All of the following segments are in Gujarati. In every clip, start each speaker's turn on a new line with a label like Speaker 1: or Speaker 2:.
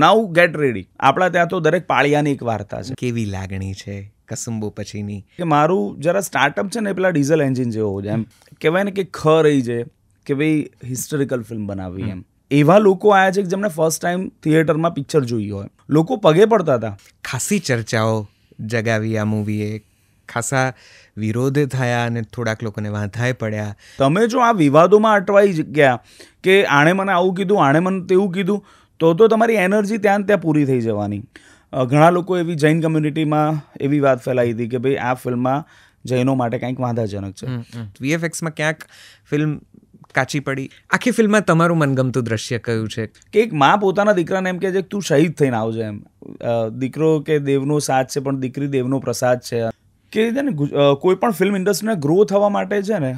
Speaker 1: નાઉ ગેટ રેડી આપણા ત્યાં તો દરેક પાળિયાની એક વાર્તા છે કેવી લાગણી છે કસુંબો પછીની કે મારું જરા સ્ટાર્ટઅપ છે ને પેલા ડીઝલ એન્જિન જેવો છે એમ કહેવાય ને કે ખ રહી છે કે ભાઈ હિસ્ટોરિકલ ફિલ્મ બનાવી એમ એવા લોકો આવ્યા છે કે જેમણે ફર્સ્ટ ટાઈમ થિયેટરમાં
Speaker 2: પિક્ચર જોઈ હોય લોકો પગે પડતા હતા ખાસી ચર્ચાઓ જગાવી આ મૂવીએ ખાસા વિરોધ થયા અને થોડાક લોકોને વાંધાએ પડ્યા તમે જો આ
Speaker 1: વિવાદોમાં અટવાઈ ગયા કે આણે મને આવું કીધું આણે મને તેવું કીધું તો તો તમારી એનર્જી ત્યાં ત્યાં પૂરી થઈ જવાની ઘણા લોકો એવી જૈન કમ્યુનિટીમાં એવી વાત ફેલાઈ હતી કે
Speaker 2: ભાઈ આ ફિલ્મમાં જૈનો માટે કંઈક વાંધાજનક છે વીએફએક્સમાં ક્યાંક ફિલ્મ કાચી પડી આખી ફિલ્મમાં તમારું મનગમતું દૃશ્ય કયું છે કે એક મા પોતાના દીકરાને એમ કહે
Speaker 1: છે કે તું શહીદ થઈને આવજે એમ દીકરો કે દેવનો સાથ છે પણ દીકરી દેવનો પ્રસાદ છે કે છે ને કોઈ પણ ફિલ્મ ઇન્ડસ્ટ્રીને ગ્રો થવા માટે છે ને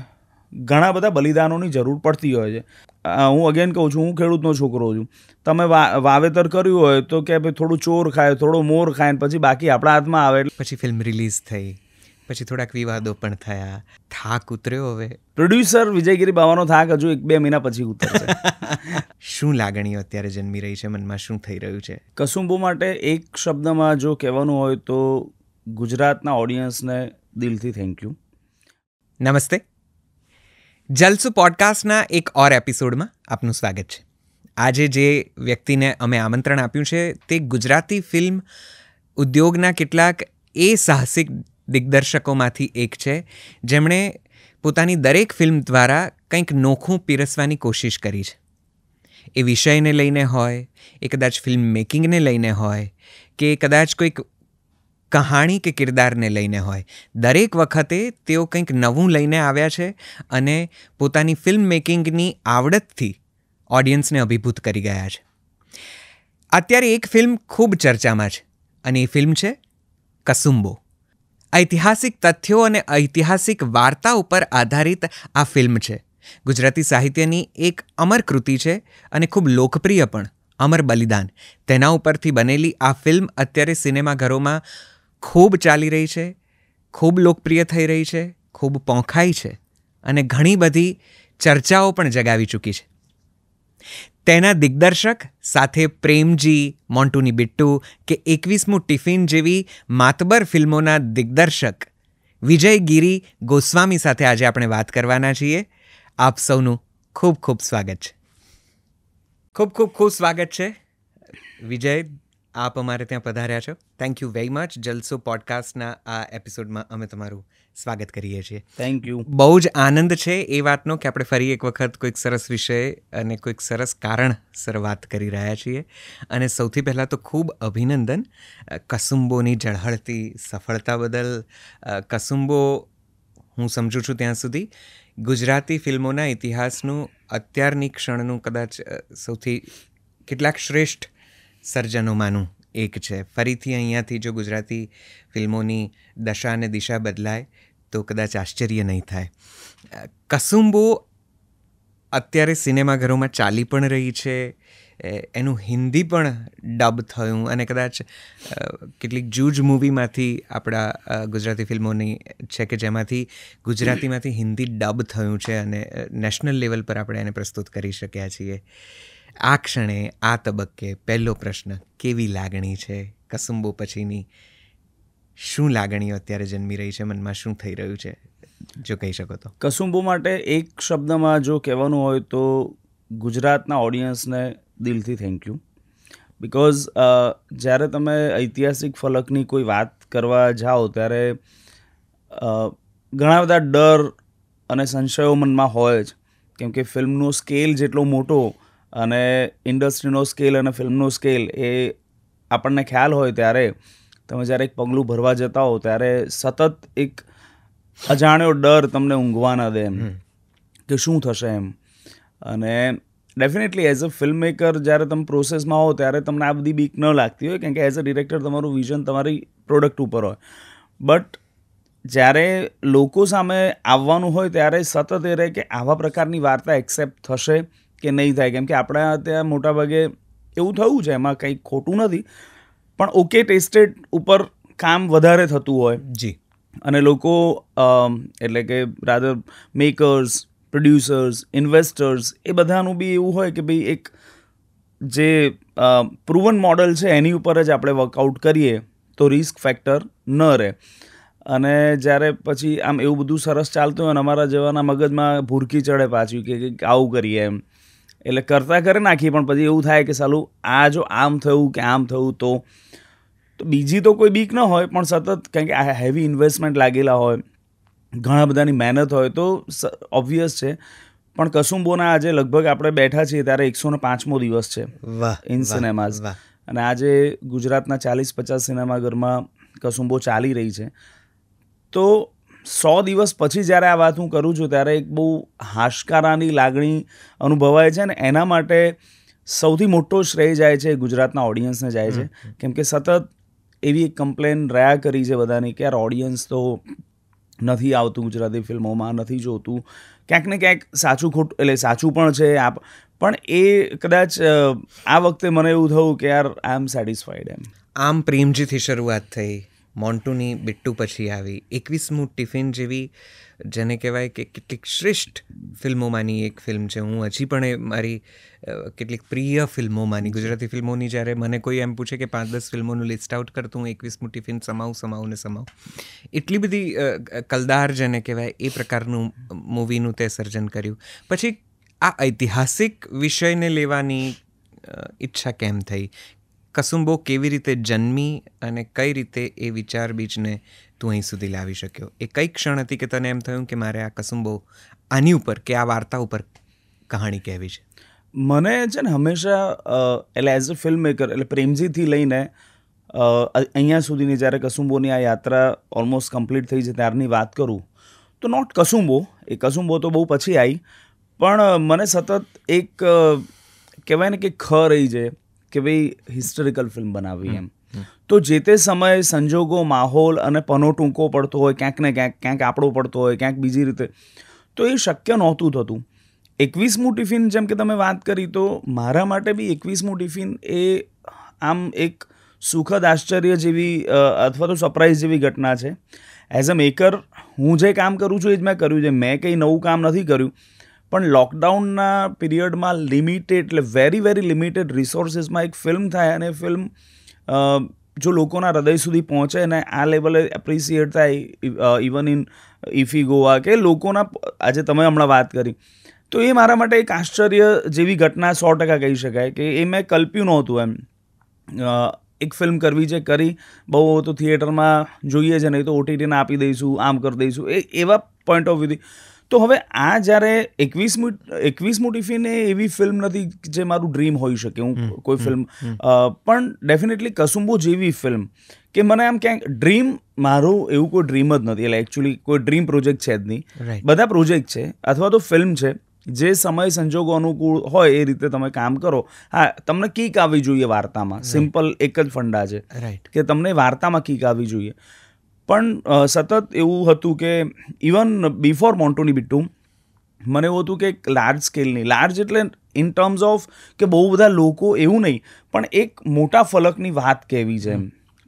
Speaker 1: ઘણા બધા બલિદાનોની જરૂર પડતી હોય છે હું અગેન કહું છું હું ખેડૂતનો છોકરો છું તમે વાવેતર કર્યું હોય તો કે ભાઈ થોડું ચોર ખાય થોડો મોર ખાય ને પછી બાકી આપણા હાથમાં આવે પછી ફિલ્મ રિલીઝ થઈ
Speaker 2: પછી થોડાક વિવાદો પણ થયા થાક ઉતર્યો હવે
Speaker 1: પ્રોડ્યુસર વિજયગીરી બાવાનો થાક હજુ એક બે મહિના પછી ઉતરશે
Speaker 2: શું લાગણીઓ અત્યારે જન્મી રહી છે મનમાં શું થઈ રહ્યું છે
Speaker 1: કસુંબો માટે એક શબ્દમાં જો કહેવાનું હોય તો ગુજરાતના
Speaker 2: ઓડિયન્સને દિલથી થેન્ક યુ નમસ્તે જલસુ પોડકાસ્ટના એક ઓર એપિસોડમાં આપનું સ્વાગત છે આજે જે વ્યક્તિને અમે આમંત્રણ આપ્યું છે તે ગુજરાતી ફિલ્મ ઉદ્યોગના કેટલાક એ સાહસિક દિગ્દર્શકોમાંથી એક છે જેમણે પોતાની દરેક ફિલ્મ દ્વારા કંઈક નોખું પીરસવાની કોશિશ કરી છે એ વિષયને લઈને હોય એ કદાચ ફિલ્મ મેકિંગને લઈને હોય કે કદાચ કોઈક કહાણી કે કિરદારને લઈને હોય દરેક વખતે તેઓ કંઈક નવું લઈને આવ્યા છે અને પોતાની ફિલ્મ મેકિંગની આવડતથી ઓડિયન્સને અભિભૂત કરી ગયા છે અત્યારે એક ફિલ્મ ખૂબ ચર્ચામાં છે અને એ ફિલ્મ છે કસુંબો ઐતિહાસિક તથ્યો અને ઐતિહાસિક વાર્તા ઉપર આધારિત આ ફિલ્મ છે ગુજરાતી સાહિત્યની એક અમર કૃતિ છે અને ખૂબ લોકપ્રિય પણ અમર બલિદાન તેના ઉપરથી બનેલી આ ફિલ્મ અત્યારે સિનેમાઘરોમાં ખૂબ ચાલી રહી છે ખૂબ લોકપ્રિય થઈ રહી છે ખૂબ પોંખાઈ છે અને ઘણી બધી ચર્ચાઓ પણ જગાવી ચૂકી છે તેના દિગ્દર્શક સાથે પ્રેમજી મોન્ટુની બિટ્ટુ કે એકવીસમું ટિફિન જેવી માતબર ફિલ્મોના દિગ્દર્શક વિજય વિજયગીરી ગોસ્વામી સાથે આજે આપણે વાત કરવાના છીએ આપ સૌનું ખૂબ ખૂબ સ્વાગત છે ખૂબ ખૂબ ખૂબ સ્વાગત છે વિજય આપ અમારે ત્યાં પધાર્યા છો thank you very much Jalso પોડકાસ્ટના આ એપિસોડમાં અમે તમારું સ્વાગત કરીએ છીએ થેન્ક યુ બહુ જ આનંદ છે એ વાતનો કે આપણે ફરી એક વખત કોઈક સરસ વિષય અને કોઈક સરસ કારણ સર વાત કરી રહ્યા છીએ અને સૌથી પહેલાં તો ખૂબ અભિનંદન કસુંબોની ઝળહળતી સફળતા બદલ કસુંબો હું સમજું છું ત્યાં સુધી ગુજરાતી ફિલ્મોના ઇતિહાસનું અત્યારની ક્ષણનું કદાચ સૌથી કેટલાક શ્રેષ્ઠ સર્જનોમાંનું એક છે ફરીથી અહીંયાથી જો ગુજરાતી ફિલ્મોની દશા અને દિશા બદલાય તો કદાચ આશ્ચર્ય નહીં થાય કસુંબો અત્યારે સિનેમાઘરોમાં ચાલી પણ રહી છે એનું હિન્દી પણ ડબ થયું અને કદાચ કેટલીક જૂજ મૂવીમાંથી આપણા ગુજરાતી ફિલ્મોની છે કે જેમાંથી ગુજરાતીમાંથી હિન્દી ડબ થયું છે અને નેશનલ લેવલ પર આપણે એને પ્રસ્તુત કરી શક્યા છીએ આ ક્ષણે આ તબક્કે પહેલો પ્રશ્ન કેવી લાગણી છે કસુંબો પછીની શું લાગણીઓ અત્યારે જન્મી રહી છે મનમાં શું થઈ રહ્યું છે જો કહી શકો તો
Speaker 1: કસુંબો માટે એક શબ્દમાં જો કહેવાનું હોય તો ગુજરાતના ઓડિયન્સને દિલથી થેન્ક યુ બિકોઝ જ્યારે તમે ઐતિહાસિક ફલકની કોઈ વાત કરવા જાઓ ત્યારે ઘણા બધા ડર અને સંશયો મનમાં હોય જ કેમકે ફિલ્મનો સ્કેલ જેટલો મોટો અને ઇન્ડસ્ટ્રીનો સ્કેલ અને ફિલ્મનો સ્કેલ એ આપણને ખ્યાલ હોય ત્યારે તમે જ્યારે એક પગલું ભરવા જતા હો ત્યારે સતત એક અજાણ્યો ડર તમને ઊંઘવા ના દે એમ કે શું થશે એમ અને definitely as a film maker જ્યારે તમે પ્રોસેસમાં હો ત્યારે તમને આ બધી બીક ન લાગતી હોય કેમ કે એઝ અ ડિરેક્ટર તમારું વિઝન તમારી પ્રોડક્ટ ઉપર હોય બટ જ્યારે લોકો સામે આવવાનું હોય ત્યારે સતત એ રહે કે આવા પ્રકારની વાર્તા એક્સેપ્ટ થશે કે નહીં થાય કેમ કે આપણા ત્યાં મોટાભાગે એવું થયું છે એમાં કંઈ ખોટું નથી પણ ઓકે ટેસ્ટેડ ઉપર કામ વધારે થતું હોય જી અને લોકો એટલે કે રાધર મેકર્સ પ્રોડ્યુસર્સ ઇન્વેસ્ટર્સ એ બધાનું બી એવું હોય કે ભાઈ એક જે પ્રુવન મોડલ છે એની ઉપર જ આપણે વર્કઆઉટ કરીએ તો રિસ્ક ફેક્ટર ન રહે અને જ્યારે પછી આમ એવું બધું સરસ ચાલતું હોય અને અમારા જેવાના મગજમાં ભૂરકી ચડે પાછું કે આવું કરીએ એમ એટલે કરતાં કરે નાખીએ પણ પછી એવું થાય કે સાલું આ જો આમ થયું કે આમ થયું તો તો બીજી તો કોઈ બીક ન હોય પણ સતત કારણ કે આ હેવી ઇન્વેસ્ટમેન્ટ લાગેલા હોય ઘણા બધાની મહેનત હોય તો ઓબ્વિયસ છે પણ કસુંબોના આજે લગભગ આપણે બેઠા છીએ ત્યારે એકસો ને પાંચમો દિવસ છે ઇન સિનેમાઝ અને આજે ગુજરાતના ચાલીસ પચાસ સિનેમાઘરમાં કસુંબો ચાલી રહી છે તો સો દિવસ પછી જ્યારે આ વાત હું કરું છું ત્યારે એક બહુ હાશકારાની લાગણી અનુભવાય છે અને એના માટે સૌથી મોટો શ્રેય જાય છે ગુજરાતના ઓડિયન્સને જાય છે કેમ કે સતત એવી એક કમ્પ્લેન રહ્યા કરી છે બધાની કે યાર ઓડિયન્સ તો નથી આવતું ગુજરાતી ફિલ્મોમાં નથી જોતું ક્યાંક ને ક્યાંક સાચું ખોટું એટલે સાચું પણ છે આપ પણ એ કદાચ આ વખતે મને એવું થયું કે યાર આઈ એમ સેટિસ્ફાઈડ એમ
Speaker 2: આમ પ્રેમજીથી શરૂઆત થઈ મોન્ટુની બિટ્ટુ પછી આવી એકવીસમું ટિફિન જેવી જેને કહેવાય કે કેટલીક શ્રેષ્ઠ ફિલ્મોમાંની એક ફિલ્મ છે હું હજી પણ એ મારી કેટલીક પ્રિય ફિલ્મોમાંની ગુજરાતી ફિલ્મોની જ્યારે મને કોઈ એમ પૂછે કે પાંચ દસ ફિલ્મોનું લિસ્ટ આઉટ કરતું હું એકવીસમું ટિફિન સમાવું સમાવું ને સમાવું એટલી બધી કલદાર જેને કહેવાય એ પ્રકારનું મૂવીનું તે સર્જન કર્યું પછી આ ઐતિહાસિક વિષયને લેવાની ઈચ્છા કેમ થઈ કસુંબો કેવી રીતે જન્મી અને કઈ રીતે એ વિચાર બીજને તું અહીં સુધી લાવી શક્યો એ કઈ ક્ષણ હતી કે તને એમ થયું કે મારે આ કસુંબો આની ઉપર કે આ વાર્તા ઉપર કહાણી કહેવી છે મને છે ને હંમેશા એટલે એઝ અ ફિલ્મ મેકર એટલે
Speaker 1: પ્રેમજીથી લઈને અહીંયા સુધીની જ્યારે કસુંબોની આ યાત્રા ઓલમોસ્ટ કમ્પ્લીટ થઈ છે ત્યારની વાત કરું તો નોટ કસુંબો એ કસુંબો તો બહુ પછી આવી પણ મને સતત એક કહેવાય ને કે ખ રહી જાય કે ભાઈ હિસ્ટોરિકલ ફિલ્મ બનાવી એમ તો જે તે સમયે સંજોગો માહોલ અને પનો ટૂંકો પડતો હોય ક્યાંક ને ક્યાંક ક્યાંક આપણો પડતો હોય ક્યાંક બીજી રીતે તો એ શક્ય નહોતું થતું એકવીસમું ટિફિન જેમ કે તમે વાત કરી તો મારા માટે બી એકવીસમું ટિફિન એ આમ એક સુખદ આશ્ચર્ય જેવી અથવા તો સરપ્રાઇઝ જેવી ઘટના છે એઝ અ મેકર હું જે કામ કરું છું એ જ મેં કર્યું છે મેં કંઈ નવું કામ નથી કર્યું પણ લોકડાઉનના પિરિયડમાં લિમિટેડ એટલે વેરી વેરી લિમિટેડ રિસોર્સિસમાં એક ફિલ્મ થાય અને ફિલ્મ જો લોકોના હૃદય સુધી પહોંચે અને આ લેવલે એપ્રિસિએટ થાય ઇવન ઇન ઇફી ગોવા કે લોકોના આજે તમે હમણાં વાત કરી તો એ મારા માટે એક આશ્ચર્ય જેવી ઘટના સો ટકા કહી શકાય કે એ મેં કલ્પ્યું નહોતું એમ એક ફિલ્મ કરવી છે કરી બહુ તો થિયેટરમાં જોઈએ છે નહીં તો ઓટીટીને આપી દઈશું આમ કરી દઈશું એ એવા પોઈન્ટ ઓફ વ્યૂથી તો હવે આ જ્યારે એકવીસમી એકવીસમું ટિફિન એ એવી ફિલ્મ નથી જે મારું ડ્રીમ હોઈ શકે હું કોઈ ફિલ્મ પણ ડેફિનેટલી કસુંબો જેવી ફિલ્મ કે મને આમ ક્યાંક ડ્રીમ મારો એવું કોઈ ડ્રીમ જ નથી એટલે એકચ્યુઅલી કોઈ ડ્રીમ પ્રોજેક્ટ છે જ નહીં બધા પ્રોજેક્ટ છે અથવા તો ફિલ્મ છે જે સમય સંજોગો અનુકૂળ હોય એ રીતે તમે કામ કરો હા તમને કીક આવવી જોઈએ વાર્તામાં સિમ્પલ એક જ ફંડા છે કે તમને વાર્તામાં કીક આવવી જોઈએ પણ સતત એવું હતું કે ઇવન બિફોર મોન્ટુની બિટ્ટુ મને એવું હતું કે એક લાર્જ સ્કેલની લાર્જ એટલે ઇન ટર્મ્સ ઓફ કે બહુ બધા લોકો એવું નહીં પણ એક મોટા ફલકની વાત કહેવી છે એમ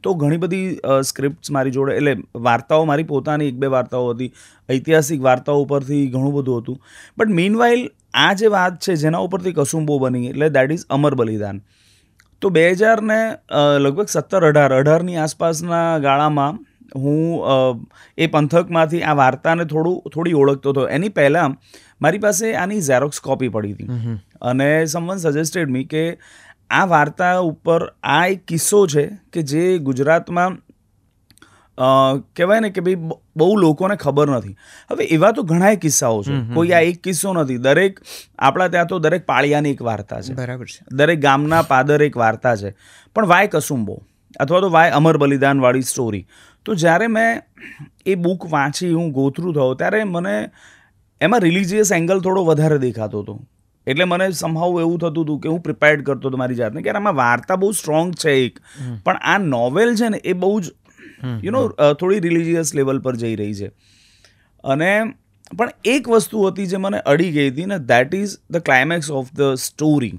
Speaker 1: તો ઘણી બધી સ્ક્રિપ્ટ્સ મારી જોડે એટલે વાર્તાઓ મારી પોતાની એક બે વાર્તાઓ હતી ઐતિહાસિક વાર્તાઓ ઉપરથી ઘણું બધું હતું બટ મીનવાઇલ આ જે વાત છે જેના ઉપરથી કસુંબો બની એટલે દેટ ઇઝ અમર બલિદાન તો બે હજારને લગભગ સત્તર અઢાર અઢારની આસપાસના ગાળામાં હું એ પંથકમાંથી આ વાર્તાને થોડું થોડી ઓળખતો હતો એની પહેલાં મારી પાસે આની ઝેરોક્સ કોપી પડી હતી અને સમવન સજેસ્ટેડ મી કે આ વાર્તા ઉપર આ એક કિસ્સો છે કે જે ગુજરાતમાં કહેવાય ને કે ભાઈ બહુ લોકોને ખબર નથી હવે એવા તો ઘણા કિસ્સાઓ છે કોઈ આ એક કિસ્સો નથી દરેક આપણા ત્યાં તો દરેક પાળિયાની એક વાર્તા છે બરાબર છે દરેક ગામના પાદર એક વાર્તા છે પણ વાય કસુંબો અથવા તો વાય અમર બલિદાનવાળી સ્ટોરી તો જ્યારે મેં એ બુક વાંચી હું ગોથ્રુ થયો ત્યારે મને એમાં રિલિજિયસ એંગલ થોડો વધારે દેખાતો હતો એટલે મને સમહાવ એવું થતું હતું કે હું પ્રિપેર્ડ કરતો હતો મારી જાતને કે આમાં વાર્તા બહુ સ્ટ્રોંગ છે એક પણ આ નોવેલ છે ને એ બહુ જ યુ નો થોડી રિલિજિયસ લેવલ પર જઈ રહી છે અને પણ એક વસ્તુ હતી જે મને અડી ગઈ હતી ને that is the climax of the story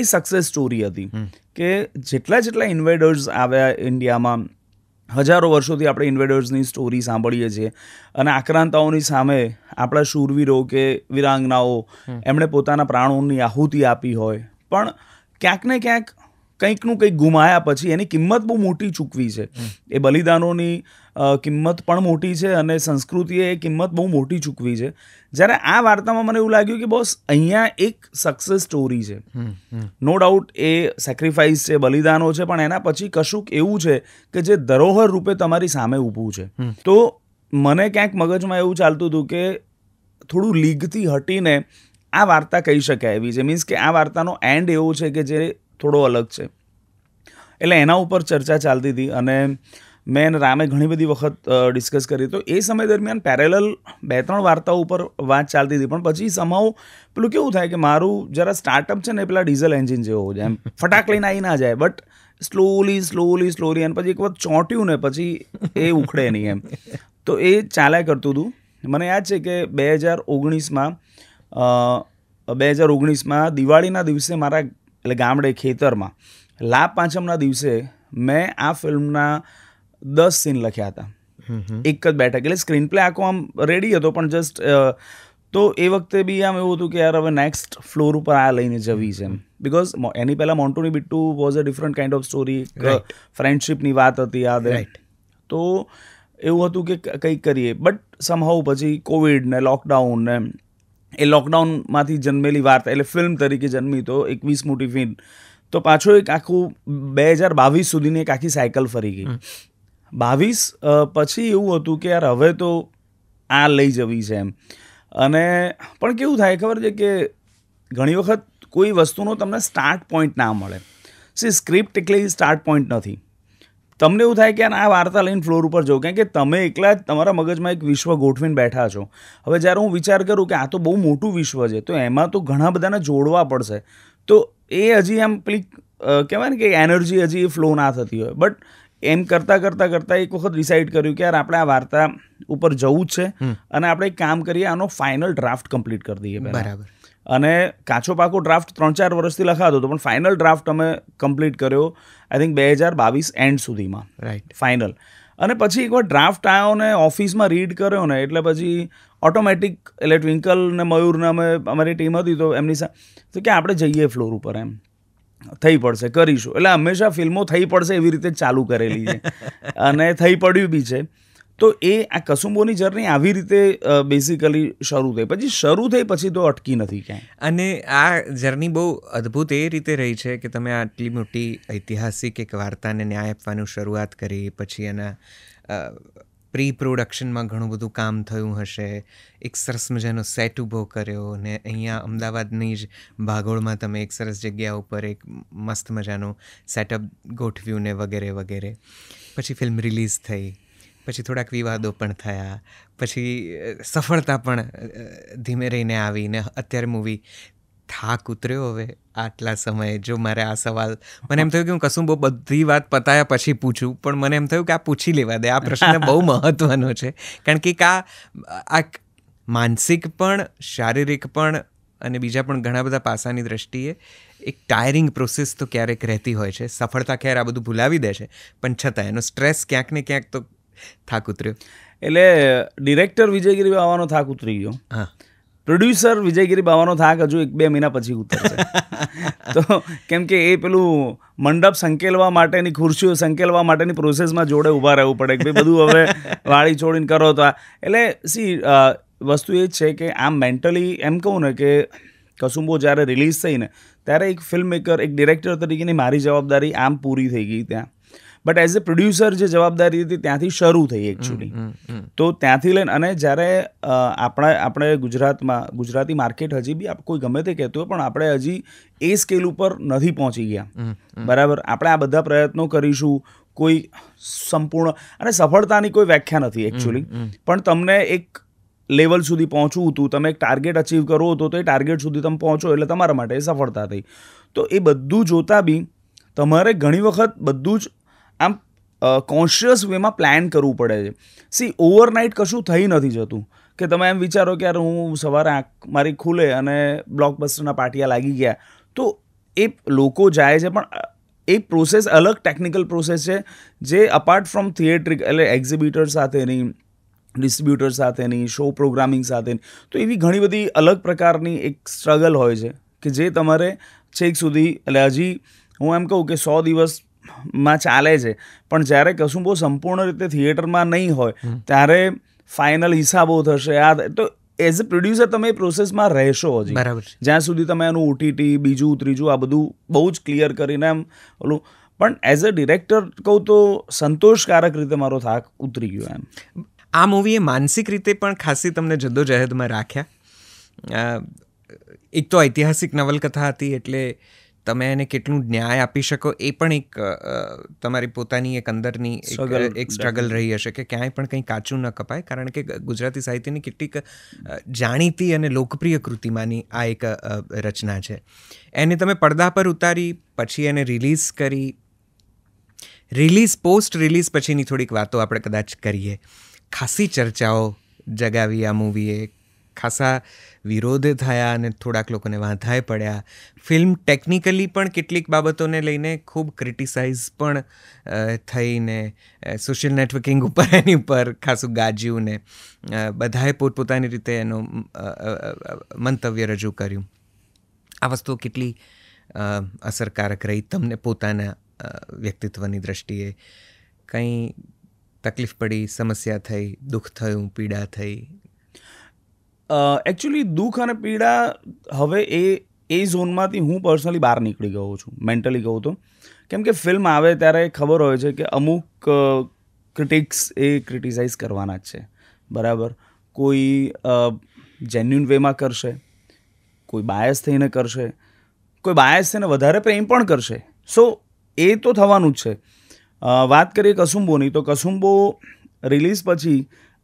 Speaker 1: એ સક્સેસ સ્ટોરી હતી કે જેટલા જેટલા ઇન્વેડર્સ આવ્યા ઇન્ડિયામાં હજારો વર્ષોથી આપણે ઇન્વેડર્સની સ્ટોરી સાંભળીએ છીએ અને આક્રાંતાઓની સામે આપણા શૂરવીરો કે વિરાંગનાઓ એમણે પોતાના પ્રાણોની આહુતિ આપી હોય પણ ક્યાંક ને ક્યાંક કંઈકનું કંઈક ગુમાયા પછી એની કિંમત બહુ મોટી ચૂકવી છે એ બલિદાનોની કિંમત પણ મોટી છે અને સંસ્કૃતિએ એ કિંમત બહુ મોટી ચૂકવી છે જ્યારે આ વાર્તામાં મને એવું લાગ્યું કે બોસ અહીંયા એક સક્સેસ સ્ટોરી છે નો ડાઉટ એ સેક્રિફાઈસ છે બલિદાનો છે પણ એના પછી કશુંક એવું છે કે જે ધરોહર રૂપે તમારી સામે ઊભું છે તો મને ક્યાંક મગજમાં એવું ચાલતું હતું કે થોડું લીગથી હટીને આ વાર્તા કહી શકાય એવી છે મીન્સ કે આ વાર્તાનો એન્ડ એવો છે કે જે થોડો અલગ છે એટલે એના ઉપર ચર્ચા ચાલતી હતી અને મેં અને રામે ઘણી બધી વખત ડિસ્કસ કરી તો એ સમય દરમિયાન પેરેલલ બે ત્રણ વાર્તાઓ ઉપર વાત ચાલતી હતી પણ પછી સમાવ પેલું કેવું થાય કે મારું જરા સ્ટાર્ટઅપ છે ને પેલા ડીઝલ એન્જિન જેવો જાય એમ ફટાક લઈને આવી ના જાય બટ સ્લોલી સ્લોલી સ્લોલી અને પછી એક વખત ચોંટ્યું ને પછી એ ઉખડે નહીં એમ તો એ ચાલ્યા કરતું હતું મને યાદ છે કે બે હજાર ઓગણીસમાં બે હજાર ઓગણીસમાં દિવાળીના દિવસે મારા એટલે ગામડે ખેતરમાં લાભ પાંચમના દિવસે મેં આ ફિલ્મના દસ સીન લખ્યા હતા એક જ બેઠક એટલે સ્ક્રીન પ્લે આખો આમ રેડી હતો પણ જસ્ટ તો એ વખતે બી આમ એવું હતું કે યાર હવે નેક્સ્ટ ફ્લોર ઉપર આ લઈને જવી છે બિકોઝ એની પહેલાં Montu Ni Bittu was a different kind of story ફ્રેન્ડશીપની વાત હતી આ રાઈટ તો એવું હતું કે કંઈક કરીએ બટ સમહાવ પછી કોવિડ ને લોકડાઉન ને એ લોકડાઉનમાંથી જન્મેલી વાર્તા એટલે ફિલ્મ તરીકે જન્મી તો એકવીસ મોટી ફિલ્મ તો પાછો એક આખું બે હજાર બાવીસ સુધીની એક આખી સાયકલ ફરી ગઈ બાવીસ પછી એવું હતું કે યાર હવે તો આ લઈ જવી છે એમ અને પણ કેવું થાય ખબર છે કે ઘણી વખત કોઈ વસ્તુનો તમને સ્ટાર્ટ પોઈન્ટ ના મળે સી સ્ક્રિપ્ટ એટલે સ્ટાર્ટ પોઈન્ટ નથી તમને એવું થાય કે આ વાર્તા લઈને ફ્લોર ઉપર જાઉં કારણ કે તમે એકલા જ તમારા મગજમાં એક વિશ્વ ગોઠવીને બેઠા છો હવે જ્યારે હું વિચાર કરું કે આ તો બહુ મોટું વિશ્વ છે તો એમાં તો ઘણા બધાને જોડવા પડશે તો એ હજી આમ પેલી કહેવાય ને કે એનર્જી હજી એ ફ્લો ના થતી હોય બટ એમ કરતા કરતા કરતાં એક વખત ડિસાઇડ કર્યું કે યાર આપણે આ વાર્તા ઉપર જવું જ છે અને આપણે એક કામ કરીએ આનો ફાઇનલ ડ્રાફ્ટ કમ્પ્લીટ કરી દઈએ બરાબર અને કાચો પાકો ડ્રાફ્ટ ત્રણ ચાર વર્ષથી લખાતો હતો પણ ફાઇનલ ડ્રાફ્ટ અમે કમ્પ્લીટ કર્યો આઈ થિંક બે હજાર બાવીસ એન્ડ સુધીમાં રાઈટ ફાઇનલ અને પછી એકવાર ડ્રાફ્ટ આવ્યો ને ઓફિસમાં રીડ કર્યો ને એટલે પછી ઓટોમેટિક એટલે ટ્વિંકલ ને મયુરને અમે અમારી ટીમ હતી તો એમની સાથે તો કે આપણે જઈએ ફ્લોર ઉપર એમ થઈ પડશે કરીશું એટલે હંમેશા ફિલ્મો થઈ પડશે એવી રીતે ચાલુ કરેલી છે અને થઈ પડ્યું બી છે તો એ આ કસુંબોની જર્ની આવી રીતે બેઝિકલી શરૂ થઈ પછી શરૂ થઈ પછી તો અટકી નથી
Speaker 2: ક્યાંય અને આ જર્ની બહુ અદ્ભુત એ રીતે રહી છે કે તમે આટલી મોટી ઐતિહાસિક એક વાર્તાને ન્યાય આપવાનું શરૂઆત કરી પછી એના પ્રી પ્રોડક્શનમાં ઘણું બધું કામ થયું હશે એક સરસ મજાનો સેટ ઊભો કર્યો અને અહીંયા અમદાવાદની જ ભાગોળમાં તમે એક સરસ જગ્યા ઉપર એક મસ્ત મજાનું સેટઅપ ગોઠવ્યું ને વગેરે વગેરે પછી ફિલ્મ રિલીઝ થઈ પછી થોડાક વિવાદો પણ થયા પછી સફળતા પણ ધીમે રહીને આવી ને અત્યારે મૂવી થાક ઉતર્યો હવે આટલા સમયે જો મારે આ સવાલ મને એમ થયું કે હું કશું બહુ બધી વાત પતાયા પછી પૂછું પણ મને એમ થયું કે આ પૂછી લેવા દે આ પ્રશ્ન બહુ મહત્વનો છે કારણ કે આ આ માનસિક પણ શારીરિક પણ અને બીજા પણ ઘણા બધા પાસાની દ્રષ્ટિએ એક ટાયરિંગ પ્રોસેસ તો ક્યારેક રહેતી હોય છે સફળતા ખેર આ બધું ભૂલાવી દે છે પણ છતાં એનો સ્ટ્રેસ ક્યાંક ને ક્યાંક તો થાક ઉતર્યો
Speaker 1: એટલે ડિરેક્ટર વિજયગીરી આવવાનો થાક ઉતરી ગયો હા પ્રોડ્યુસર વિજયગીરી બાવાનો થાક હજુ એક બે મહિના પછી ઉતરશે તો કેમ કે એ પેલું મંડપ સંકેલવા માટેની ખુરશીઓ સંકેલવા માટેની પ્રોસેસમાં જોડે ઊભા રહેવું પડે કે બધું હવે વાળી છોડીને કરો તો એટલે સી વસ્તુ એ જ છે કે આમ મેન્ટલી એમ કહું ને કે કસુંબો જ્યારે રિલીઝ થઈને ત્યારે એક ફિલ્મ મેકર એક ડિરેક્ટર તરીકેની મારી જવાબદારી આમ પૂરી થઈ ગઈ ત્યાં બટ એઝ અ પ્રોડ્યુસર જે જવાબદારી હતી ત્યાંથી શરૂ થઈ એકચ્યુઅલી તો ત્યાંથી લઈને અને જ્યારે આપણા આપણે ગુજરાતમાં ગુજરાતી માર્કેટ હજી બી કોઈ ગમે તે કહેતું હોય પણ આપણે હજી એ સ્કેલ ઉપર નથી પહોંચી
Speaker 2: ગયા
Speaker 1: બરાબર આપણે આ બધા પ્રયત્નો કરીશું કોઈ સંપૂર્ણ અને સફળતાની કોઈ વ્યાખ્યા નથી એકચ્યુઅલી પણ તમને એક લેવલ સુધી પહોંચવું હતું તમે એક ટાર્ગેટ અચીવ કરવો હતો તો એ ટાર્ગેટ સુધી તમે પહોંચો એટલે તમારા માટે સફળતા થઈ તો એ બધું જોતાં બી તમારે ઘણી વખત બધું જ આમ કોન્શિયસ વેમાં પ્લાન કરવું પડે છે સી ઓવરનાઇટ કશું થઈ નથી જતું કે તમે એમ વિચારો કે યાર હું સવારે આંખ મારી ખુલે અને બ્લોકબસ્ટરના પાટિયા લાગી ગયા તો એ લોકો જાય છે પણ એ પ્રોસેસ અલગ ટેકનિકલ પ્રોસેસ છે જે અપાર્ટ ફ્રોમ થિયેટર એટલે એક્ઝિબિટર સાથેની ડિસ્ટ્રીબ્યુટર સાથેની શો પ્રોગ્રામિંગ સાથેની તો એવી ઘણી બધી અલગ પ્રકારની એક સ્ટ્રગલ હોય છે કે જે તમારે છેક સુધી એટલે હજી હું એમ કહું કે સો દિવસ માં ચાલે છે પણ જ્યારે કશું બહુ સંપૂર્ણ રીતે થિયેટરમાં નહીં હોય ત્યારે ફાઇનલ હિસાબો થશે આ તો એઝ અ પ્રોડ્યુસર તમે પ્રોસેસમાં રહેશો હજી બરાબર જ્યાં સુધી તમે એનું ઓટીટી બીજું ત્રીજું આ બધું બહુ જ ક્લિયર કરીને એમ ઓલું પણ એઝ અ ડિરેક્ટર કહું તો સંતોષકારક રીતે મારો થાક ઉતરી ગયો એમ
Speaker 2: આ મૂવીએ માનસિક રીતે પણ ખાસી તમને જદ્દોજહેદમાં રાખ્યા એક તો ઐતિહાસિક નવલકથા હતી એટલે તમે એને કેટલું ન્યાય આપી શકો એ પણ એક તમારી પોતાની એક અંદરની એક સ્ટ્રગલ રહી હશે કે ક્યાંય પણ કંઈ કાચું ન કપાય કારણ કે ગુજરાતી સાહિત્યની કેટલીક જાણીતી અને લોકપ્રિય કૃતિમાંની આ એક રચના છે એને તમે પડદા પર ઉતારી પછી એને રિલીઝ કરી રિલીઝ પોસ્ટ રિલીઝ પછીની થોડીક વાતો આપણે કદાચ કરીએ ખાસી ચર્ચાઓ જગાવી આ મૂવીએ ખાસા વિરોધ થયા અને થોડાક લોકોને વાંધાએ પડ્યા ફિલ્મ ટેકનિકલી પણ કેટલીક બાબતોને લઈને ખૂબ ક્રિટિસાઇઝ પણ થઈને સોશિયલ નેટવર્કિંગ ઉપર એની ઉપર ખાસું ગાજ્યું ને બધાએ પોતપોતાની રીતે એનું મંતવ્ય રજૂ કર્યું આ વસ્તુ કેટલી અસરકારક રહી તમને પોતાના વ્યક્તિત્વની દ્રષ્ટિએ કંઈ તકલીફ પડી સમસ્યા થઈ દુઃખ થયું પીડા થઈ એકચ્યુઅલી દુઃખ અને પીડા
Speaker 1: હવે એ એ ઝોનમાંથી હું પર્સનલી બહાર નીકળી ગયો છું મેન્ટલી કહું તો કેમ કે ફિલ્મ આવે ત્યારે ખબર હોય છે કે અમુક ક્રિટિક્સ એ ક્રિટિસાઇઝ કરવાના જ છે બરાબર કોઈ જેન્યુન વેમાં કરશે કોઈ બાયસ થઈને કરશે કોઈ બાયસ થઈને વધારે પ્રેમ પણ કરશે સો એ તો થવાનું જ છે વાત કરીએ કસુંબોની તો કસુંબો રિલીઝ પછી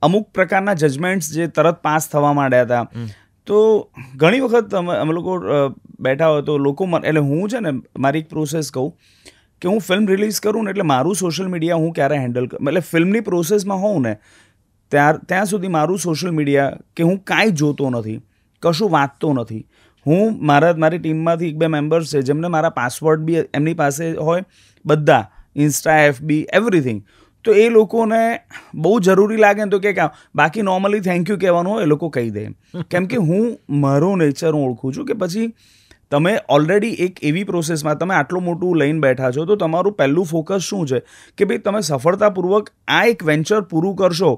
Speaker 1: અમુક પ્રકારના જજમેન્ટ્સ જે તરત પાસ થવા માંડ્યા હતા તો ઘણી વખત અમે અમે લોકો બેઠા હોય તો લોકો એટલે હું છે ને મારી એક પ્રોસેસ કહું કે હું ફિલ્મ રિલીઝ કરું ને એટલે મારું સોશિયલ મીડિયા હું ક્યારે હેન્ડલ કરું એટલે ફિલ્મની પ્રોસેસમાં હોઉં ને ત્યાર ત્યાં સુધી મારું સોશિયલ મીડિયા કે હું કાંઈ જોતો નથી કશું વાંચતો નથી હું મારા મારી ટીમમાંથી એક બે મેમ્બર્સ છે જેમને મારા પાસવર્ડ બી એમની પાસે હોય બધા ઇન્સ્ટા એફબી એવરીથિંગ તો એ લોકોને બહુ જરૂરી લાગે ને તો કે બાકી નોર્મલી થેન્ક યુ કહેવાનું એ લોકો કહી દે કેમ કે હું મારો નેચર હું ઓળખું છું કે પછી તમે ઓલરેડી એક એવી પ્રોસેસમાં તમે આટલું મોટું લઈને બેઠા છો તો તમારું પહેલું ફોકસ શું છે કે ભાઈ તમે સફળતાપૂર્વક આ એક વેન્ચર પૂરું કરશો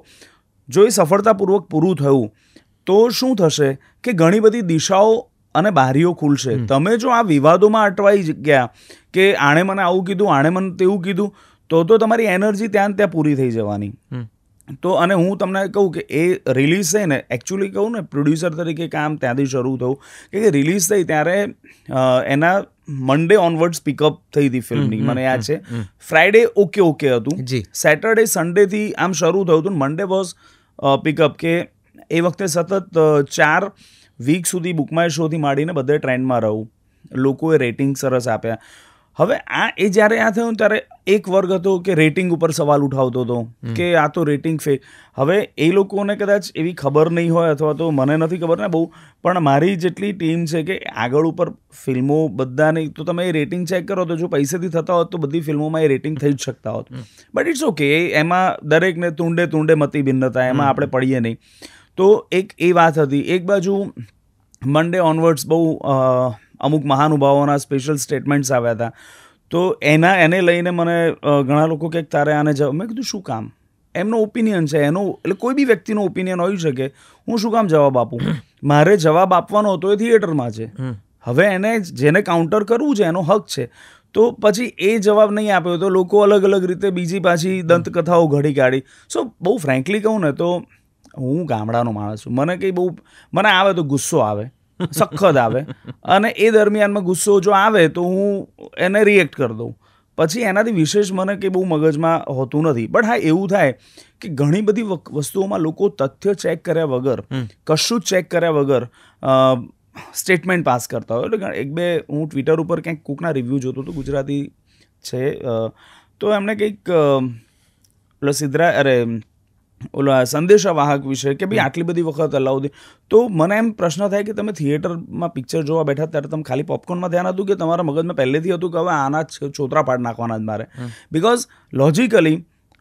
Speaker 1: જો એ સફળતાપૂર્વક પૂરું થયું તો શું થશે કે ઘણી બધી દિશાઓ અને બારીઓ ખુલશે તમે જો આ વિવાદોમાં અટવાઈ ગયા કે આણે મને આવું કીધું આણે મને તેવું કીધું તો તો તમારી એનર્જી ત્યાં ત્યાં પૂરી થઈ જવાની તો અને હું તમને કહું કે એ રિલીઝ થઈ ને એકચ્યુઅલી કહું ને પ્રોડ્યુસર તરીકે કામ ત્યાંથી શરૂ થયું કે રિલીઝ થઈ ત્યારે એના મંડે ઓનવર્ડ્સ પિકઅપ થઈ હતી ફિલ્મની મને યાદ છે ફ્રાઇડે ઓકે ઓકે હતું સેટરડે સન્ડેથી આમ શરૂ થયું હતું મંડે વોઝ પિકઅપ કે એ વખતે સતત ચાર વીક સુધી બુકમાય શોથી માંડીને બધે ટ્રેન્ડમાં રહું લોકોએ રેટિંગ સરસ આપ્યા હવે આ એ જ્યારે આ થયું ત્યારે એક વર્ગ હતો કે રેટિંગ ઉપર સવાલ ઉઠાવતો હતો કે આ તો રેટિંગ ફેક હવે એ લોકોને કદાચ એવી ખબર નહીં હોય અથવા તો મને નથી ખબર ને બહુ પણ મારી જેટલી ટીમ છે કે આગળ ઉપર ફિલ્મો બધાની તો તમે એ રેટિંગ ચેક કરો તો જો પૈસેથી થતા હોત તો બધી ફિલ્મોમાં એ રેટિંગ થઈ જ શકતા હોત બટ ઇટ્સ ઓકે એમાં દરેકને તુંડે તુંડે મતી ભિન્નતા એમાં આપણે પડીએ નહીં તો એક એ વાત હતી એક બાજુ મંડે ઓનવર્ડ્સ બહુ અમુક મહાનુભાવોના સ્પેશિયલ સ્ટેટમેન્ટ્સ આવ્યા હતા તો એના એને લઈને મને ઘણા લોકો કે તારે આને જવાબ મેં કીધું શું કામ એમનો ઓપિનિયન છે એનો એટલે કોઈ બી વ્યક્તિનો ઓપિનિયન હોઈ શકે હું શું કામ જવાબ આપું મારે જવાબ આપવાનો હતો એ થિયેટરમાં છે હવે એને જેને કાઉન્ટર કરવું છે એનો હક છે તો પછી એ જવાબ નહીં આપ્યો તો લોકો અલગ અલગ રીતે બીજી પાછી દંતકથાઓ ઘડી કાઢી સો બહુ ફ્રેન્કલી કહું ને તો હું ગામડાનો માણસ છું મને કંઈ બહુ મને આવે તો ગુસ્સો આવે સખત આવે અને એ દરમિયાનમાં ગુસ્સો જો આવે તો હું એને રિએક્ટ કરી દઉં પછી એનાથી વિશેષ મને કે બહુ મગજમાં હોતું નથી બટ હા એવું થાય કે ઘણી બધી વસ્તુઓમાં લોકો તથ્ય ચેક કર્યા વગર કશું જ ચેક કર્યા વગર સ્ટેટમેન્ટ પાસ કરતા હોય એટલે એક બે હું ટ્વિટર ઉપર ક્યાંક કોકના રિવ્યૂ જોતો હતો ગુજરાતી છે તો એમણે કંઈક પેલો સિદ્ધરા અરે ઓલા સંદેશાવાહક વિશે કે ભાઈ આટલી બધી વખત અલાઉદી તો મને એમ પ્રશ્ન થાય કે તમે થિયેટરમાં પિક્ચર જોવા બેઠા ત્યારે તમે ખાલી પોપકોર્નમાં ધ્યાન હતું કે તમારા મગજમાં પહેલેથી હતું કે હવે આના છોતરા પાડ નાખવાના જ મારે બિકોઝ લોજિકલી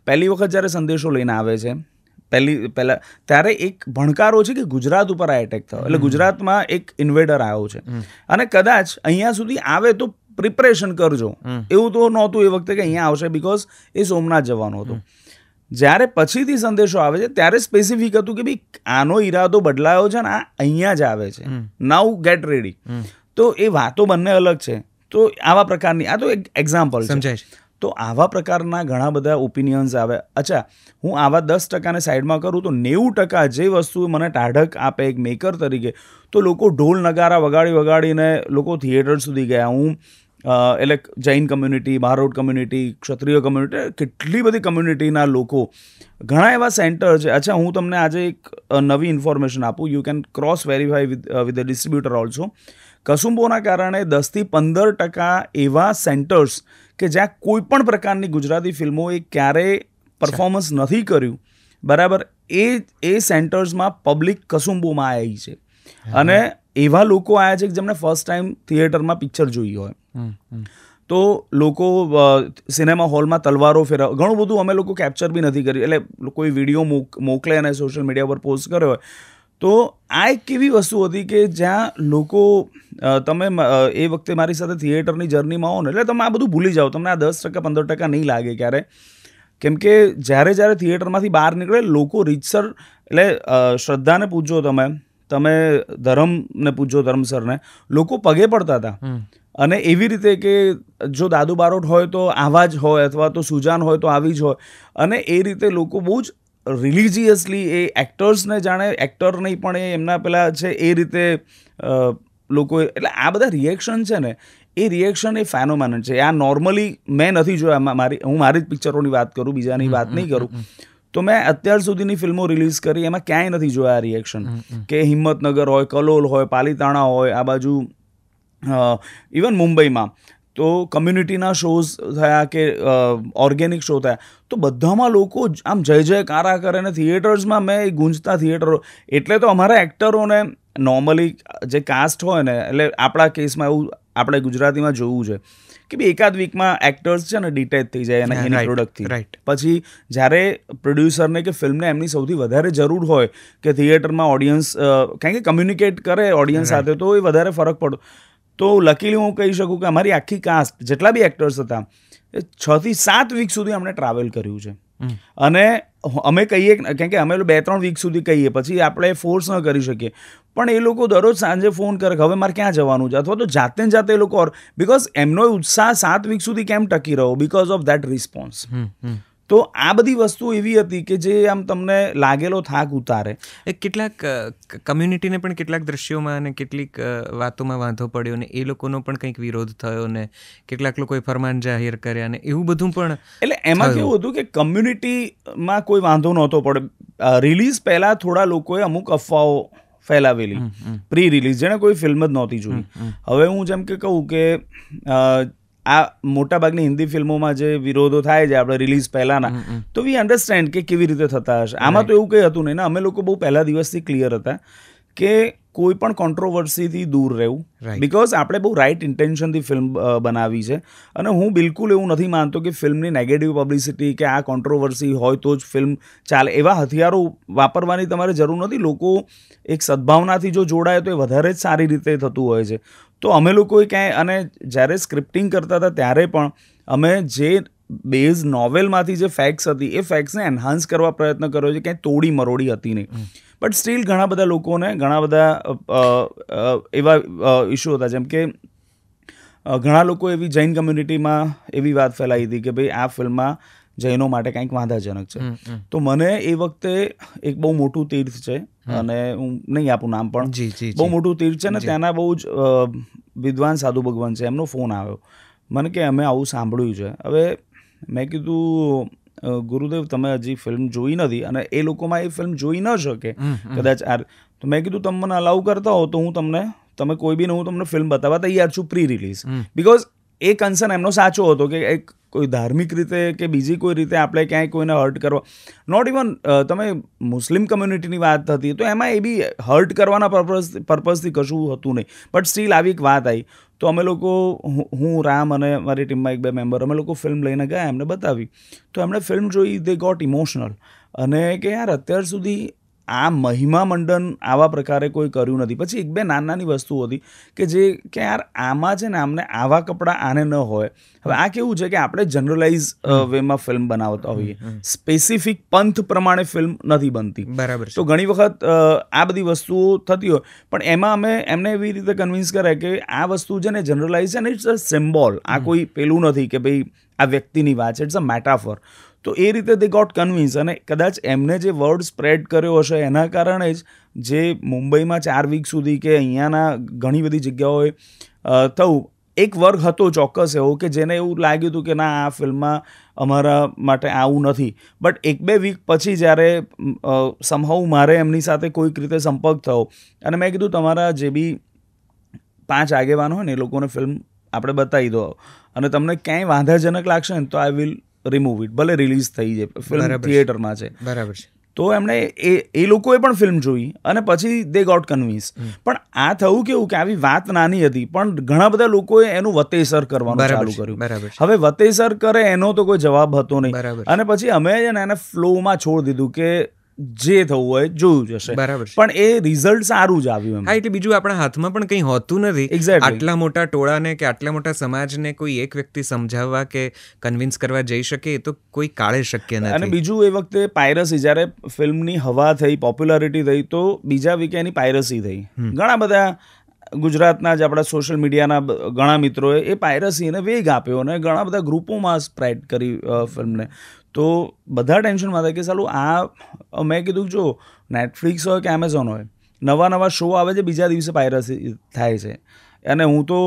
Speaker 1: પહેલી વખત જ્યારે સંદેશો લઈને આવે છે પહેલી પહેલાં ત્યારે એક ભણકારો છે કે ગુજરાત ઉપર આ એટેક થયો એટલે ગુજરાતમાં એક ઇન્વેડર આવ્યો છે અને કદાચ અહીંયા સુધી આવે તો પ્રિપરેશન કરજો એવું તો નહોતું એ વખતે કે અહીંયા આવશે બિકોઝ એ સોમનાથ જવાનું હતું જ્યારે પછીથી સંદેશો આવે છે ત્યારે સ્પેસિફિક હતું કે ભાઈ આનો ઈરાદો બદલાયો છે ને આ અહીંયા જ આવે છે નાઉ ગેટ રેડી તો એ વાતો બંને અલગ છે તો આવા પ્રકારની આ તો એક એક્ઝામ્પલ સમજાય છે તો આવા પ્રકારના ઘણા બધા ઓપિનિયન્સ આવે અચ્છા હું આવા દસ ટકાને સાઈડમાં કરું તો નેવું ટકા જે વસ્તુ મને ટાઢક આપે એક મેકર તરીકે તો લોકો ઢોલ નગારા વગાડી વગાડીને લોકો થિયેટર સુધી ગયા હું એટલે જૈન કમ્યુનિટી બારોડ કમ્યુનિટી ક્ષત્રિય કમ્યુનિટી કેટલી બધી કમ્યુનિટીના લોકો ઘણા એવા સેન્ટર છે અચ્છા હું તમને આજે એક નવી ઇન્ફોર્મેશન આપું you can cross verify with with the distributor also કસુંબોના કારણે દસથી પંદર ટકા એવા સેન્ટર્સ કે જ્યાં કોઈ પણ પ્રકારની ગુજરાતી ફિલ્મોએ ક્યારેય પરફોર્મન્સ નથી કર્યું બરાબર એ એ સેન્ટર્સમાં પબ્લિક કસુંબોમાં આવી છે અને એવા લોકો આવ્યા છે કે જેમણે ફર્સ્ટ ટાઈમ થિયેટરમાં પિક્ચર જોઈ હોય તો લોકો સિનેમા હોલમાં તલવારો ફેરવ ઘણું બધું અમે લોકો કેપ્ચર બી નથી કર્યું એટલે કોઈ વિડીયો મોકલે અને સોશિયલ મીડિયા પર પોસ્ટ કર્યો હોય તો આ એક એવી વસ્તુ હતી કે જ્યાં લોકો તમે એ વખતે મારી સાથે થિયેટરની જર્નીમાં આવો ને એટલે તમે આ બધું ભૂલી જાઓ તમને આ દસ ટકા પંદર ટકા નહીં લાગે ક્યારે કેમ કે જ્યારે જ્યારે થિયેટરમાંથી બહાર નીકળે લોકો રીતસર એટલે શ્રદ્ધાને પૂછો તમે તમે ધર્મને પૂછો ધર્મસરને લોકો પગે પડતા હતા અને એવી રીતે કે જો દાદુ બારોટ હોય તો આવા જ હોય અથવા તો સુજાન હોય તો આવી જ હોય અને એ રીતે લોકો બહુ જ રિલિજિયસલી એ એક્ટર્સને જાણે એક્ટર નહીં પણ એ એમના પેલા છે એ રીતે લોકો એટલે આ બધા રિએક્શન છે ને એ રિએક્શન એ ફેનોમેન છે આ નોર્મલી મેં નથી જોયા મારી હું મારી જ પિક્ચરોની વાત કરું બીજાની વાત નહીં કરું તો મેં અત્યાર સુધીની ફિલ્મો રિલીઝ કરી એમાં ક્યાંય નથી જોયા રિએક્શન કે હિંમતનગર હોય કલોલ હોય પાલીતાણા હોય આ બાજુ ઇવન મુંબઈમાં તો કમ્યુનિટીના શોઝ થયા કે ઓર્ગેનિક શો થયા તો બધામાં લોકો આમ જય જયકારા કરે ને થિયેટર્સમાં મેં ગુંજતા થિયેટરો એટલે તો અમારા એક્ટરોને નોર્મલી જે કાસ્ટ હોય ને એટલે આપણા કેસમાં એવું આપણે ગુજરાતીમાં જોવું છે કે ભાઈ એકાદ વીકમાં એક્ટર્સ છે ને ડિટેચ થઈ જાય એના એની પ્રોડક્ટથી રાઈટ પછી જ્યારે પ્રોડ્યુસરને કે ફિલ્મને એમની સૌથી વધારે જરૂર હોય કે થિયેટરમાં ઓડિયન્સ કારણ કે કમ્યુનિકેટ કરે ઓડિયન્સ સાથે તો એ વધારે ફરક પડતો તો લકીલી હું કહી શકું કે અમારી આખી કાસ્ટ જેટલા બી એક્ટર્સ હતા એ થી સાત વીક સુધી અમને ટ્રાવેલ કર્યું છે અને અમે કહીએ કેમ કે અમે બે ત્રણ વીક સુધી કહીએ પછી આપણે ફોર્સ ન કરી શકીએ પણ એ લોકો દરરોજ સાંજે ફોન કરે હવે મારે ક્યાં જવાનું છે અથવા તો જાતે જાતે એ લોકો ઓર બિકોઝ એમનો ઉત્સાહ સાત વીક સુધી કેમ ટકી રહ્યો બિકોઝ ઓફ ધેટ રિસ્પોન્સ તો આ બધી વસ્તુ એવી હતી કે જે આમ તમને લાગેલો થાક ઉતારે
Speaker 2: એ કેટલાક કમ્યુનિટીને પણ કેટલાક દ્રશ્યોમાં અને કેટલીક વાતોમાં વાંધો પડ્યો ને એ લોકોનો પણ કંઈક વિરોધ થયો ને કેટલાક લોકોએ ફરમાન જાહેર કર્યા ને એવું બધું પણ એટલે એમાં કેવું
Speaker 1: હતું કે કમ્યુનિટીમાં કોઈ વાંધો નહોતો પડ્યો રિલીઝ પહેલાં થોડા લોકોએ અમુક અફવાઓ ફેલાવેલી પ્રી રિલીઝ જેને કોઈ ફિલ્મ જ નહોતી જોઈ હવે હું જેમ કે કહું કે આ મોટાભાગની હિન્દી ફિલ્મોમાં જે વિરોધો થાય છે આપણે રિલીઝ પહેલાના તો વી અન્ડરસ્ટેન્ડ કે કેવી રીતે થતા હશે આમાં તો એવું કંઈ હતું નહીં ને અમે લોકો બહુ પહેલા દિવસથી ક્લિયર હતા કે કોઈ પણ કોન્ટ્રોવર્સીથી દૂર રહેવું બિકોઝ આપણે બહુ રાઇટ ઇન્ટેન્શનથી ફિલ્મ બનાવી છે અને હું બિલકુલ એવું નથી માનતો કે ફિલ્મની નેગેટિવ પબ્લિસિટી કે આ કોન્ટ્રોવર્સી હોય તો જ ફિલ્મ ચાલે એવા હથિયારો વાપરવાની તમારે જરૂર નથી લોકો એક સદભાવનાથી જો જોડાય તો એ વધારે જ સારી રીતે થતું હોય છે તો અમે લોકોએ ક્યાંય અને જ્યારે સ્ક્રિપ્ટિંગ કરતા હતા ત્યારે પણ અમે જે બેઝ નોવેલમાંથી જે ફેક્ટ્સ હતી એ ફેક્ટ્સને એન્હાન્સ કરવા પ્રયત્ન કર્યો છે ક્યાંય તોડી મરોડી હતી નહીં બટ સ્ટીલ ઘણા બધા લોકોને ઘણા બધા એવા ઇશ્યુ હતા જેમ કે ઘણા લોકો એવી જૈન કમ્યુનિટીમાં એવી વાત ફેલાઈ હતી કે ભાઈ આ ફિલ્મમાં જૈનો માટે કંઈક વાંધાજનક છે તો મને એ વખતે એક બહુ મોટું તીર્થ છે અને હું નહીં આપું નામ પણ બહુ મોટું તીર્થ છે ને ત્યાંના બહુ જ વિદ્વાન સાધુ ભગવાન છે એમનો ફોન આવ્યો મને કે અમે આવું સાંભળ્યું છે હવે મેં કીધું ગુરુદેવ તમે હજી ફિલ્મ જોઈ નથી અને એ લોકોમાં એ ફિલ્મ જોઈ ન શકે કદાચ આર તો મેં કીધું તમે મને અલાઉ કરતા હો તો હું તમને તમે કોઈ બી હું તમને ફિલ્મ બતાવવા તૈયાર છું પ્રી રિલીઝ બિકોઝ એ કન્સર્ન એમનો સાચો હતો કે એક કોઈ ધાર્મિક રીતે કે બીજી કોઈ રીતે આપણે ક્યાંય કોઈને હર્ટ કરવા નોટ ઇવન તમે મુસ્લિમ કમ્યુનિટીની વાત હતી તો એમાં એ બી હર્ટ કરવાના પર્પઝ પર્પઝથી કશું હતું નહીં બટ સ્ટીલ આવી એક વાત આવી તો અમે લોકો હું રામ અને મારી ટીમમાં એક બે મેમ્બર અમે લોકો ફિલ્મ લઈને ગયા એમને બતાવી તો એમણે ફિલ્મ જોઈ દે ગોટ ઇમોશનલ અને કે યાર અત્યાર સુધી આ મહિમા મંડન આવા પ્રકારે કોઈ કર્યું નથી પછી એક બે નાની નાની વસ્તુ હતી કે જે કે યાર આમાં છે ને આમને આવા કપડાં આને ન હોય હવે આ કેવું છે કે આપણે જનરલાઇઝ વેમાં ફિલ્મ બનાવતા હોઈએ સ્પેસિફિક પંથ પ્રમાણે ફિલ્મ નથી બનતી બરાબર તો ઘણી વખત આ બધી વસ્તુઓ થતી હોય પણ એમાં અમે એમને એવી રીતે કન્વિન્સ કરે કે આ વસ્તુ છે ને જનરલાઇઝ છે ને ઇટ્સ અ સિમ્બોલ આ કોઈ પેલું નથી કે ભાઈ આ વ્યક્તિની વાત છે ઇટ્સ અ મેટાફર તો એ રીતે દે ગોટ કન્વિન્સ અને કદાચ એમને જે વર્ડ સ્પ્રેડ કર્યો હશે એના કારણે જ જે મુંબઈમાં ચાર વીક સુધી કે અહીંયાના ઘણી બધી જગ્યાઓએ થયું એક વર્ગ હતો ચોક્કસ એવો કે જેને એવું લાગ્યું હતું કે ના આ ફિલ્મમાં અમારા માટે આવું નથી બટ એક બે વીક પછી જ્યારે સમહાઉ મારે એમની સાથે કોઈક રીતે સંપર્ક થયો અને મેં કીધું તમારા જે બી પાંચ આગેવાનો હોય ને એ લોકોને ફિલ્મ આપણે બતાવી દો અને તમને ક્યાંય વાંધાજનક લાગશે ને તો આઈ વિલ રિમૂવ ઇટ ભલે રિલીઝ થઈ જાય ફિલ્મ થિયેટરમાં છે બરાબર છે તો એમણે એ એ લોકોએ પણ ફિલ્મ જોઈ અને પછી દે ગોટ કન્વિન્સ પણ આ થયું કેવું કે આવી વાત નાની હતી પણ ઘણા બધા લોકોએ એનું વતેસર કરવાનું ચાલુ કર્યું હવે વતેસર કરે એનો તો કોઈ જવાબ હતો નહીં અને પછી અમે છે ને એને ફ્લોમાં છોડ દીધું કે જે થવું હોય જોયું જશે બરાબર પણ એ રિઝલ્ટ સારું જ આવ્યું એમ
Speaker 2: હા એટલે બીજું આપણા હાથમાં પણ કંઈ હોતું નથી આટલા મોટા ટોળાને કે આટલા મોટા સમાજને કોઈ એક વ્યક્તિ સમજાવવા કે કન્વિન્સ કરવા જઈ શકે એ તો કોઈ કાળે શક્ય નથી અને
Speaker 1: બીજું એ વખતે પાયરસી જ્યારે ફિલ્મની હવા થઈ પોપ્યુલારિટી થઈ તો બીજા વીકે એની પાયરસી થઈ ઘણા બધા ગુજરાતના જ આપણા સોશિયલ મીડિયાના ઘણા મિત્રોએ એ પાયરસીને વેગ આપ્યો અને ઘણા બધા ગ્રુપોમાં સ્પ્રેડ કરી ફિલ્મને તો બધા ટેન્શનમાં હતા કે સાલું આ મેં કીધું જો નેટફ્લિક્સ હોય કે એમેઝોન હોય નવા નવા શો આવે છે બીજા દિવસે પાયરસી થાય છે અને હું તો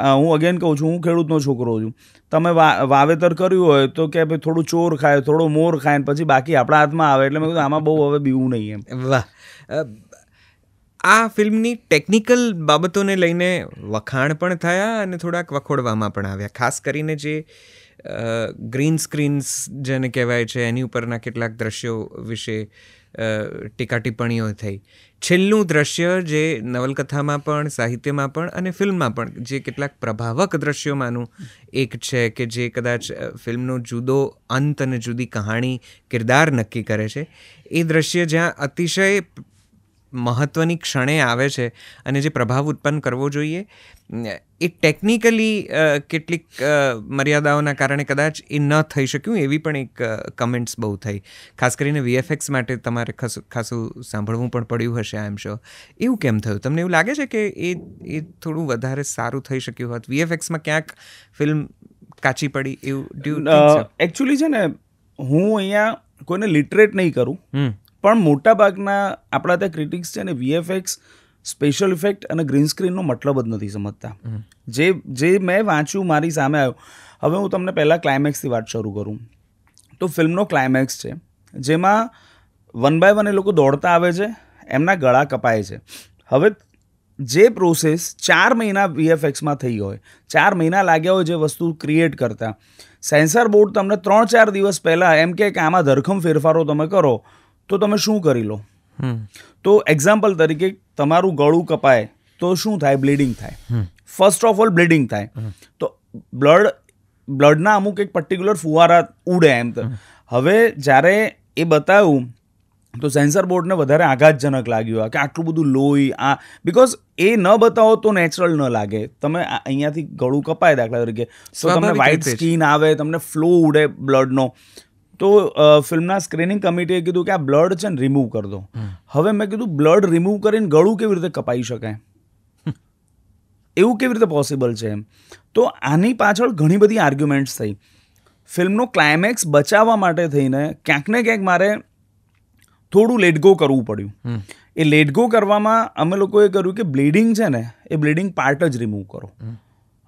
Speaker 1: હું અગેન કહું છું હું ખેડૂતનો છોકરો છું તમે વાવેતર કર્યું હોય તો કે ભાઈ થોડું ચોર ખાય થોડો મોર ખાય પછી બાકી આપણા હાથમાં આવે એટલે મેં કીધું આમાં બહુ હવે બીવું
Speaker 2: નહીં એમ વાહ આ ફિલ્મની ટેકનિકલ બાબતોને લઈને વખાણ પણ થયા અને થોડાક વખોડવામાં પણ આવ્યા ખાસ કરીને જે ગ્રીન સ્ક્રીન્સ જેને કહેવાય છે એની ઉપરના કેટલાક દ્રશ્યો વિશે ટીકા ટિપ્પણીઓ થઈ છેલ્લું દ્રશ્ય જે નવલકથામાં પણ સાહિત્યમાં પણ અને ફિલ્મમાં પણ જે કેટલાક પ્રભાવક દ્રશ્યોમાંનું એક છે કે જે કદાચ ફિલ્મનો જુદો અંત અને જુદી કહાણી કિરદાર નક્કી કરે છે એ દ્રશ્ય જ્યાં અતિશય મહત્ત્વની ક્ષણે આવે છે અને જે પ્રભાવ ઉત્પન્ન કરવો જોઈએ એ ટેકનિકલી કેટલીક મર્યાદાઓના કારણે કદાચ એ ન થઈ શક્યું એવી પણ એક કમેન્ટ્સ બહુ થઈ ખાસ કરીને વીએફએક્સ માટે તમારે ખાસું સાંભળવું પણ પડ્યું હશે આઈ એમ શ્યોર એવું કેમ થયું તમને એવું લાગે છે કે એ એ થોડું વધારે સારું થઈ શક્યું હોત વીએફએક્સમાં ક્યાંક ફિલ્મ કાચી પડી એવું એકચ્યુઅલી
Speaker 1: છે ને હું અહીંયા કોઈને લિટરેટ નહીં કરું પણ મોટાભાગના આપણા ત્યાં ક્રિટિક્સ છે ને વીએફએક્સ સ્પેશિયલ ઇફેક્ટ અને ગ્રીન સ્ક્રીનનો મતલબ જ નથી સમજતા જે જે મેં વાંચ્યું મારી સામે આવ્યું હવે હું તમને પહેલાં ક્લાઇમેક્સથી વાત શરૂ કરું તો ફિલ્મનો ક્લાઇમેક્સ છે જેમાં વન બાય વન એ લોકો દોડતા આવે છે એમના ગળા કપાય છે હવે જે પ્રોસેસ ચાર મહિના વીએફએક્સમાં થઈ હોય ચાર મહિના લાગ્યા હોય જે વસ્તુ ક્રિએટ કરતા સેન્સર બોર્ડ તમને ત્રણ ચાર દિવસ પહેલાં એમ કે આમાં ધરખમ ફેરફારો તમે કરો તો તમે શું કરી લો તો એક્ઝામ્પલ તરીકે તમારું ગળું કપાય તો શું થાય બ્લીડિંગ થાય ફર્સ્ટ ઓફ ઓલ બ્લીડિંગ થાય તો બ્લડ બ્લડના અમુક એક પર્ટિક્યુલર ફુવારા ઉડે એમ તો હવે જ્યારે એ બતાવ્યું તો સેન્સર બોર્ડને વધારે આઘાતજનક લાગ્યું આ કે આટલું બધું લોહી આ બિકોઝ એ ન બતાવો તો નેચરલ ન લાગે તમે અહીંયાથી ગળું કપાય દાખલા તરીકે તો તમને વ્હાઇટ સ્કીન આવે તમને ફ્લો ઉડે બ્લડનો તો ફિલ્મના સ્ક્રીનિંગ કમિટીએ કીધું કે આ બ્લડ છે ને રિમૂવ કરી દો હવે મેં કીધું બ્લડ રિમૂવ કરીને ગળું કેવી રીતે કપાઈ શકાય એવું કેવી રીતે પોસિબલ છે એમ તો આની પાછળ ઘણી બધી આર્ગ્યુમેન્ટ્સ થઈ ફિલ્મનો ક્લાઇમેક્સ બચાવવા માટે થઈને ક્યાંક ને ક્યાંક મારે થોડું લેટગો કરવું પડ્યું એ લેટગો કરવામાં અમે લોકોએ કર્યું કે બ્લીડિંગ છે ને એ બ્લીડિંગ પાર્ટ જ રિમૂવ કરો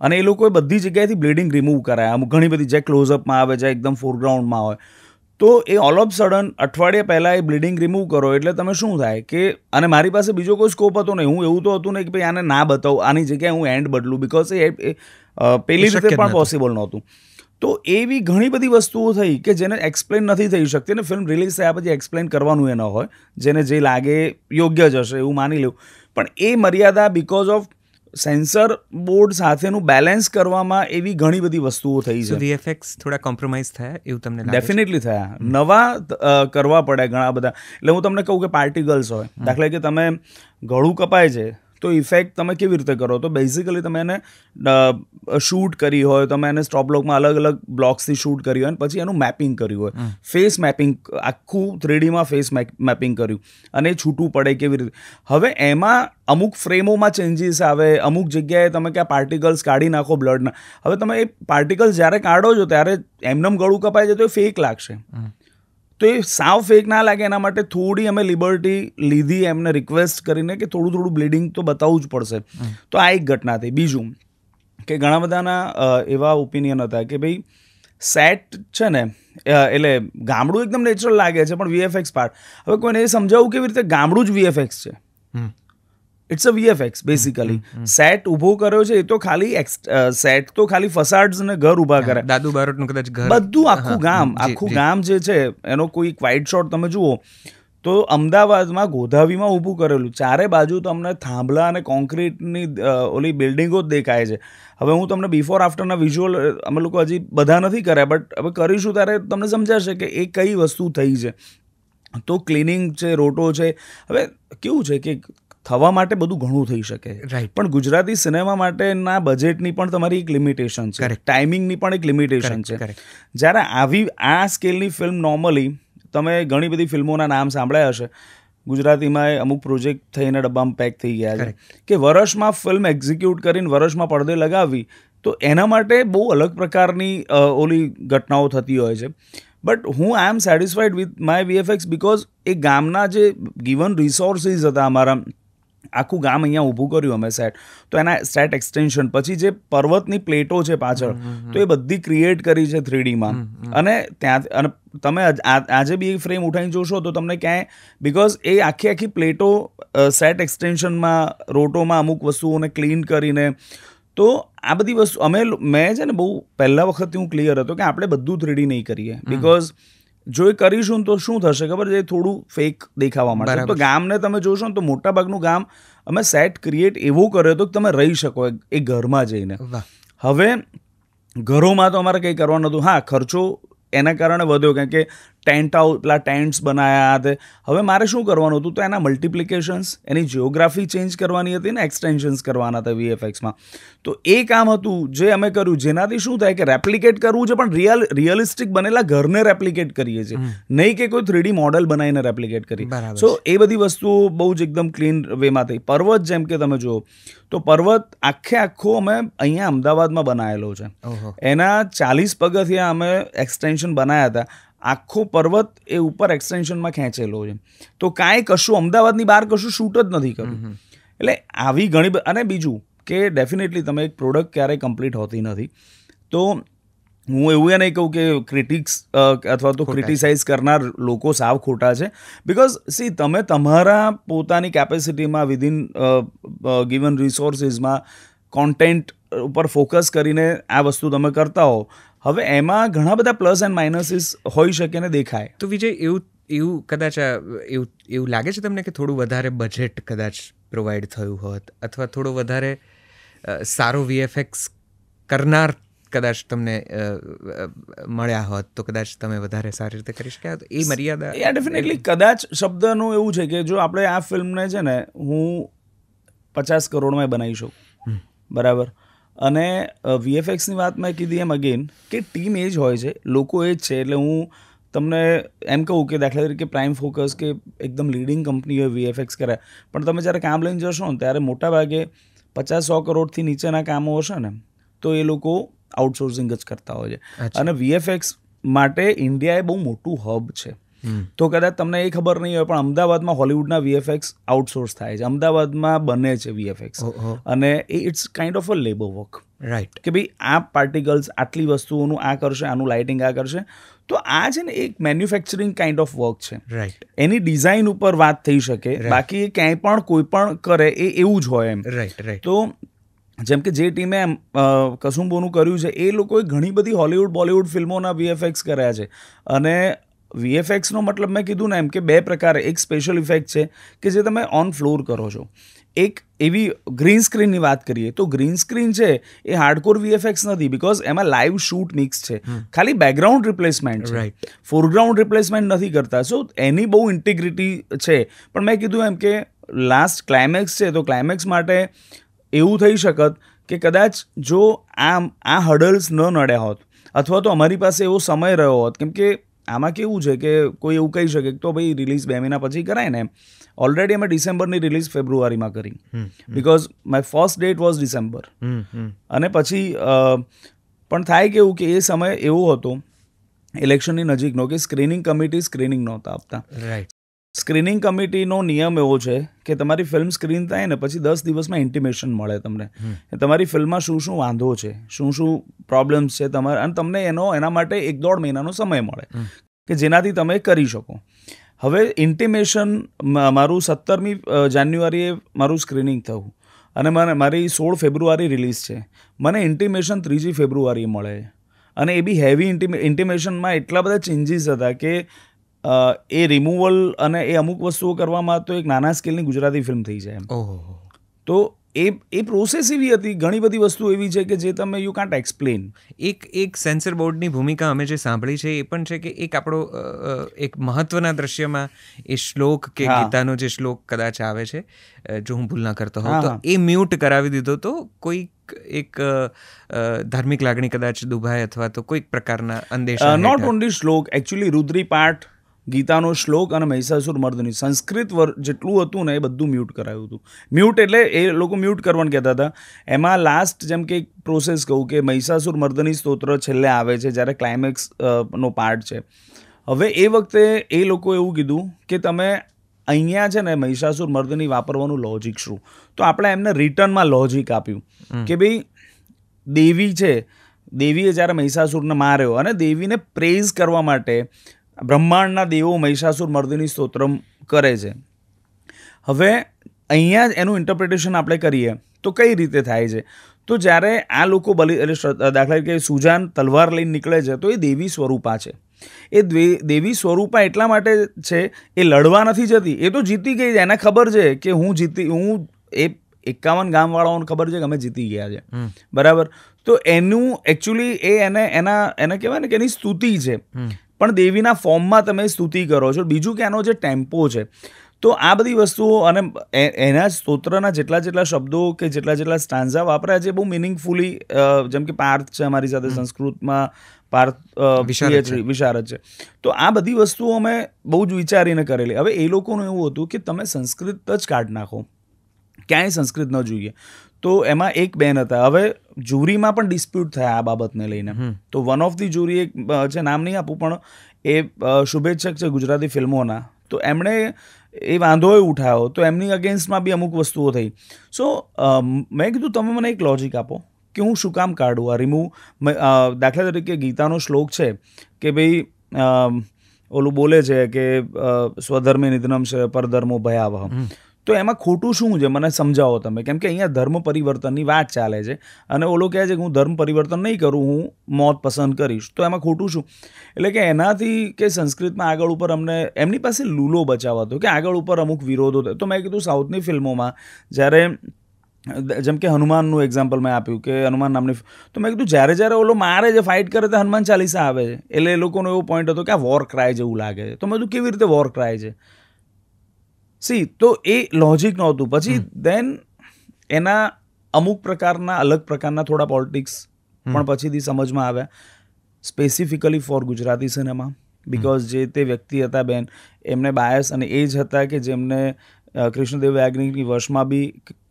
Speaker 1: અને એ લોકોએ બધી જગ્યાએથી બ્લીડિંગ રિમૂવ કરાય અમુક ઘણી બધી જે ક્લોઝઅપમાં આવે છે એકદમ ફોરગ્રાઉન્ડમાં હોય તો એ ઓલ ઓફ સડન અઠવાડિયા પહેલાં એ બ્લીડિંગ રિમૂવ કરો એટલે તમે શું થાય કે અને મારી પાસે બીજો કોઈ સ્કોપ હતો નહીં હું એવું તો હતું નહીં કે ભાઈ આને ના બતાવું આની જગ્યાએ હું એન્ડ બદલું બિકોઝ એ પેલી રીતે પણ પોસિબલ નહોતું તો એવી ઘણી બધી વસ્તુઓ થઈ કે જેને એક્સપ્લેન નથી થઈ શકતી અને ફિલ્મ રિલીઝ થયા પછી એક્સપ્લેન કરવાનું એ ન હોય જેને જે લાગે યોગ્ય જ હશે એવું માની લેવું પણ એ મર્યાદા બિકોઝ ઓફ સેન્સર બોર્ડ સાથેનું બેલેન્સ કરવામાં એવી ઘણી બધી વસ્તુઓ થઈ છે
Speaker 2: વીએફએક્સ થોડા કોમ્પ્રોમાઇઝ થયા એવું તમને ડેફિનેટલી
Speaker 1: થયા નવા કરવા પડે ઘણા બધા એટલે હું તમને કહું કે પાર્ટિકલ્સ હોય દાખલા કે તમે ગળું કપાય છે તો ઇફેક્ટ તમે કેવી રીતે કરો તો બેઝિકલી તમે એને શૂટ કરી હોય તમે એને સ્ટોપ બ્લોકમાં અલગ અલગ બ્લોક્સથી શૂટ કરી હોય અને પછી એનું મેપિંગ કર્યું હોય ફેસ મેપિંગ આખું થ્રીડીમાં ફેસ મેપિંગ કર્યું અને છૂટું પડે કેવી રીતે હવે એમાં અમુક ફ્રેમોમાં ચેન્જીસ આવે અમુક જગ્યાએ તમે કે પાર્ટિકલ્સ કાઢી નાખો બ્લડના હવે તમે એ પાર્ટિકલ્સ જ્યારે કાઢો છો ત્યારે એમનેમ ગળું કપાય છે તો ફેક લાગશે તો એ સાવ ફેક ના લાગે એના માટે થોડી અમે લિબર્ટી લીધી એમને રિક્વેસ્ટ કરીને કે થોડું થોડું બ્લીડિંગ તો બતાવવું જ પડશે તો આ એક ઘટના થઈ બીજું કે ઘણા બધાના એવા ઓપિનિયન હતા કે ભાઈ સેટ છે ને એટલે ગામડું એકદમ નેચરલ લાગે છે પણ વીએફએક્સ પાર્ટ હવે કોઈને એ સમજાવવું કેવી રીતે ગામડું જ વીએફએક્સ છે it's a VFX basically set ઉભો કર્યો છે એ તો ખાલી સેટ તો ખાલી ફસાડ્સ ને ઘર ઉભા કરે દાદુ બારોટનું કદાચ ઘર બધું આખું ગામ આખું ગામ જે છે એનો કોઈ વાઇડ શોટ તમે જુઓ તો અમદાવાદમાં ગોધાવીમાં ઊભું કરેલું ચારે બાજુ તમને થાંભલા અને કોન્ક્રીટની ઓલી બિલ્ડિંગો જ દેખાય છે હવે હું તમને બિફોર આફ્ટરના વિઝ્યુઅલ અમે લોકો હજી બધા નથી કર્યા બટ હવે કરીશું ત્યારે તમને સમજાશે કે એ કઈ વસ્તુ થઈ છે તો ક્લિનિંગ છે રોટો છે હવે કેવું છે કે થવા માટે બધું ઘણું થઈ શકે રાઈટ પણ ગુજરાતી સિનેમા માટેના બજેટની પણ તમારી એક લિમિટેશન છે ટાઈમિંગની પણ એક લિમિટેશન છે જ્યારે આવી આ સ્કેલની ફિલ્મ નોર્મલી તમે ઘણી બધી ફિલ્મોના નામ સાંભળ્યા હશે ગુજરાતીમાં અમુક પ્રોજેક્ટ થઈને ડબ્બામાં પેક થઈ ગયા છે કે વર્ષમાં ફિલ્મ એક્ઝિક્યુટ કરીને વર્ષમાં પડદે લગાવી તો એના માટે બહુ અલગ પ્રકારની ઓલી ઘટનાઓ થતી હોય છે બટ હું I am satisfied with my VFX because એ ગામના જે ગિવન રિસોર્સિસ હતા અમારા આખું ગામ અહીંયા ઊભું કર્યું અમે સેટ તો એના સેટ એક્સટેન્શન પછી જે પર્વતની પ્લેટો છે પાછળ તો એ બધી ક્રિએટ કરી છે થ્રીડીમાં અને ત્યાં અને તમે આજે બી એ ફ્રેમ ઉઠાવીને જોશો તો તમને ક્યાંય બિકોઝ એ આખી આખી પ્લેટો સેટ એક્સટેન્શનમાં રોટોમાં અમુક વસ્તુઓને ક્લીન કરીને તો આ બધી વસ્તુ અમે મેં છે ને બહુ પહેલા વખતથી હું ક્લિયર હતો કે આપણે બધું થ્રીડી નહીં કરીએ બિકોઝ જો એ કરીશું તો શું થશે ખબર છે થોડું ફેક દેખાવા માટે તો ગામને તમે જોશો ને તો મોટાભાગનું ગામ અમે સેટ ક્રિએટ એવું કર્યો હતો કે તમે રહી શકો એ ઘરમાં જઈને હવે ઘરોમાં તો અમારે કંઈ કરવાનું હતું હા ખર્ચો એના કારણે વધ્યો કારણ કે ટેન્ટ આઉ પેલા ટેન્ટ્સ બનાવ્યા તે હવે મારે શું કરવાનું હતું તો એના મલ્ટિપ્લિકેશન્સ એની જિયોગ્રાફી ચેન્જ કરવાની હતી ને એક્સટેન્શન્સ કરવાના હતા વીએફએક્સમાં તો એ કામ હતું જે અમે કર્યું જેનાથી શું થાય કે રેપ્લિકેટ કરવું છે પણ રિયલ રિયલિસ્ટિક બનેલા ઘરને રેપ્લિકેટ કરીએ છીએ નહીં કે કોઈ થ્રીડી મોડલ બનાવીને રેપ્લિકેટ કરી સો એ બધી વસ્તુઓ બહુ જ એકદમ ક્લીન વેમાં થઈ પર્વત જેમ કે તમે જુઓ તો પર્વત આખે આખો અમે અહીંયા અમદાવાદમાં બનાવેલો છે એના ચાલીસ પગથિયા અમે એક્સટેન્શન બનાવ્યા હતા આખો પર્વત એ ઉપર એક્સટેન્શનમાં ખેંચેલો છે તો કાંઈ કશું અમદાવાદની બહાર કશું શૂટ જ નથી કર્યું એટલે આવી ઘણી અને બીજું કે ડેફિનેટલી તમે એક પ્રોડક્ટ ક્યારેય કમ્પ્લીટ હોતી નથી તો હું એવું એ નહીં કહું કે ક્રિટિક્સ અથવા તો ક્રિટિસાઇઝ કરનાર લોકો સાવ ખોટા છે બિકોઝ સી તમે તમારા પોતાની કેપેસિટીમાં વિધિન ગિવન રિસોર્સિસમાં કોન્ટેન્ટ ઉપર ફોકસ કરીને આ વસ્તુ તમે કરતા હો હવે એમાં ઘણા બધા પ્લસ
Speaker 2: એન્ડ માઇનસીસ હોઈ શકે ને દેખાય તો વિજય એવું એવું કદાચ એવું એવું લાગે છે તમને કે થોડું વધારે બજેટ કદાચ પ્રોવાઈડ થયું હોત અથવા થોડો વધારે સારો વીએફએક્સ કરનાર કદાચ તમને મળ્યા હોત તો કદાચ તમે વધારે સારી રીતે કરી શક્યા હોત એ મર્યાદા
Speaker 1: યા ડેફિનેટલી કદાચ શબ્દનું એવું છે કે જો આપણે આ ફિલ્મને છે ને હું પચાસ કરોડમાં બનાવી શકું બરાબર અને વીએફએક્સની વાત મેં કીધી એમ અગેન કે ટીમ એ જ હોય છે લોકો એ જ છે એટલે હું તમને એમ કહું કે દાખલા તરીકે પ્રાઇમ ફોકસ કે એકદમ લીડિંગ કંપની હોય વીએફએક્સ કરે પણ તમે જ્યારે કામ લઈને જશો ને ત્યારે મોટાભાગે પચાસ સો કરોડથી નીચેના કામો હશે ને તો એ લોકો આઉટસોર્સિંગ જ કરતા હોય છે અને વીએફએક્સ માટે ઇન્ડિયા એ બહુ મોટું હબ છે તો કદાચ તમને એ ખબર નહીં હોય પણ અમદાવાદમાં હોલિવૂડના વીએફએક્સ આઉટસોર્સ થાય છે અમદાવાદમાં બને છે વીએફએક્સ અને it's kind of a labour work right કે ભાઈ આ પાર્ટિકલ્સ આટલી વસ્તુઓનું આ કરશે આનું લાઇટિંગ આ કરશે તો આ છે ને એક મેન્યુફેક્ચરિંગ કાઇન્ડ ઓફ વર્ક છે રાઈટ એની ડિઝાઇન ઉપર વાત થઈ શકે બાકી એ ક્યાંય પણ કોઈ પણ કરે એ એવું જ હોય એમ રાઈટ રાઈટ તો જેમ કે જે ટીમે કસુંબોનું કર્યું છે એ લોકોએ ઘણી બધી હોલિવૂડ બોલિવૂડ ફિલ્મોના વીએફએક્સ કર્યા છે અને વીએફએક્સનો મતલબ મેં કીધું ને એમ કે બે પ્રકાર એક સ્પેશિયલ ઇફેક્ટ છે કે જે તમે ઓન ફ્લોર કરો છો એક એવી ગ્રીન સ્ક્રીનની વાત કરીએ તો ગ્રીન સ્ક્રીન છે એ હાર્ડકોર વીએફએક્સ નથી બિકોઝ એમાં લાઈવ શૂટ મિક્સ છે ખાલી બેકગ્રાઉન્ડ રિપ્લેસમેન્ટ છે ફોરગ્રાઉન્ડ રિપ્લેસમેન્ટ નથી કરતા સો એની બહુ ઇન્ટિગ્રિટી છે પણ મેં કીધું એમ કે લાસ્ટ ક્લાઇમેક્સ છે તો ક્લાઇમેક્સ માટે એવું થઈ શકત કે કદાચ જો આમ આ હર્ડલ્સ ન નડ્યા હોત અથવા તો અમારી પાસે એવો સમય રહ્યો હોત કેમ કે આમાં કેવું છે કે કોઈ એવું કહી શકે તો ભાઈ રિલીઝ બે મહિના પછી કરાય ને ઓલરેડી અમે ડિસેમ્બરની રિલીઝ ફેબ્રુઆરીમાં કરી because my first date was December અને પછી પણ થાય કેવું કે એ સમય એવો હતો ઇલેક્શનની નજીકનો કે સ્ક્રીનિંગ કમિટી સ્ક્રીનિંગ નહોતા આપતા સ્ક્રીનિંગ કમિટીનો નિયમ એવો છે કે તમારી ફિલ્મ સ્ક્રીન થાય ને પછી દસ દિવસમાં ઇન્ટિમેશન મળે તમને તમારી ફિલ્મમાં શું શું વાંધો છે શું શું પ્રોબ્લેમ્સ છે તમારે અને તમને એનો એના માટે એક દોઢ મહિનાનો સમય મળે કે જેનાથી તમે કરી શકો હવે ઇન્ટિમેશન મારું સત્તરમી જાન્યુઆરીએ મારું સ્ક્રીનિંગ થયું અને મને મારી સોળ ફેબ્રુઆરી રિલીઝ છે મને ઇન્ટિમેશન ત્રીજી ફેબ્રુઆરીએ મળે અને એ બી હેવી ઇન્ટિમેશનમાં એટલા બધા ચેન્જીસ હતા કે એ રિમુવલ અને એ અમુક વસ્તુઓ કરવામાં તો એક નાના સ્કેલની ગુજરાતી ફિલ્મ થઈ જાય ઓહો તો એ એ પ્રોસેસ એવી હતી ઘણી
Speaker 2: બધી વસ્તુ એવી છે કે જે તમે યુ કાન્ટ એક્સપ્લેન એક એક સેન્સર બોર્ડની ભૂમિકા અમે જે સાંભળી છે એ પણ છે કે એક આપણો એક મહત્વના દ્રશ્યમાં એ શ્લોક કે ગીતાનો જે શ્લોક કદાચ આવે છે જો હું ભૂલ ના કરતો હોઉં તો એ મ્યુટ કરાવી દીધો તો કોઈ એક ધાર્મિક લાગણી કદાચ દુભાય અથવા તો કોઈક પ્રકારના અંદેશા નોટ
Speaker 1: ઓનલી શ્લોક એકચ્યુઅલી રુદ્રી પાઠ ગીતાનો શ્લોક અને મહિષાસુર મર્દની સંસ્કૃત વર જેટલું હતું ને એ બધું મ્યુટ કરાયું હતું મ્યુટ એટલે એ લોકો મ્યુટ કરવાનું કહેતા હતા એમાં લાસ્ટ જેમ કે એક પ્રોસેસ કહું કે મહિષાસુર મર્દની સ્તોત્ર છેલ્લે આવે છે જ્યારે ક્લાઇમેક્સ નો પાર્ટ છે હવે એ વખતે એ લોકો એવું કીધું કે તમે અહીંયા છે ને મહિષાસુર મર્દની વાપરવાનું લોજિક શું તો આપણે એમને રિટર્નમાં લોજિક આપ્યું કે ભાઈ દેવી છે દેવીએ જ્યારે મહિષાસુરને માર્યો અને દેવીને પ્રેઝ કરવા માટે બ્રહ્માંડના દેવો મહિષાસુર મર્દિની સ્તોત્રમ કરે છે હવે અહીંયા જ એનું ઇન્ટરપ્રિટેશન આપણે કરીએ તો કઈ રીતે થાય છે તો જ્યારે આ લોકો બલિ એટલે દાખલા તરીકે સુજાન તલવાર લઈને નીકળે છે તો એ દેવી સ્વરૂપા છે એ દેવી સ્વરૂપા એટલા માટે છે એ લડવા નથી જતી એ તો જીતી ગઈ છે એને ખબર છે કે હું જીતી હું એ એકાવન ગામવાળાઓને ખબર છે કે અમે જીતી ગયા છે બરાબર તો એનું એકચ્યુઅલી એ એને એના એને કહેવાય ને કે એની સ્તુતિ છે પણ દેવીના ફોર્મમાં તમે સ્તુતિ કરો છો બીજું કે આનો જે ટેમ્પો છે તો આ બધી વસ્તુઓ અને એના સ્તોત્રના જેટલા જેટલા શબ્દો કે જેટલા જેટલા સ્ટાન્ઝા વાપર્યા છે બહુ મિનિંગફુલી જેમ કે પાર્થ છે અમારી સાથે સંસ્કૃતમાં પાર્થ વિશારદ છે તો આ બધી વસ્તુઓ અમે બહુ જ વિચારીને કરેલી હવે એ લોકોનું એવું હતું કે તમે સંસ્કૃત જ કાઢ નાખો ક્યાંય સંસ્કૃત ન જોઈએ તો એમાં એક બેન હતા હવે જ્યુરીમાં પણ ડિસ્પ્યુટ થયા આ બાબતને લઈને તો વન ઓફ ધી જ્યુરી એક છે નામ નહીં આપું પણ એ શુભેચ્છક છે ગુજરાતી ફિલ્મોના તો એમણે એ વાંધોએ ઉઠાયો તો એમની અગેન્સ્ટમાં બી અમુક વસ્તુઓ થઈ સો મેં કીધું તમે મને એક લોજિક આપો કે હું શું કામ કાઢું આ રિમૂવ દાખલા તરીકે ગીતાનો શ્લોક છે કે ભાઈ ઓલું બોલે છે કે સ્વધર્મે નિધનમ છે પરધર્મો ભયાવહ તો એમાં ખોટું શું છે મને સમજાવો તમે કેમ કે અહીંયા ધર્મ પરિવર્તનની વાત ચાલે છે અને ઓલો કહે છે કે હું ધર્મ પરિવર્તન નહીં કરું હું મોત પસંદ કરીશ તો એમાં ખોટું શું એટલે કે એનાથી કે સંસ્કૃતમાં આગળ ઉપર અમને એમની પાસે લૂલો બચાવ હતો કે આગળ ઉપર અમુક વિરોધો તો મેં કીધું સાઉથની ફિલ્મોમાં જ્યારે જેમ કે હનુમાનનું એક્ઝામ્પલ મેં આપ્યું કે હનુમાન નામની તો મેં કીધું જ્યારે જ્યારે ઓલો મારે જે ફાઇટ કરે તો હનુમાન ચાલીસા આવે છે એટલે એ લોકોનો એવો પોઈન્ટ હતો કે આ વોર ક્રાય જેવું લાગે છે તો મેં કીધું કેવી રીતે વોર ક્રાય છે સી તો એ લોજિક નહોતું પછી દેન એના અમુક પ્રકારના અલગ પ્રકારના થોડા પોલિટિક્સ પણ પછીથી સમજમાં આવ્યા specifically for Gujarati cinema because જે તે વ્યક્તિ હતા બેન એમને બાયસ અને એ જ હતા કે જેમને કૃષ્ણદેવ વ્યાજ્ઞિકની વર્ષમાં બી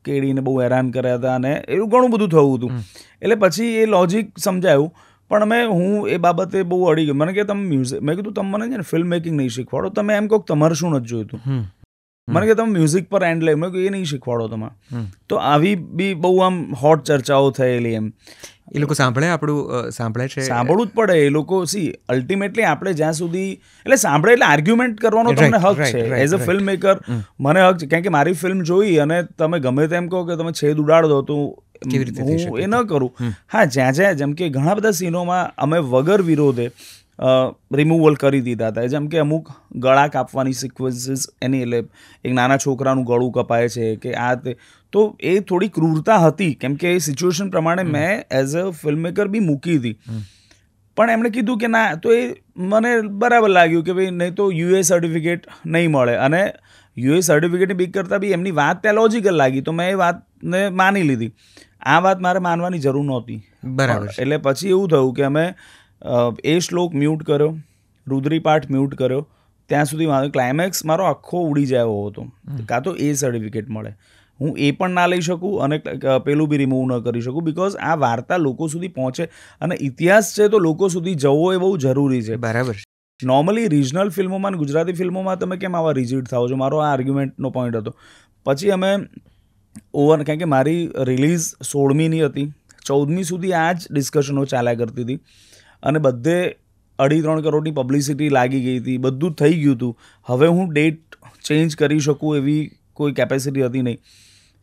Speaker 1: કેડીને બહુ હેરાન કર્યા હતા અને એવું ઘણું બધું થયું હતું એટલે પછી એ લોજિક સમજાયું પણ મેં હું એ બાબતે બહુ અડી ગયો મને કે તમે મ્યુઝિક મેં કીધું તમે મને છે ને ફિલ્મ મેકિંગ નહીં શીખવાડો તમે એમ કહો તમારે શું નથી જોયું હતું મને કે તમે મ્યુઝિક પર એન્ડ લઈ મેં એ નહીં શીખવાડો તમે તો આવી બી બહુ આમ હોટ ચર્ચાઓ થયેલી એમ એ લોકો સાંભળે આપણું સાંભળે છે સાંભળવું જ પડે એ લોકો સી અલ્ટિમેટલી આપણે જ્યાં સુધી એટલે સાંભળે એટલે આર્ગ્યુમેન્ટ કરવાનો તમને હક છે એઝ અ ફિલ્મ મેકર મને હક છે કારણ કે મારી ફિલ્મ જોઈ અને તમે ગમે તેમ કહો કે તમે છેદ ઉડાડ દો તો હું એ ન કરું હા જ્યાં જ્યાં જેમ કે ઘણા બધા સીનોમાં અમે વગર વિરોધે રિમૂવલ કરી દીધા હતા જેમ કે અમુક ગળા કાપવાની સિક્વન્સીસ એની એટલે એક નાના છોકરાનું ગળું કપાય છે કે આ તે તો એ થોડી ક્રૂરતા હતી કેમ કે એ સિચ્યુએશન પ્રમાણે મેં એઝ અ ફિલ્મ મેકર બી મૂકી હતી પણ એમણે કીધું કે ના તો એ મને બરાબર લાગ્યું કે ભાઈ નહીં તો યુએ સર્ટિફિકેટ નહીં મળે અને યુએ સર્ટિફિકેટની બીક કરતાં બી એમની વાત ત્યાં લોજિકલ લાગી તો મેં એ વાતને માની લીધી આ વાત મારે માનવાની જરૂર નહોતી બરાબર એટલે પછી એવું થયું કે અમે એ શ્લોક મ્યુટ કર્યો રુદ્રી મ્યુટ કર્યો ત્યાં સુધી મારો ક્લાઇમેક્સ મારો આખો ઉડી જાયો હતો કાં તો એ સર્ટિફિકેટ મળે હું એ પણ ના લઈ શકું અને પેલું બી રિમૂવ ન કરી શકું બિકોઝ આ વાર્તા લોકો સુધી પહોંચે અને ઇતિહાસ છે તો લોકો સુધી જવો એ બહુ જરૂરી છે બરાબર નોર્મલી રિજનલ ફિલ્મોમાં અને ગુજરાતી ફિલ્મોમાં તમે કેમ આવા રિજિડ થાવ છો મારો આ આર્ગ્યુમેન્ટનો પોઈન્ટ હતો પછી અમે ઓવર કારણ કે મારી રિલીઝ સોળમીની હતી ચૌદમી સુધી આ જ ડિસ્કશનો ચાલ્યા કરતી હતી અને બધે અઢી ત્રણ કરોડની પબ્લિસિટી લાગી ગઈ હતી બધું થઈ ગયું હતું હવે હું ડેટ ચેન્જ કરી શકું એવી કોઈ કેપેસિટી હતી નહીં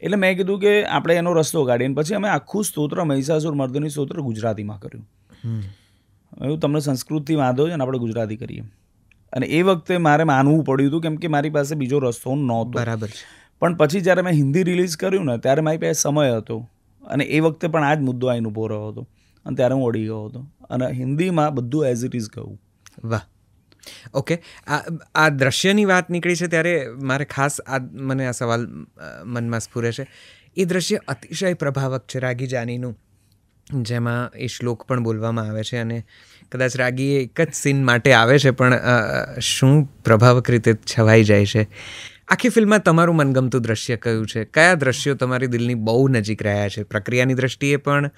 Speaker 1: એટલે મેં કીધું કે આપણે એનો રસ્તો કાઢીએ પછી અમે આખું સ્તોત્ર મહિષાસુર મર્દની સ્તોત્ર ગુજરાતીમાં કર્યું એવું તમને સંસ્કૃતથી વાંધો છે ને આપણે ગુજરાતી કરીએ અને એ વખતે મારે માનવું પડ્યું હતું કેમ કે મારી પાસે બીજો રસ્તો નહોતો બરાબર પણ પછી જ્યારે મેં હિન્દી રિલીઝ કર્યું ને ત્યારે મારી પાસે સમય હતો અને એ વખતે પણ
Speaker 2: આ જ મુદ્દો આઈને ઊભો રહ્યો હતો અને ત્યારે હું અડી ગયો હતો અને હિન્દીમાં બધું એઝ ઇટ ઇઝ કહું વાહ ઓકે આ આ દ્રશ્યની વાત નીકળી છે ત્યારે મારે ખાસ આ મને આ સવાલ મનમાં સ્ફૂરે છે એ દ્રશ્ય અતિશય પ્રભાવક છે રાગી જાનીનું જેમાં એ શ્લોક પણ બોલવામાં આવે છે અને કદાચ રાગી એક જ સીન માટે આવે છે પણ શું પ્રભાવક રીતે છવાઈ જાય છે આખી ફિલ્મમાં તમારું મનગમતું દ્રશ્ય કયું છે કયા દ્રશ્યો તમારી દિલની બહુ નજીક રહ્યા છે પ્રક્રિયાની દ્રષ્ટિએ પણ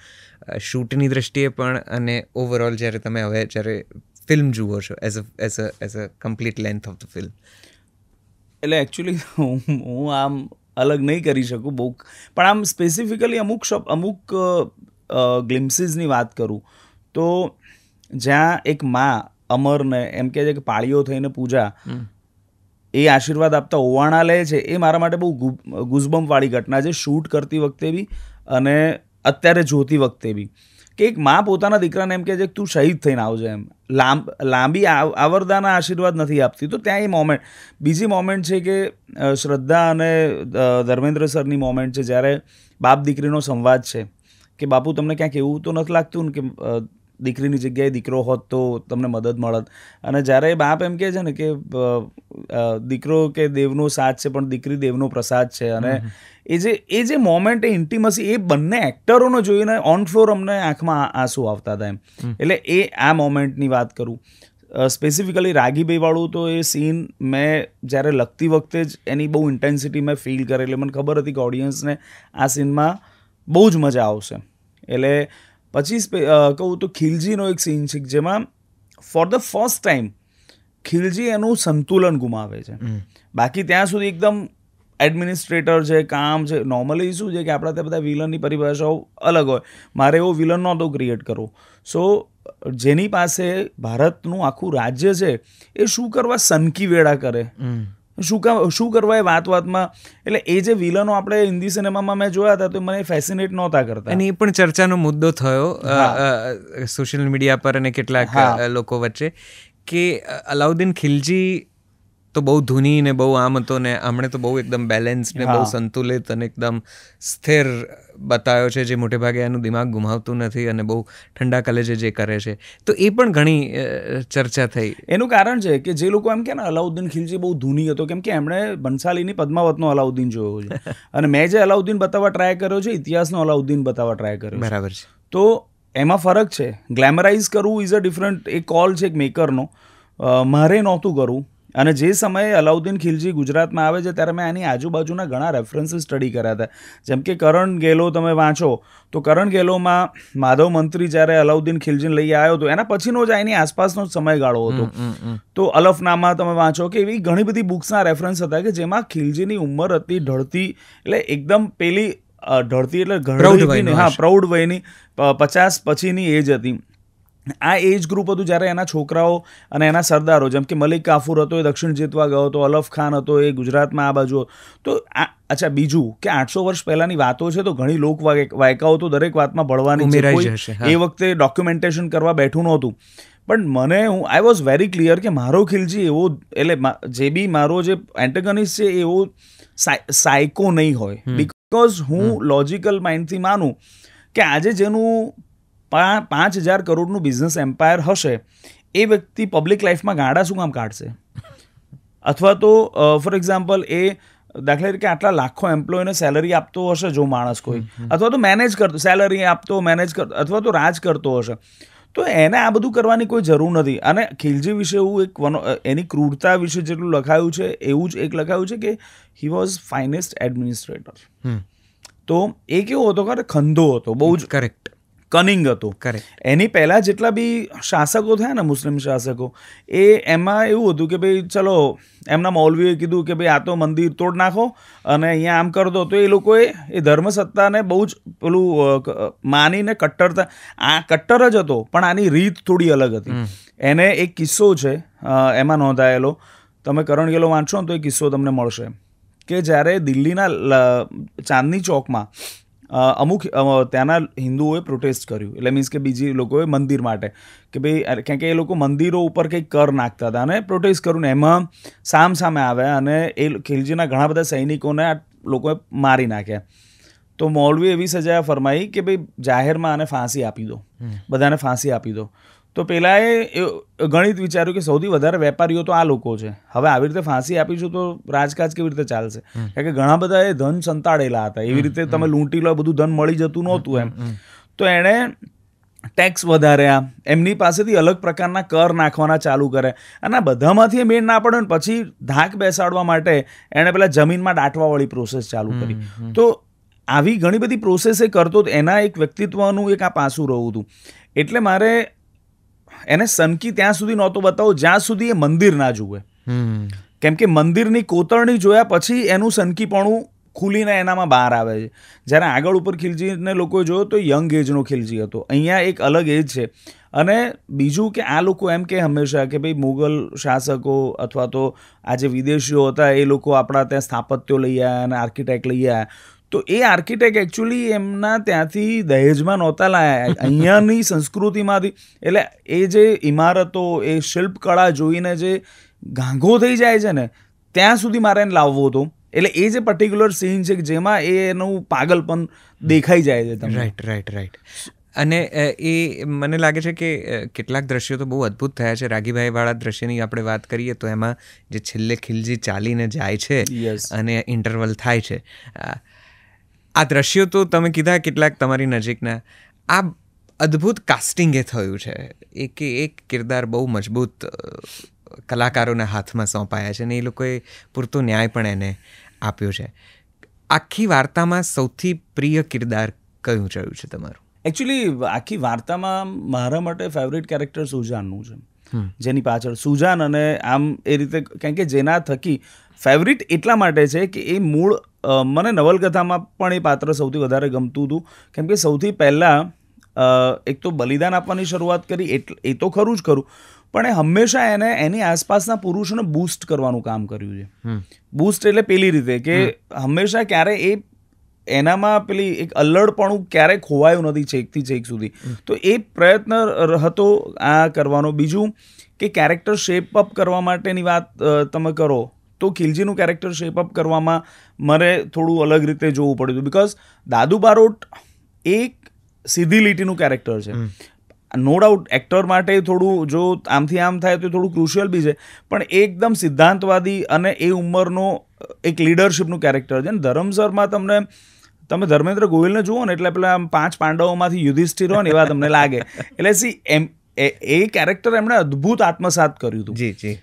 Speaker 2: શૂટની દ્રષ્ટિએ પણ અને ઓવરઓલ જ્યારે તમે હવે જ્યારે ફિલ્મ જુઓ છો as a as a as a complete length of the film એટલે એકચ્યુઅલી
Speaker 1: હું આમ અલગ નહીં કરી શકું બહુ પણ આમ સ્પેસિફિકલી અમુક શોપ અમુક ગ્લિમ્સીસની વાત કરું તો જ્યાં એક મા અમરને એમ કહે છે કે પાળીઓ થઈને પૂજા એ આશીર્વાદ આપતા ઓવાણા લે છે એ મારા માટે બહુ ગુઝબમ્પવાળી ઘટના છે શૂટ કરતી વખતે બી અને અત્યારે જોતી વખતે બી કે એક મા પોતાના દીકરાને એમ કહે છે કે તું શહીદ થઈને આવજે એમ લાંબ લાંબી આવરદાના આશીર્વાદ નથી આપતી તો ત્યાં એ મોમેન્ટ બીજી મોમેન્ટ છે કે શ્રદ્ધા અને ધર્મેન્દ્ર સરની મોમેન્ટ છે જ્યારે બાપ દીકરીનો સંવાદ છે કે બાપુ તમને ક્યાંક એવું તો નથી લાગતું ને કે દીકરીની જગ્યાએ દીકરો હોત તો તમને મદદ મળત અને જ્યારે બાપ એમ કહે છે ને કે દીકરો કે દેવનો સાથ છે પણ દીકરી દેવનો પ્રસાદ છે અને એ જે એ જે મોમેન્ટ એ ઇન્ટિમસી એ બંને એક્ટરોનો જોઈને ઓન ફ્લોર અમને આંખમાં આંસુ આવતા હતા એમ એટલે એ આ મોમેન્ટની વાત કરું સ્પેસિફિકલી રાગીભાઈવાળું તો એ સીન મેં જ્યારે લખતી વખતે જ એની બહુ ઇન્ટેન્સિટી મેં ફીલ કરે એટલે મને ખબર હતી કે ઓડિયન્સને આ સીનમાં બહુ જ મજા આવશે એટલે પછી કહું તો ખિલજીનો એક સીન છે જેમાં for the first time Khilji એનું સંતુલન ગુમાવે છે બાકી ત્યાં સુધી એકદમ એડમિનિસ્ટ્રેટર છે કામ છે નોર્મલી શું છે કે આપણા ત્યાં બધા વિલનની પરિભાષાઓ અલગ હોય મારે એવો વિલન નહોતો ક્રિએટ કરવો સો જેની પાસે ભારતનું આખું રાજ્ય છે એ શું કરવા સનકી વેળા કરે શું કામ શું કરવા એ વાત વાતમાં એટલે એ જે વિલનો આપણે હિન્દી સિનેમામાં મેં જોયા હતા તો મને ફેસિનેટ નહોતા કરતા
Speaker 2: અને એ પણ ચર્ચાનો મુદ્દો થયો સોશિયલ મીડિયા પર અને કેટલાક લોકો વચ્ચે કે અલાઉદ્દીન ખિલજી તો બહુ ધૂની ને બહુ આમ હતો ને હમણે તો બહુ એકદમ બેલેન્સ ને બહુ સંતુલિત અને એકદમ સ્થિર બતાવ્યો છે જે મોટેભાગે એનું દિમાગ ગુમાવતું નથી અને બહુ ઠંડા કલેજે જે કરે છે તો એ પણ ઘણી ચર્ચા થઈ એનું કારણ છે કે જે લોકો એમ કે ને અલાઉદ્દીન ખિલજી બહુ ધૂની હતો કેમ કે એમણે બંસાલીની
Speaker 1: પદ્માવતનો અલાઉદ્દીન જોયો છે અને મેં જે અલાઉદ્દીન બતાવવા ટ્રાય કર્યો છે ઇતિહાસનો અલાઉદ્દીન બતાવવા ટ્રાય કર્યો બરાબર છે તો એમાં ફરક છે ગ્લેમરાઇઝ કરવું ઇઝ અ ડિફરન્ટ એક કોલ છે એક મેકરનો મારે નહોતું કરવું અને જે સમયે અલાઉદ્દીન ખિલજી ગુજરાતમાં આવે છે ત્યારે મેં આની આજુબાજુના ઘણા રેફરન્સ સ્ટડી કર્યા હતા જેમ કે કરણ ગેલો તમે વાંચો તો કરણ ગેલોમાં માધવ મંત્રી જ્યારે અલાઉદ્દીન ખિલજીને લઈ આવ્યો હતો એના પછીનો જ એની આસપાસનો જ સમયગાળો હતો તો અલફનામા તમે વાંચો કે એવી ઘણી બધી બુક્સના રેફરન્સ હતા કે જેમાં ખિલજીની ઉંમર હતી ઢળતી એટલે એકદમ પેલી ઢળતી એટલે હા પ્રૌઢ વયની પચાસ પછીની એજ હતી આ એજ ગ્રુપ હતું જ્યારે એના છોકરાઓ અને એના સરદારો જેમ કે મલિક કાફુર હતો એ દક્ષિણ જીતવા ગયો હતો અલફ ખાન હતો એ ગુજરાતમાં આ બાજુ તો આ અચ્છા બીજું કે આઠસો વર્ષ પહેલાંની વાતો છે તો ઘણી લોક વાયકાઓ તો દરેક વાતમાં ભળવાની એ વખતે ડોક્યુમેન્ટેશન કરવા બેઠું નહોતું પણ મને હું આઈ વોઝ વેરી ક્લિયર કે મારો ખિલજી એવો એટલે જે બી મારો જે એન્ટેગનિસ્ટ છે એવો સાયકો નહીં હોય બિકોઝ હું લોજિકલ માઇન્ડથી માનું કે આજે જેનું પાંચ હજાર કરોડનું બિઝનેસ એમ્પાયર હશે એ વ્યક્તિ પબ્લિક લાઈફમાં ગાડા શું કામ કાઢશે અથવા તો ફોર એક્ઝામ્પલ એ દાખલા તરીકે આટલા લાખો એમ્પ્લોયને સેલરી આપતો હશે જો માણસ કોઈ અથવા તો મેનેજ કરતો સેલરી આપતો મેનેજ કરતો અથવા તો રાજ કરતો હશે તો એને આ બધું કરવાની કોઈ જરૂર નથી અને ખિલજી વિશે એવું એક વનો એની ક્રૂરતા વિશે જેટલું લખાયું છે એવું જ એક લખાયું છે કે હી વોઝ ફાઇનેસ્ટ એડમિનિસ્ટ્રેટર તો એ કેવો હતો ખરે ખંધો હતો બહુ જ કરેક્ટ કનિંગ હતું કરેક્ટ એની પહેલાં જેટલા બી શાસકો થયા ને મુસ્લિમ શાસકો એ એમાં એવું હતું કે ભાઈ ચલો એમના મૌલવીએ કીધું કે ભાઈ આ તો મંદિર તોડ નાખો અને અહીંયા આમ કરી તો એ લોકોએ એ ધર્મસત્તાને બહુ જ પેલું માનીને કટ્ટરતા આ કટ્ટર જ હતો પણ આની રીત થોડી અલગ હતી એને એક કિસ્સો છે એમાં નોંધાયેલો તમે કરણ ગેલો વાંચો ને તો એ કિસ્સો તમને મળશે કે જ્યારે દિલ્હીના ચાંદની ચોકમાં અમુક ત્યાંના હિન્દુઓએ પ્રોટેસ્ટ કર્યું એટલે મીન્સ કે બીજી લોકોએ મંદિર માટે કે ભાઈ કારણ એ લોકો મંદિરો ઉપર કંઈક કર નાખતા હતા અને પ્રોટેસ્ટ કર્યું ને એમાં સામ સામે આવ્યા અને એ ખિલજીના ઘણા બધા સૈનિકોને આ લોકોએ મારી નાખ્યા તો મૌલવી એવી સજા ફરમાઈ કે ભાઈ જાહેરમાં આને ફાંસી આપી દો બધાને ફાંસી આપી દો તો પહેલાં એ ગણિત વિચાર્યું કે સૌથી વધારે વેપારીઓ તો આ લોકો છે હવે આવી રીતે ફાંસી આપીશું તો રાજકાજ કેવી રીતે ચાલશે કારણ કે ઘણા બધા એ ધન સંતાડેલા હતા એવી રીતે તમે લૂંટી લો બધું ધન મળી જતું નહોતું એમ તો એણે ટેક્સ વધાર્યા એમની પાસેથી અલગ પ્રકારના કર નાખવાના ચાલુ કરે અને બધામાંથી મેળ ના પડે ને પછી ધાક બેસાડવા માટે એણે પેલા જમીનમાં દાટવાવાળી પ્રોસેસ ચાલુ કરી તો આવી ઘણી બધી પ્રોસેસ એ કરતો એના એક વ્યક્તિત્વનું એક આ પાસું રહું હતું એટલે મારે એને સનકી ત્યાં સુધી નહોતો બતાવો જ્યાં સુધી એ મંદિર ના જુએ કેમ કે મંદિરની કોતરણી જોયા પછી એનું સનકીપણું ખુલીને એનામાં બહાર આવે છે જ્યારે આગળ ઉપર ખિલજીને લોકોએ જોયો તો યંગ એજનો ખિલજી હતો અહીંયા એક અલગ એજ છે અને બીજું કે આ લોકો એમ કે હંમેશા કે ભાઈ મુગલ શાસકો અથવા તો આ જે વિદેશીઓ હતા એ લોકો આપણા ત્યાં સ્થાપત્યો લઈ આવ્યા અને આર્કિટેક્ટ લઈ આવ્યા તો એ આર્કિટેક્ટ એકચ્યુઅલી એમના ત્યાંથી દહેજમાં નહોતા લાયા અહીંયાની સંસ્કૃતિમાંથી એટલે એ જે ઇમારતો એ શિલ્પકળા જોઈને જે ગાંઘો થઈ જાય છે ને ત્યાં સુધી મારે એને લાવવો હતો એટલે એ જે પર્ટિક્યુલર સીન છે કે જેમાં એનું પાગલપન દેખાઈ જાય છે તમને
Speaker 2: રાઈટ રાઈટ રાઈટ અને એ મને લાગે છે કે કેટલાક દ્રશ્યો તો બહુ અદ્ભુત થયા છે રાગીભાઈવાળા દ્રશ્યની આપણે વાત કરીએ તો એમાં જે છેલ્લે ખિલજી ચાલીને જાય છે અને ઇન્ટરવલ થાય છે આ દ્રશ્યો તો તમે કીધા કેટલાક તમારી નજીકના આ અદ્ભુત કાસ્ટિંગે થયું છે એક એક કિરદાર બહુ મજબૂત કલાકારોના હાથમાં સોંપાયા છે અને એ લોકોએ પૂરતો ન્યાય પણ એને આપ્યો છે આખી વાર્તામાં સૌથી પ્રિય કિરદાર કયું રહ્યું છે તમારું
Speaker 1: એકચ્યુઅલી આખી વાર્તામાં મારા માટે ફેવરિટ કેરેક્ટર સુજાનનું છે જેની પાછળ સુજાન અને આમ એ રીતે કારણ કે જેના થકી ફેવરિટ એટલા માટે છે કે એ મૂળ મને નવલકથામાં પણ એ પાત્ર સૌથી વધારે ગમતું હતું કેમ કે સૌથી પહેલાં એક તો બલિદાન આપવાની શરૂઆત કરી એટલે એ તો ખરું જ ખરું પણ એ હંમેશા એને એની આસપાસના પુરુષોને બૂસ્ટ કરવાનું કામ કર્યું છે બૂસ્ટ એટલે પેલી રીતે કે હંમેશા ક્યારે એ એનામાં પેલી એક અલ્લડપણું ક્યારે ખોવાયું નથી છેકથી છેક સુધી તો એ પ્રયત્ન હતો આ કરવાનો બીજું કે કેરેક્ટર શેપ અપ કરવા માટેની વાત તમે કરો તો ખિલજીનું કેરેક્ટર શેપઅપ કરવામાં મારે થોડું અલગ રીતે જોવું પડ્યું હતું બિકોઝ દાદુ બારોટ એક સીધી લીટીનું કેરેક્ટર છે નો ડાઉટ એક્ટર માટે થોડું જો આમથી આમ થાય તો થોડું ક્રુશિયલ બી છે પણ એકદમ સિદ્ધાંતવાદી અને એ ઉંમરનો એક લીડરશિપનું કેરેક્ટર છે અને ધરમસરમાં તમને તમે ધર્મેન્દ્ર ગોહિલને જુઓ ને એટલે પેલા આમ પાંચ પાંડવોમાંથી યુધિષ્ઠિર હોય ને એવા તમને લાગે એટલે સી એમ એ કેરેક્ટર એમણે અદ્ભુત આત્મસાત કર્યું હતું જી જી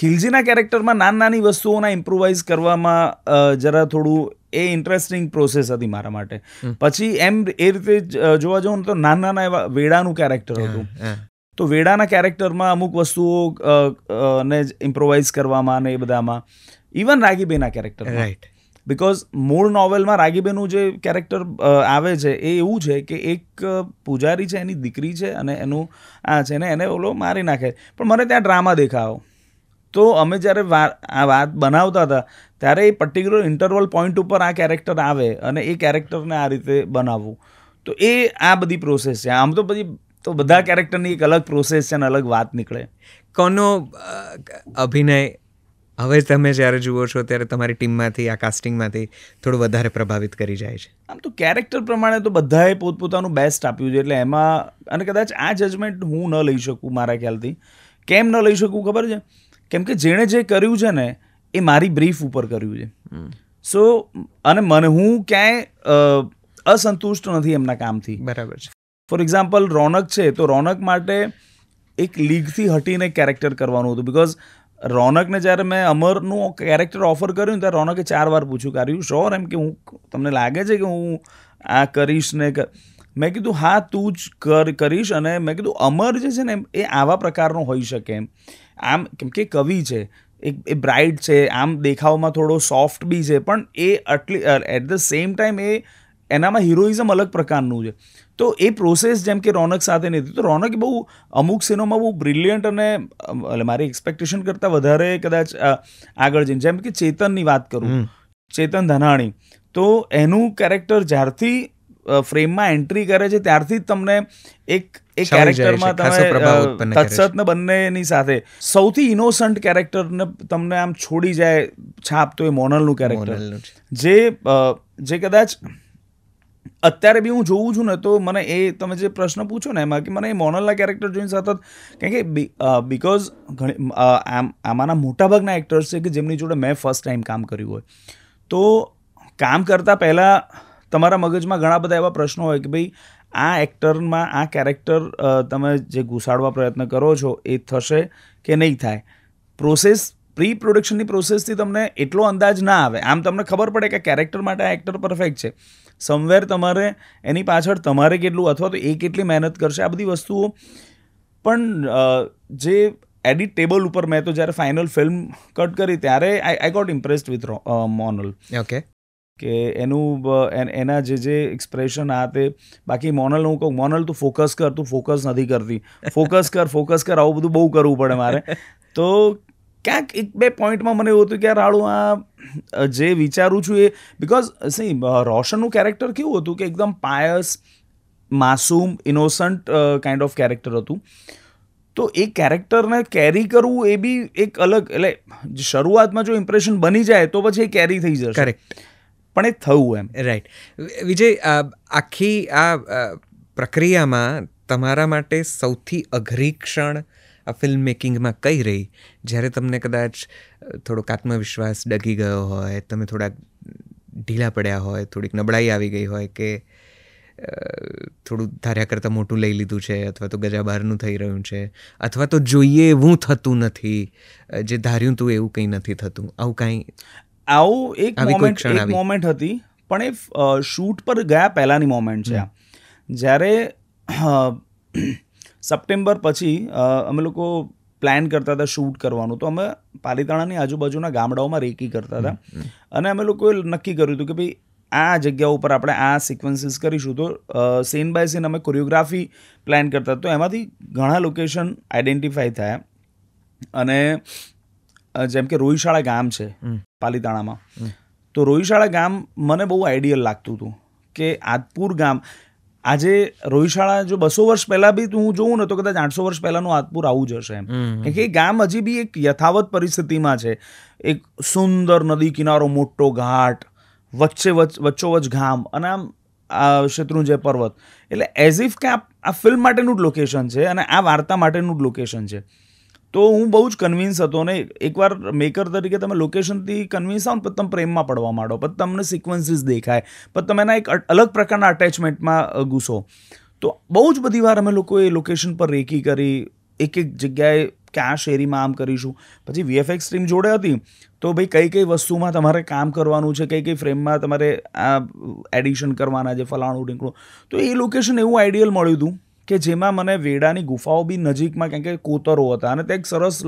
Speaker 1: ખિલજીના કેરેક્ટરમાં નાની નાની વસ્તુઓના ઇમ્પ્રુવાઇઝ કરવામાં જરા થોડું એ ઇન્ટરેસ્ટિંગ પ્રોસેસ હતી મારા માટે પછી એમ એ રીતે જોવા જાઉં તો નાના નાના એવા વેડાનું કેરેક્ટર હતું તો વેડાના કેરેક્ટરમાં અમુક વસ્તુઓ ને ઇમ્પ્રોવાઇઝ કરવામાં ને એ બધામાં ઇવન રાગીબેના કેરેક્ટર રાઈટ બિકોઝ મૂળ નોવેલમાં રાગીબેનું જે કેરેક્ટર આવે છે એ એવું છે કે એક પૂજારી છે એની દીકરી છે અને એનું આ છે ને એને ઓલો મારી નાખે પણ મને ત્યાં ડ્રામા દેખાયો તો અમે જ્યારે આ વાત બનાવતા હતા ત્યારે એ પર્ટિક્યુલર ઇન્ટરવલ પોઈન્ટ ઉપર આ કેરેક્ટર આવે અને એ કેરેક્ટરને આ રીતે બનાવવું તો એ આ બધી
Speaker 2: પ્રોસેસ છે આમ તો પછી તો બધા કેરેક્ટરની એક અલગ પ્રોસેસ છે અને અલગ વાત નીકળે કોનો અભિનય હવે તમે જ્યારે જુઓ છો ત્યારે તમારી ટીમમાંથી આ કાસ્ટિંગમાંથી થોડું વધારે પ્રભાવિત કરી જાય છે
Speaker 1: આમ તો કેરેક્ટર પ્રમાણે તો બધાએ પોતપોતાનું બેસ્ટ આપ્યું છે એટલે એમાં અને કદાચ આ જજમેન્ટ હું ન લઈ શકું મારા ખ્યાલથી કેમ ન લઈ શકું ખબર છે કેમ કે જેણે જે કર્યું છે ને એ મારી બ્રીફ ઉપર કર્યું છે સો અને મને હું ક્યાંય અસંતુષ્ટ નથી એમના કામથી બરાબર છે ફોર એક્ઝામ્પલ રોનક છે તો રોનક માટે એક લીગથી હટીને કેરેક્ટર કરવાનું હતું બિકોઝ રોનકને જ્યારે મેં અમરનું કેરેક્ટર ઓફર કર્યું ત્યારે રોનકે ચાર વાર પૂછ્યું કે આર યુ શ્યોર એમ કે હું તમને લાગે છે કે હું આ કરીશ ને મેં કીધું હા તું જ કર કરીશ અને મેં કીધું અમર જે છે ને એ આવા પ્રકારનો હોઈ શકે એમ આમ કેમ કે કવિ છે એક એ બ્રાઇટ છે આમ દેખાવમાં થોડો સોફ્ટ બી છે પણ એ આટલી એટ ધ સેમ ટાઈમ એ એનામાં હિરોઇઝમ અલગ પ્રકારનું છે તો એ પ્રોસેસ જેમ કે રોનક સાથે નથી તો રોનક બહુ અમુક સિનોમાં બહુ બ્રિલિયન્ટ અને એટલે મારી એક્સપેક્ટેશન કરતાં વધારે કદાચ આગળ જઈને જેમ કે ચેતનની વાત કરું ચેતન ધનાણી તો એનું કેરેક્ટર જ્યારથી ફ્રેમમાં એન્ટ્રી કરે છે ત્યારથી જ તમને એક એ કેરેક્ટરમાં તમે તત્સતને બંનેની સાથે સૌથી ઇનોસન્ટ કેરેક્ટરને તમને આમ છોડી જાય છાપ તો એ મોનલનું કેરેક્ટર જે જે કદાચ અત્યારે બી હું જોઉં છું ને તો મને એ તમે જે પ્રશ્ન પૂછો ને એમાં કે મને એ મોનલના કેરેક્ટર જોઈને સતત કારણ કે બિકોઝ ઘણી આમાંના મોટાભાગના એક્ટર્સ છે કે જેમની જોડે મેં ફર્સ્ટ ટાઈમ કામ કર્યું હોય તો કામ કરતાં પહેલાં તમારા મગજમાં ઘણા બધા એવા પ્રશ્નો હોય કે ભાઈ આ એક્ટરમાં આ કેરેક્ટર તમે જે ઘુસાડવા પ્રયત્ન કરો છો એ થશે કે નહીં થાય પ્રોસેસ પ્રી પ્રોડક્શનની પ્રોસેસથી તમને એટલો અંદાજ ના આવે આમ તમને ખબર પડે કે કેરેક્ટર માટે આ એક્ટર પરફેક્ટ છે સમવેર તમારે એની પાછળ તમારે કેટલું અથવા તો એ કેટલી મહેનત કરશે આ બધી વસ્તુઓ પણ જે એડિટ ટેબલ ઉપર મેં તો જ્યારે ફાઇનલ ફિલ્મ કટ કરી ત્યારે I I got impressed with Monal okay કે એનું એના જે જે એક્સપ્રેશન આ તે બાકી મોનલ હું કહું મોનલ તું ફોકસ કર તું ફોકસ નથી કરતી ફોકસ કર ફોકસ કર આવું બધું બહુ કરવું પડે મારે તો ક્યાંક એક બે પોઈન્ટમાં મને એવું હતું કે યાર આ જે વિચારું છું એ બિકોઝ સી રોશનનું કેરેક્ટર કેવું હતું કે એકદમ પાયસ માસૂમ ઇનોસન્ટ કાઇન્ડ ઓફ કેરેક્ટર હતું તો એ કેરેક્ટરને કેરી કરવું એ બી એક અલગ એટલે શરૂઆતમાં જો ઇમ્પ્રેશન બની જાય તો પછી એ કેરી થઈ જશે કરેક્ટ
Speaker 2: પણ એ થવું એમ રાઈટ વિજય આખી આ પ્રક્રિયામાં તમારા માટે સૌથી અઘરી ક્ષણ આ ફિલ્મ મેકિંગમાં કઈ રહી જ્યારે તમને કદાચ થોડોક આત્મવિશ્વાસ ડગી ગયો હોય તમે થોડાક ઢીલા પડ્યા હોય થોડીક નબળાઈ આવી ગઈ હોય કે થોડું ધાર્યા કરતાં મોટું લઈ લીધું છે અથવા તો ગજા બહારનું થઈ રહ્યું છે અથવા તો જોઈએ એવું થતું નથી જે ધાર્યું તું એવું કંઈ નથી થતું આવું કાંઈ
Speaker 1: આવું એક મોમેન્ટ એક મોમેન્ટ હતી પણ એ શૂટ પર ગયા પહેલાની મોમેન્ટ છે જ્યારે સપ્ટેમ્બર પછી અમે લોકો પ્લાન કરતા હતા શૂટ કરવાનું તો અમે પાલીતાણાની આજુબાજુના ગામડાઓમાં રેકી કરતા હતા અને અમે લોકોએ નક્કી કર્યું હતું કે ભાઈ આ જગ્યા ઉપર આપણે આ સિક્વન્સીસ કરીશું તો સીન બાય સીન અમે કોરિયોગ્રાફી પ્લાન કરતા તો એમાંથી ઘણા લોકેશન આઈડેન્ટિફાય થયા અને જેમ કે રોઈશાળા ગામ છે પાલીતાણામાં તો રોહિશાળા ગામ મને બહુ આઈડિયલ લાગતું હતું કે આદપુર ગામ આજે રોહિશાળા જો બસો વર્ષ પહેલાં બી હું જોઉં ને તો કદાચ આઠસો વર્ષ પહેલાંનું આદપુર આવું જશે હશે એમ કે એ ગામ હજી બી એક યથાવત પરિસ્થિતિમાં છે એક સુંદર નદી કિનારો મોટો ઘાટ વચ્ચે વચ્ચોવચ ગામ અને આમ શત્રુંજય પર્વત એટલે એઝ ઇફ કે આ ફિલ્મ માટેનું જ લોકેશન છે અને આ વાર્તા માટેનું જ લોકેશન છે તો હું બહુ જ કન્વિન્સ હતો ને એકવાર મેકર તરીકે તમે લોકેશનથી કન્વિન્સ આવો ને પછી તમે પ્રેમમાં પડવા માંડો પછી તમને સિક્વન્સીસ દેખાય પછી તમે એના એક અલગ પ્રકારના અટેચમેન્ટમાં ઘૂસો તો બહુ જ બધી વાર અમે લોકો એ લોકેશન પર રેકી કરી એક એક જગ્યાએ ક્યાં શેરીમાં આમ કરીશું પછી વીએફએક્સ ટીમ જોડે હતી તો ભાઈ કઈ કઈ વસ્તુમાં તમારે કામ કરવાનું છે કઈ કઈ ફ્રેમમાં તમારે આ એડિશન કરવાના છે ફલાણું ઢીંકણું તો એ લોકેશન એવું આઈડિયલ મળ્યું હતું કે જેમાં મને વેડાની ગુફાઓ બી નજીકમાં કારણ કે કોતરો હતા અને તે એક સરસ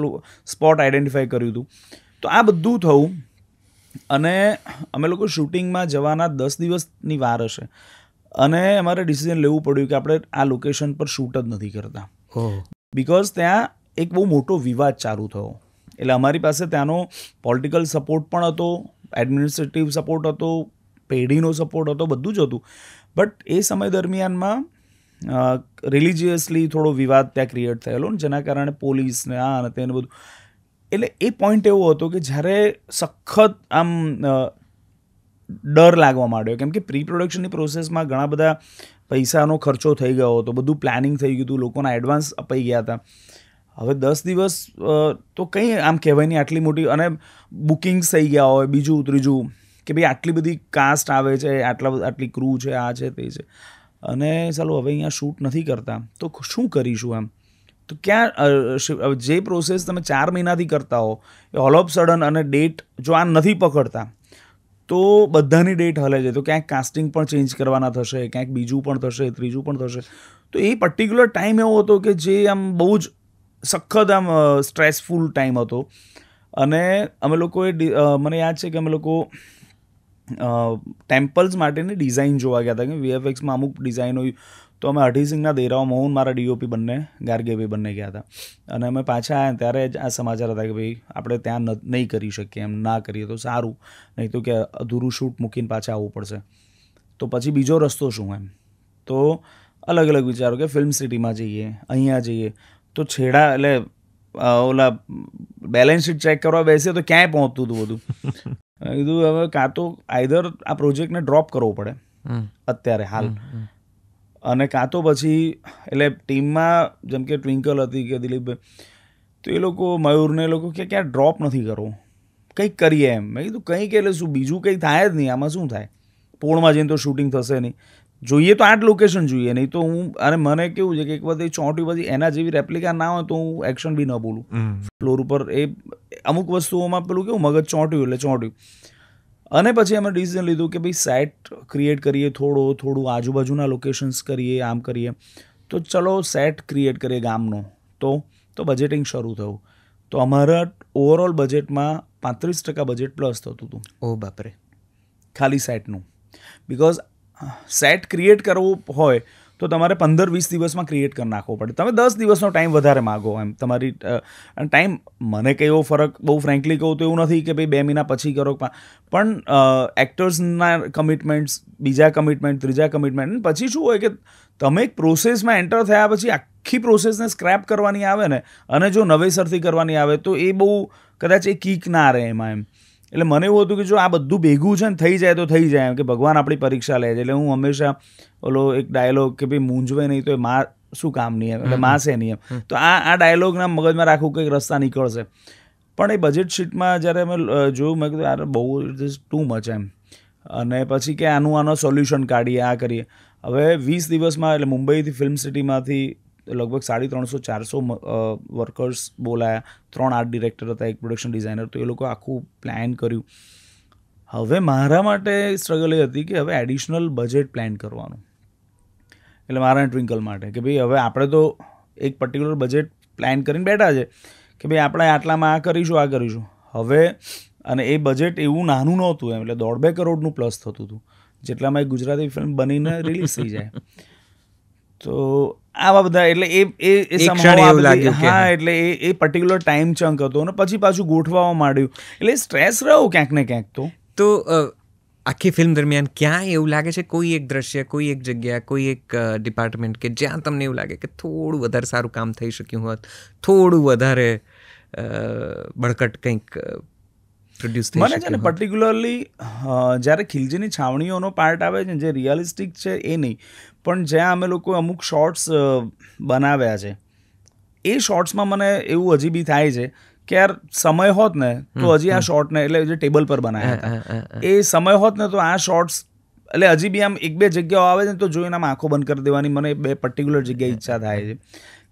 Speaker 1: સ્પોટ આઈડેન્ટિફાઈ કર્યું હતું તો આ બધું થયું અને અમે લોકો શૂટિંગમાં જવાના દસ દિવસની વાર હશે અને અમારે ડિસિઝન લેવું પડ્યું કે આપણે આ લોકેશન પર શૂટ જ નથી કરતા બિકોઝ ત્યાં એક બહુ મોટો વિવાદ ચાલુ થયો એટલે અમારી પાસે ત્યાંનો પોલિટિકલ સપોર્ટ પણ હતો એડમિનિસ્ટ્રેટિવ સપોર્ટ હતો પેઢીનો સપોર્ટ હતો બધું જ હતું બટ એ સમય દરમિયાનમાં રિલિજિયસલી થોડો વિવાદ ત્યાં ક્રિએટ થયેલો ને જેના કારણે પોલીસને આ અને તેને બધું એટલે એ પોઈન્ટ એવો હતો કે જ્યારે સખત આમ ડર લાગવા માંડ્યો કેમ કે પ્રી પ્રોડક્શનની પ્રોસેસમાં ઘણા બધા પૈસાનો ખર્ચો થઈ ગયો હતો બધું પ્લાનિંગ થઈ ગયું હતું લોકોના એડવાન્સ અપાઈ ગયા હતા હવે દસ દિવસ તો કંઈ આમ કહેવાય નહીં આટલી મોટી અને બુકિંગ્સ થઈ ગયા હોય બીજું ત્રીજું કે ભાઈ આટલી બધી કાસ્ટ આવે છે આટલા આટલી ક્રૂ છે આ છે તે છે અને ચાલો હવે અહીંયા શૂટ નથી કરતા તો શું કરીશું એમ તો ક્યાં જે પ્રોસેસ તમે ચાર મહિનાથી કરતા હો એ ઓલ ઓફ સડન અને ડેટ જો આ નથી પકડતા તો બધાની ડેટ હલે છે તો ક્યાંક કાસ્ટિંગ પણ ચેન્જ કરવાના થશે ક્યાંક બીજું પણ થશે ત્રીજું પણ થશે તો એ પર્ટિક્યુલર ટાઈમ એવો હતો કે જે આમ બહુ જ સખત આમ સ્ટ્રેસફુલ ટાઈમ હતો અને અમે લોકોએ મને યાદ છે કે અમે લોકો ટેમ્પલ્સ માટેની ડિઝાઇન જોવા ગયા હતા કે વીએફએક્સમાં અમુક ડિઝાઇન હોય તો અમે અઢી સિંહના દેરાઓ મૌન મારા ડીઓપી બંને ગાર્ગેભાઈ બંને ગયા હતા અને અમે પાછા આવ્યા ત્યારે જ આ સમાચાર હતા કે ભાઈ આપણે ત્યાં નહીં કરી શકીએ એમ ના કરીએ તો સારું નહીં તો કે અધૂરું શૂટ મૂકીને પાછા આવવું પડશે તો પછી બીજો રસ્તો શું એમ તો અલગ અલગ વિચારો કે ફિલ્મ સિટીમાં જઈએ અહીંયા જઈએ તો છેડા એટલે ઓલા બેલેન્સ શીટ ચેક કરવા બેસીએ તો ક્યાંય પહોંચતું હતું
Speaker 2: બધું
Speaker 1: મેં કીધું હવે કાં તો આઈધર આ પ્રોજેક્ટને ડ્રોપ કરવો પડે અત્યારે હાલ અને કાં તો પછી એટલે ટીમમાં જેમ કે ટ્વિંકલ હતી કે દિલીપભાઈ તો એ લોકો મયુરને એ લોકો કે ક્યાં ડ્રોપ નથી કરવું કંઈક કરીએ એમ મેં કીધું કંઈક એટલે શું બીજું કંઈ થાય જ નહીં આમાં શું થાય પોળમાં જઈને તો શૂટિંગ થશે નહીં જોઈએ તો આઠ લોકેશન જોઈએ નહીં તો હું અને મને કેવું છે કે એક બધી ચોંટી બધી એના જેવી રેપ્લિકા ના હોય તો હું એક્શન બી ન બોલું ફ્લોર ઉપર એ અમુક વસ્તુઓમાં પેલું કેવું મગજ ચોંટ્યું એટલે ચોંટ્યું અને પછી અમે ડિસિઝન લીધું કે ભાઈ સેટ ક્રિએટ કરીએ થોડો થોડું આજુબાજુના લોકેશન્સ કરીએ આમ કરીએ તો ચલો સેટ ક્રિએટ કરીએ ગામનો તો તો બજેટિંગ શરૂ થયું તો અમારા ઓવરઓલ બજેટમાં પાંત્રીસ ટકા બજેટ પ્લસ થતું હતું ઓ બાપરે ખાલી સેટનું બિકોઝ સેટ ક્રિએટ કરવો હોય તો તમારે પંદર વીસ દિવસમાં ક્રિએટ કરી નાખવો પડે તમે દસ દિવસનો ટાઈમ વધારે માગો એમ તમારી ટાઈમ મને કંઈ એવો ફરક બહુ ફ્રેન્કલી કહું તો એવું નથી કે ભાઈ બે મહિના પછી કરો પણ એક્ટર્સના કમિટમેન્ટ્સ બીજા કમિટમેન્ટ ત્રીજા કમિટમેન્ટ પછી શું હોય કે તમે એક પ્રોસેસમાં એન્ટર થયા પછી આખી પ્રોસેસને સ્ક્રેપ કરવાની આવે ને અને જો નવેસરથી કરવાની આવે તો એ બહુ કદાચ એ કીક ના રહે એમાં એમ એટલે મને એવું હતું કે જો આ બધું ભેગું છે ને થઈ જાય તો થઈ જાય એમ કે ભગવાન આપણી પરીક્ષા લે છે એટલે હું હંમેશા ઓલો એક ડાયલોગ કે ભાઈ મૂંઝવે નહીં તો એ માં શું કામ નહીં એમ એટલે માં છે નહીં એમ તો આ આ ડાયલોગના મગજમાં રાખવું કંઈક રસ્તા નીકળશે પણ એ બજેટ શીટમાં જ્યારે અમે જોયું મેં કીધું યાર બહુ ઇટ ઇઝ ટુ મચ એમ અને પછી કે આનું આનો સોલ્યુશન કાઢીએ આ કરીએ હવે વીસ દિવસમાં એટલે મુંબઈથી ફિલ્મ સિટીમાંથી લગભગ સાડી ત્રણસો ચારસો વર્કર્સ બોલાયા ત્રણ આર્ટ ડિરેક્ટર હતા એક પ્રોડક્શન ડિઝાઇનર તો એ લોકો આખું પ્લાન કર્યું હવે મારા માટે સ્ટ્રગલ એ હતી કે હવે એડિશનલ બજેટ પ્લાન કરવાનું એટલે મારા ટ્વિંકલ માટે કે ભાઈ હવે આપણે તો એક પર્ટિક્યુલર બજેટ પ્લાન કરીને બેઠા છે કે ભાઈ આપણે આટલામાં આ કરીશું આ કરીશું હવે અને એ બજેટ એવું નાનું નહોતું એમ એટલે દોઢ બે કરોડનું પ્લસ થતું હતું જેટલામાં એક ગુજરાતી ફિલ્મ બનીને રિલીઝ થઈ જાય તો આવા બધા એટલે એ એ હા એટલે એ એ પર્ટિક્યુલર ટાઈમ ચંક હતો અને પછી પાછું
Speaker 2: ગોઠવામાં માંડ્યું એટલે સ્ટ્રેસ રહ્યો ક્યાંક ને ક્યાંક તો તો આખી ફિલ્મ દરમિયાન ક્યાંય એવું લાગે છે કોઈ એક દ્રશ્ય કોઈ એક જગ્યા કોઈ એક ડિપાર્ટમેન્ટ કે જ્યાં તમને એવું લાગે કે થોડું વધારે સારું કામ થઈ શક્યું હોત થોડું વધારે બળકટ કંઈક પ્રોડ્યુસ મને છે ને
Speaker 1: પર્ટિક્યુલરલી જ્યારે ખિલજીની છાવણીઓનો પાર્ટ આવે છે જે રિયાલિસ્ટિક છે એ નહીં પણ જ્યાં અમે લોકો અમુક શોર્ટ્સ બનાવ્યા છે એ શોર્ટ્સમાં મને એવું હજી બી થાય છે કે યાર સમય હોત ને તો હજી આ શોર્ટને એટલે જે ટેબલ પર બનાવ્યા હતા એ સમય હોત ને તો આ શોર્ટ્સ એટલે હજી બી આમ એક બે જગ્યાઓ આવે છે તો જોઈને આમ આંખો બંધ કરી દેવાની મને બે પર્ટિક્યુલર જગ્યાએ ઈચ્છા થાય છે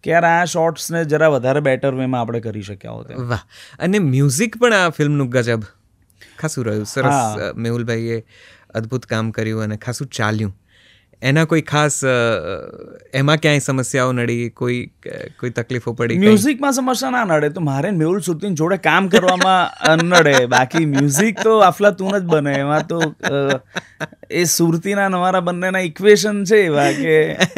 Speaker 1: કે યાર આ શોર્ટ્સને જરા વધારે બેટર વેમાં આપણે કરી શક્યા હોત
Speaker 2: વાહ અને મ્યુઝિક પણ આ ફિલ્મનું ગજબ ખાસું રહ્યું સરસ મેહુલભાઈએ અદ્ભુત કામ કર્યું અને ખાસું ચાલ્યું એના કોઈ ખાસ એમાં ક્યાંય સમસ્યાઓ નડી કોઈ કોઈ તકલીફો પડી મ્યુઝિકમાં
Speaker 1: સમસ્યા ના નડે તો મારે મેહુલ સુરતીન જોડે કામ કરવામાં નડે બાકી મ્યુઝિક તો આફલા તું જ બને એમાં તો એ સુરતીના નવારા બંનેના ઇક્વેશન છે એવા કે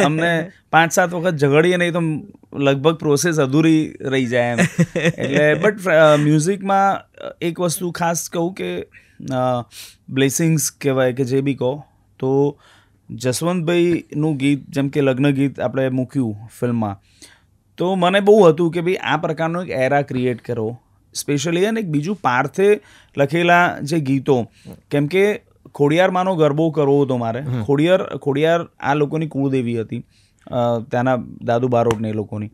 Speaker 1: અમને પાંચ સાત વખત ઝઘડીએ નહીં તો લગભગ પ્રોસેસ અધૂરી રહી જાય એમ એટલે બટ મ્યુઝિકમાં એક વસ્તુ ખાસ કહું કે બ્લેસિંગ્સ કહેવાય કે જે બી કહો તો જસવંતભાઈનું ગીત જેમ કે લગ્ન ગીત આપણે મૂક્યું ફિલ્મમાં તો મને બહુ હતું કે ભાઈ આ પ્રકારનો એક એરા ક્રિએટ કરો સ્પેશિયલી અને એક બીજું પાર્થે લખેલા જે ગીતો કેમ કે ખોડિયારમાંનો ગરબો કરવો હતો મારે ખોડિયાર ખોડિયાર આ લોકોની કુળદેવી હતી ત્યાંના દાદુ બારોટને એ લોકોની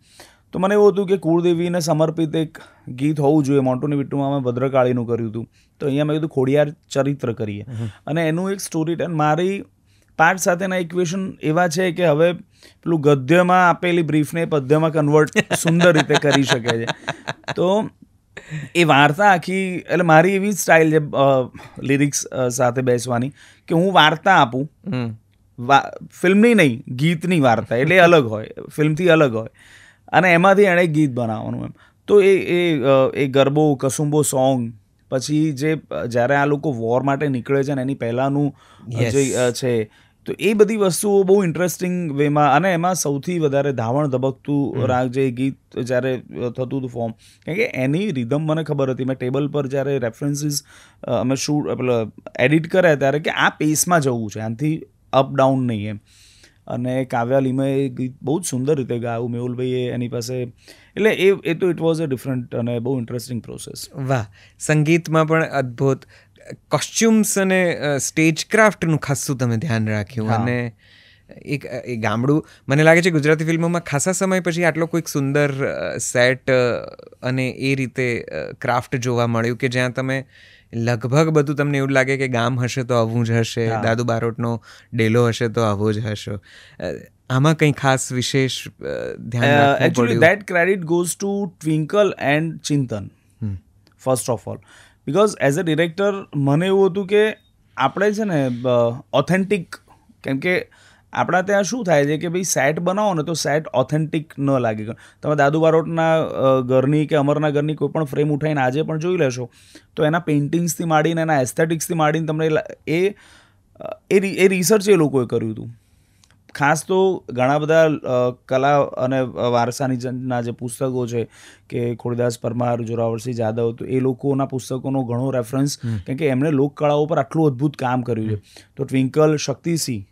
Speaker 1: તો મને એવું હતું કે કુળદેવીને સમર્પિત એક ગીત હોવું જોઈએ મોન્ટુની વિટુમાં અમે ભદ્રકાળીનું કર્યું હતું તો અહીંયા મેં કીધું ખોડિયાર ચરિત્ર કરીએ અને એનું એક સ્ટોરી ટેલ મારી પાર્ટ સાથેના ઇક્વેશન એવા છે કે હવે પેલું ગદ્યમાં આપેલી બ્રીફને પદ્યમાં કન્વર્ટ સુંદર રીતે કરી શકે છે તો એ વાર્તા આખી એટલે મારી એવી સ્ટાઇલ છે લિરિક્સ સાથે બેસવાની કે હું વાર્તા આપું ફિલ્મની નહીં ગીતની વાર્તા એટલે અલગ હોય ફિલ્મથી અલગ હોય અને એમાંથી એણે ગીત બનાવવાનું એમ તો એ એ ગરબો કસુંબો સોંગ પછી જે જ્યારે આ લોકો વોર માટે નીકળે છે ને એની પહેલાંનું જે છે તો એ બધી વસ્તુઓ બહુ ઇન્ટરેસ્ટિંગ વેમાં અને એમાં સૌથી વધારે ધાવણ ધબકતું રાગ જે ગીત જ્યારે થતું હતું ફોર્મ કારણ કે એની રિધમ મને ખબર હતી મેં ટેબલ પર જ્યારે રેફરન્સીસ અમે શૂટ પેલા એડિટ કર્યા ત્યારે કે આ પેસમાં જવું છે આનાથી અપ ડાઉન નહીં એમ અને કાવ્યા એ ગીત બહુ જ સુંદર રીતે ગાયું મેહુલભાઈએ એની પાસે એટલે એ એ તો ઇટ વોઝ અ ડિફરન્ટ અને બહુ ઇન્ટરેસ્ટિંગ
Speaker 2: પ્રોસેસ વાહ સંગીતમાં પણ અદ્ભુત કોસ્ચ્યુમ્સ અને સ્ટેજ ક્રાફ્ટનું ખાસું તમે ધ્યાન રાખ્યું અને એક એ ગામડું મને લાગે છે ગુજરાતી ફિલ્મોમાં ખાસા સમય પછી આટલો કોઈક સુંદર સેટ અને એ રીતે ક્રાફ્ટ જોવા મળ્યું કે જ્યાં તમે લગભગ બધું તમને એવું લાગે કે ગામ હશે તો આવું જ હશે દાદુ બારોટનો ડેલો હશે તો આવો જ હશે આમાં કંઈ ખાસ વિશેષ ધ્યાન actually
Speaker 1: that credit goes to Twinkle and Chintan first of all because as a director મને એવું હતું કે આપણે છે ને ઓથેન્ટિક કેમ કે આપણા ત્યાં શું થાય છે કે ભાઈ સેટ બનાવો ને તો સેટ ઓથેન્ટિક ન લાગે તમે દાદુ બારોટના ઘરની કે અમરના ઘરની કોઈ પણ ફ્રેમ ઉઠાવીને આજે પણ જોઈ લેશો તો એના પેઇન્ટિંગ્સથી માંડીને એના એસ્થેટિક્સથી માંડીને તમને એ એ રિસર્ચ એ લોકોએ કર્યું હતું ખાસ તો ઘણા બધા કલા અને વારસાની જે પુસ્તકો છે કે ખોડીદાસ પરમાર જોરાવરસિંહ જાદવ તો એ લોકોના પુસ્તકોનો ઘણો રેફરન્સ કેમ કે એમણે લોકકળાઓ પર આટલું અદ્ભુત કામ કર્યું છે તો ટ્વિંકલ શક્તિસિંહ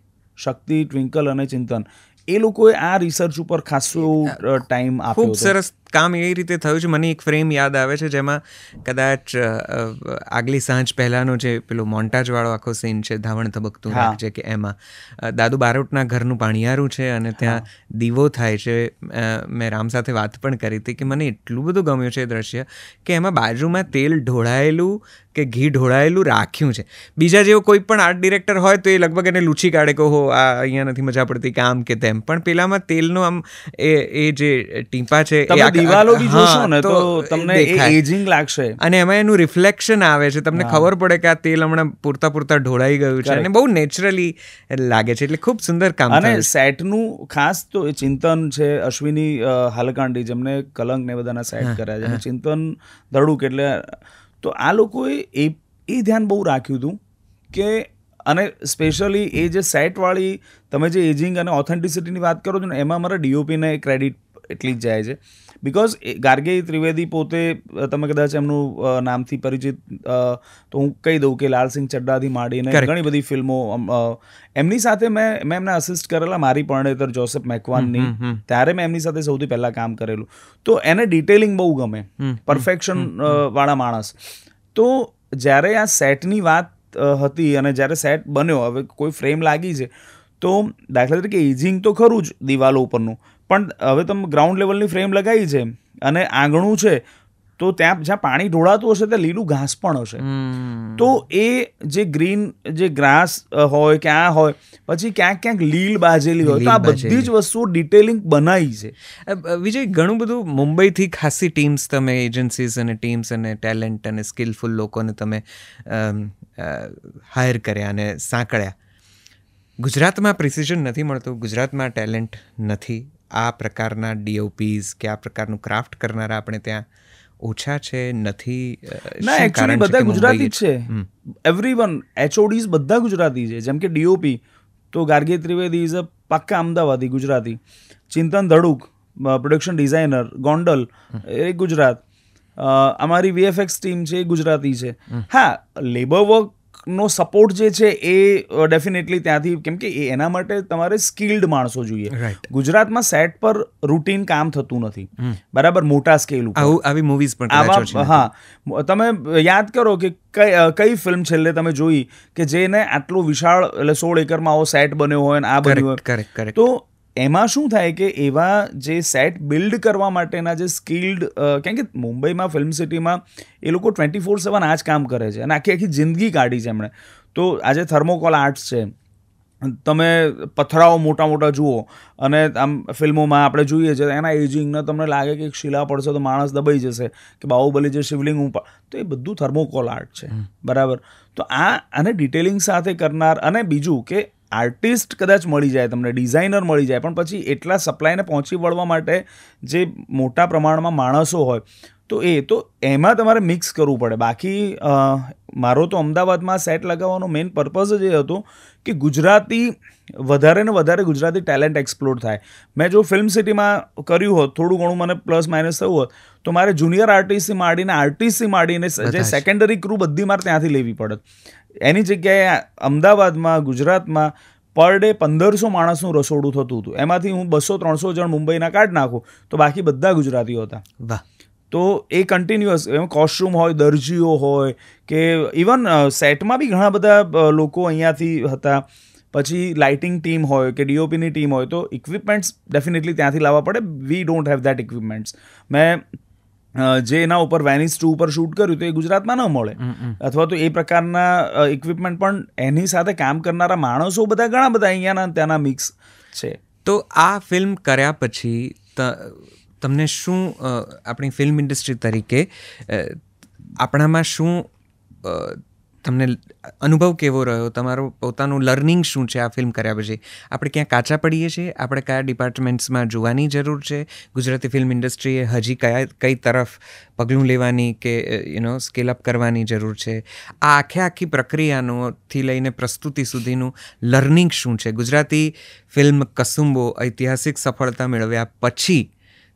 Speaker 1: શક્તિ ટ્વિંકલ અને ચિંતન એ લોકોએ આ રિસર્ચ ઉપર ખાસો ટાઈમ આપ્યો ખૂબ સરસ
Speaker 2: કામ એ રીતે થયું છે મને એક ફ્રેમ યાદ આવે છે જેમાં કદાચ આગલી સાંજ પહેલાંનો જે પેલો મોન્ટાજવાળો આખો સીન છે ધાવણ ધબકતું છે કે એમાં દાદુ બારોટના ઘરનું પાણીયારું છે અને ત્યાં દીવો થાય છે મેં રામ સાથે વાત પણ કરી હતી કે મને એટલું બધું ગમ્યું છે એ દ્રશ્ય કે એમાં બાજુમાં તેલ ઢોળાયેલું કે ઘી ઢોળાયેલું રાખ્યું છે બીજા જેવો કોઈ પણ આર્ટ ડિરેક્ટર હોય તો એ લગભગ એને લૂછી કાઢે કહો આ અહીંયા નથી મજા પડતી કામ કે તેમ પણ પેલામાં તેલનો આમ એ એ જે ટીંપા છે એ દિવાલો બી જોશો ને તો તમને એજિંગ લાગશે અને એમાં એનું રિફ્લેક્શન આવે છે તમને ખબર પડે કે આ તેલ હમણાં પૂરતા પૂરતા ઢોળાઈ ગયું છે અને બહુ નેચરલી લાગે છે એટલે ખૂબ સુંદર કામ અને સેટનું ખાસ તો
Speaker 1: ચિંતન છે અશ્વિની હાલકાંડી જેમને કલંક ને બધાના સેટ કર્યા છે ચિંતન ધડુક એટલે તો આ લોકોએ એ એ ધ્યાન બહુ રાખ્યું હતું કે અને સ્પેશિયલી એ જે સેટવાળી તમે જે એજિંગ અને ઓથેન્ટિસિટીની વાત કરો છો ને એમાં અમારા ડીઓપીને ક્રેડિટ એટલી જ જાય છે બિકોઝ ગાર્ગેય ત્રિવેદી પોતે તમે કદાચ એમનું નામથી પરિચિત તો હું કહી દઉં કે લાલસિંહ ચડ્ડાથી માંડીને ઘણી બધી ફિલ્મો એમની સાથે મેં મેં એમને અસિસ્ટ કરેલા મારી પરણેતર જોસેફ મેકવાનની ત્યારે મેં એમની સાથે સૌથી પહેલાં કામ કરેલું તો એને ડિટેલિંગ બહુ ગમે પરફેક્શન વાળા માણસ તો જ્યારે આ સેટની વાત હતી અને જ્યારે સેટ બન્યો હવે કોઈ ફ્રેમ લાગી છે તો દાખલા તરીકે એજિંગ તો ખરું જ દિવાલો ઉપરનું પણ હવે તમે ગ્રાઉન્ડ લેવલની ફ્રેમ લગાવી છે અને આંગણું છે તો ત્યાં જ્યાં પાણી ઢોળાતું હશે ત્યાં લીલું ઘાસ પણ હશે તો એ જે ગ્રીન જે ગ્રાસ
Speaker 2: હોય કે આ હોય પછી ક્યાંક ક્યાંક લીલ બાજેલી હોય તો આ બધી જ વસ્તુઓ ડિટેલિંગ બનાવી છે વિજય ઘણું બધું મુંબઈથી ખાસી ટીમ્સ તમે એજન્સીસ અને ટીમ્સ અને ટેલેન્ટ અને સ્કિલફુલ લોકોને તમે હાયર કર્યા અને સાંકળ્યા ગુજરાતમાં પ્રિસિઝન નથી મળતું ગુજરાતમાં ટેલેન્ટ નથી આ પ્રકારના ડીઓપીઝ કે આ પ્રકારનું ક્રાફ્ટ કરનારા આપણે ત્યાં ઓછા છે નથી ના એકચ્યુઅલી બધા ગુજરાતી જ છે એવરીવન એચઓડીઝ બધા
Speaker 1: ગુજરાતી છે જેમ કે ડીઓપી તો ગાર્ગે ત્રિવેદી ઇઝ અ પાક્કા અમદાવાદી ગુજરાતી ચિંતન ધડુક પ્રોડક્શન ડિઝાઇનર ગોંડલ એ ગુજરાત અમારી વીએફએક્સ ટીમ છે એ ગુજરાતી છે હા લેબર વર્ક નો સપોર્ટ જે છે એ ડેફિનેટલી ત્યાંથી કેમ કે એના માટે તમારે સ્કિલ્ડ માણસો જોઈએ ગુજરાતમાં સેટ પર રૂટીન કામ થતું નથી બરાબર મોટા સ્કેલ ઉપર આવી મૂવીઝ પણ હા તમે યાદ કરો કે કઈ કઈ ફિલ્મ છેલ્લે તમે જોઈ કે જેને આટલું વિશાળ એટલે સોળ એકરમાં આવો સેટ બન્યો હોય ને આ બન્યું હોય તો એમાં શું થાય કે એવા જે સેટ બિલ્ડ કરવા માટેના જે સ્કિલ્ડ કેમ કે મુંબઈમાં ફિલ્મ સિટીમાં એ લોકો ટ્વેન્ટી ફોર સેવન આ જ કામ કરે છે અને આખી આખી જિંદગી કાઢી છે એમણે તો આજે થર્મોકોલ આર્ટ્સ છે તમે પથરાઓ મોટા મોટા જુઓ અને આમ ફિલ્મોમાં આપણે જોઈએ છે એના એજિંગના તમને લાગે કે શિલા પડશે તો માણસ દબાઈ જશે કે બાહુબલી જે શિવલિંગ ઉપર તો એ બધું થર્મોકોલ આર્ટ છે બરાબર તો આ અને ડિટેલિંગ સાથે કરનાર અને બીજું કે આર્ટિસ્ટ કદાચ મળી જાય તમને ડિઝાઇનર મળી જાય પણ પછી એટલા સપ્લાયને પહોંચી વળવા માટે જે મોટા પ્રમાણમાં માણસો હોય તો એ તો એમાં તમારે મિક્સ કરવું પડે બાકી મારો તો અમદાવાદમાં સેટ લગાવવાનો મેઇન પર્પઝ જ એ હતો કે ગુજરાતી વધારે ને વધારે ગુજરાતી ટેલેન્ટ એક્સપ્લોર થાય મેં જો ફિલ્મ સિટીમાં કર્યું હોત થોડું ઘણું મને પ્લસ માઇનસ થયું હોત તો મારે જુનિયર આર્ટિસ્ટથી માંડીને આર્ટિસ્ટથી માંડીને જે સેકન્ડરી ક્રૂ બધી મારે ત્યાંથી લેવી પડત એની જગ્યાએ અમદાવાદમાં ગુજરાતમાં પર ડે પંદરસો માણસનું રસોડું થતું હતું એમાંથી હું બસો ત્રણસો જણ મુંબઈના કાઢ નાખું તો બાકી બધા ગુજરાતીઓ હતા વાહ તો એ કન્ટિન્યુઅસ એમાં કોસ્ટ્યુમ હોય દરજીઓ હોય કે ઇવન સેટમાં બી ઘણા બધા લોકો અહીંયાથી હતા પછી લાઇટિંગ ટીમ હોય કે ડીઓપીની ટીમ હોય તો ઇક્વિપમેન્ટ્સ ડેફિનેટલી ત્યાંથી લાવવા પડે we don't have that equipments મેં જે એના ઉપર વેનિસ ટુ ઉપર શૂટ કર્યું તો એ ગુજરાતમાં ન મળે અથવા તો એ પ્રકારના ઇક્વિપમેન્ટ પણ એની સાથે કામ કરનારા માણસો બધા ઘણા બધા અહીંયાના ત્યાંના મિક્સ છે
Speaker 2: તો આ ફિલ્મ કર્યા પછી તમને શું આપણી ફિલ્મ ઇન્ડસ્ટ્રી તરીકે આપણામાં શું તમને અનુભવ કેવો રહ્યો તમારું પોતાનું લર્નિંગ શું છે આ ફિલ્મ કર્યા પછી આપણે ક્યાં કાચા પડીએ છીએ આપણે કયા ડિપાર્ટમેન્ટ્સમાં જોવાની જરૂર છે ગુજરાતી ફિલ્મ ઇન્ડસ્ટ્રીએ હજી કયા કઈ તરફ પગલું લેવાની કે યુ નો સ્કેલ અપ કરવાની જરૂર છે આ આખે આખી પ્રક્રિયાનોથી લઈને પ્રસ્તુતિ સુધીનું લર્નિંગ શું છે ગુજરાતી ફિલ્મ કસુંબો ઐતિહાસિક સફળતા મેળવ્યા પછી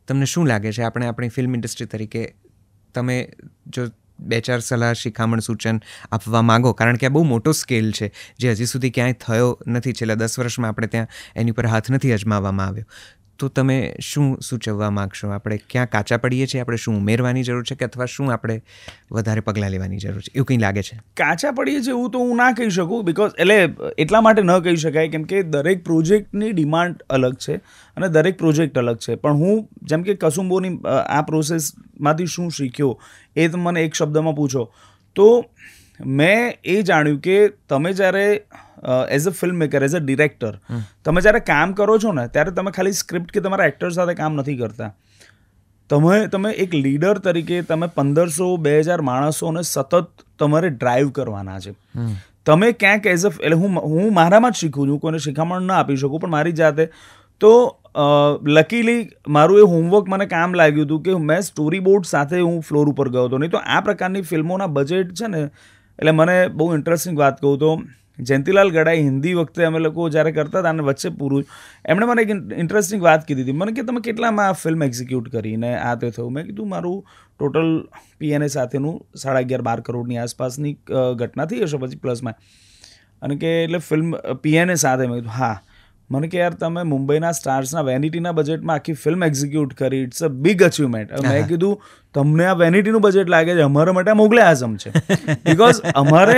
Speaker 2: તમને શું લાગે છે આપણે આપણી ફિલ્મ ઇન્ડસ્ટ્રી તરીકે તમે જો બે ચાર સલાહ શિખામણ સૂચન આપવા માગો કારણ કે આ બહુ મોટો સ્કેલ છે જે હજી સુધી ક્યાંય થયો નથી છેલ્લા દસ વર્ષમાં આપણે ત્યાં એની પર હાથ નથી અજમાવવામાં આવ્યો તો તમે શું સૂચવવા માગશો આપણે ક્યાં કાચા પડીએ છીએ આપણે શું ઉમેરવાની જરૂર છે કે અથવા શું આપણે વધારે પગલાં લેવાની જરૂર છે એવું કંઈ લાગે છે
Speaker 1: કાચા પડીએ છીએ એવું તો હું ના કહી શકું બિકોઝ એટલે એટલા માટે ન કહી શકાય કેમ કે દરેક પ્રોજેક્ટની ડિમાન્ડ અલગ છે અને દરેક પ્રોજેક્ટ અલગ છે પણ હું જેમ કે કસુંબોની આ પ્રોસેસમાંથી શું શીખ્યો એ તમે મને એક શબ્દમાં પૂછો તો મેં એ જાણ્યું કે તમે જ્યારે as a film maker as a director તમે જ્યારે કામ કરો છો ને ત્યારે તમે ખાલી સ્ક્રિપ્ટ કે તમારા એક્ટર સાથે કામ નથી કરતા તમે તમે એક લીડર તરીકે તમે પંદરસો બે હજાર માણસોને સતત તમારે ડ્રાઈવ કરવાના છે તમે ક્યાંક એઝ અ એટલે હું હું મારામાં જ શીખું છું કોઈને શિખામણ ન આપી શકું પણ મારી જાતે તો લકીલી મારું એ હોમવર્ક મને કામ લાગ્યું હતું કે મેં સ્ટોરી બોર્ડ સાથે હું ફ્લોર ઉપર ગયો હતો નહીં તો આ પ્રકારની ફિલ્મોના બજેટ છે ને એટલે મને બહુ ઇન્ટરેસ્ટિંગ વાત કહું તો જયંતિલાલ ગડાઈ હિન્દી વખતે અમે લોકો જ્યારે કરતા હતા અને વચ્ચે પૂરું એમણે મને એક ઇન્ટરેસ્ટિંગ વાત કીધી હતી મને કે તમે કેટલામાં આ ફિલ્મ એક્ઝિક્યુટ કરીને આ તે થયું મેં કીધું મારું ટોટલ પીએનએ સાથેનું સાડા અગિયાર બાર કરોડની આસપાસની ઘટના થઈ હશે પછી પ્લસમાં અને કે એટલે ફિલ્મ પીએનએ સાથે મેં કીધું હા મને કે યાર તમે મુંબઈના સ્ટાર્સના વેનિટીના બજેટમાં આખી ફિલ્મ એક્ઝિક્યુટ કરી ઇટ્સ અ બિગ અચીવમેન્ટ મેં કીધું તમને આ વેનિટીનું બજેટ લાગે છે અમારા માટે મોગલે આઝમ છે બિકોઝ અમારે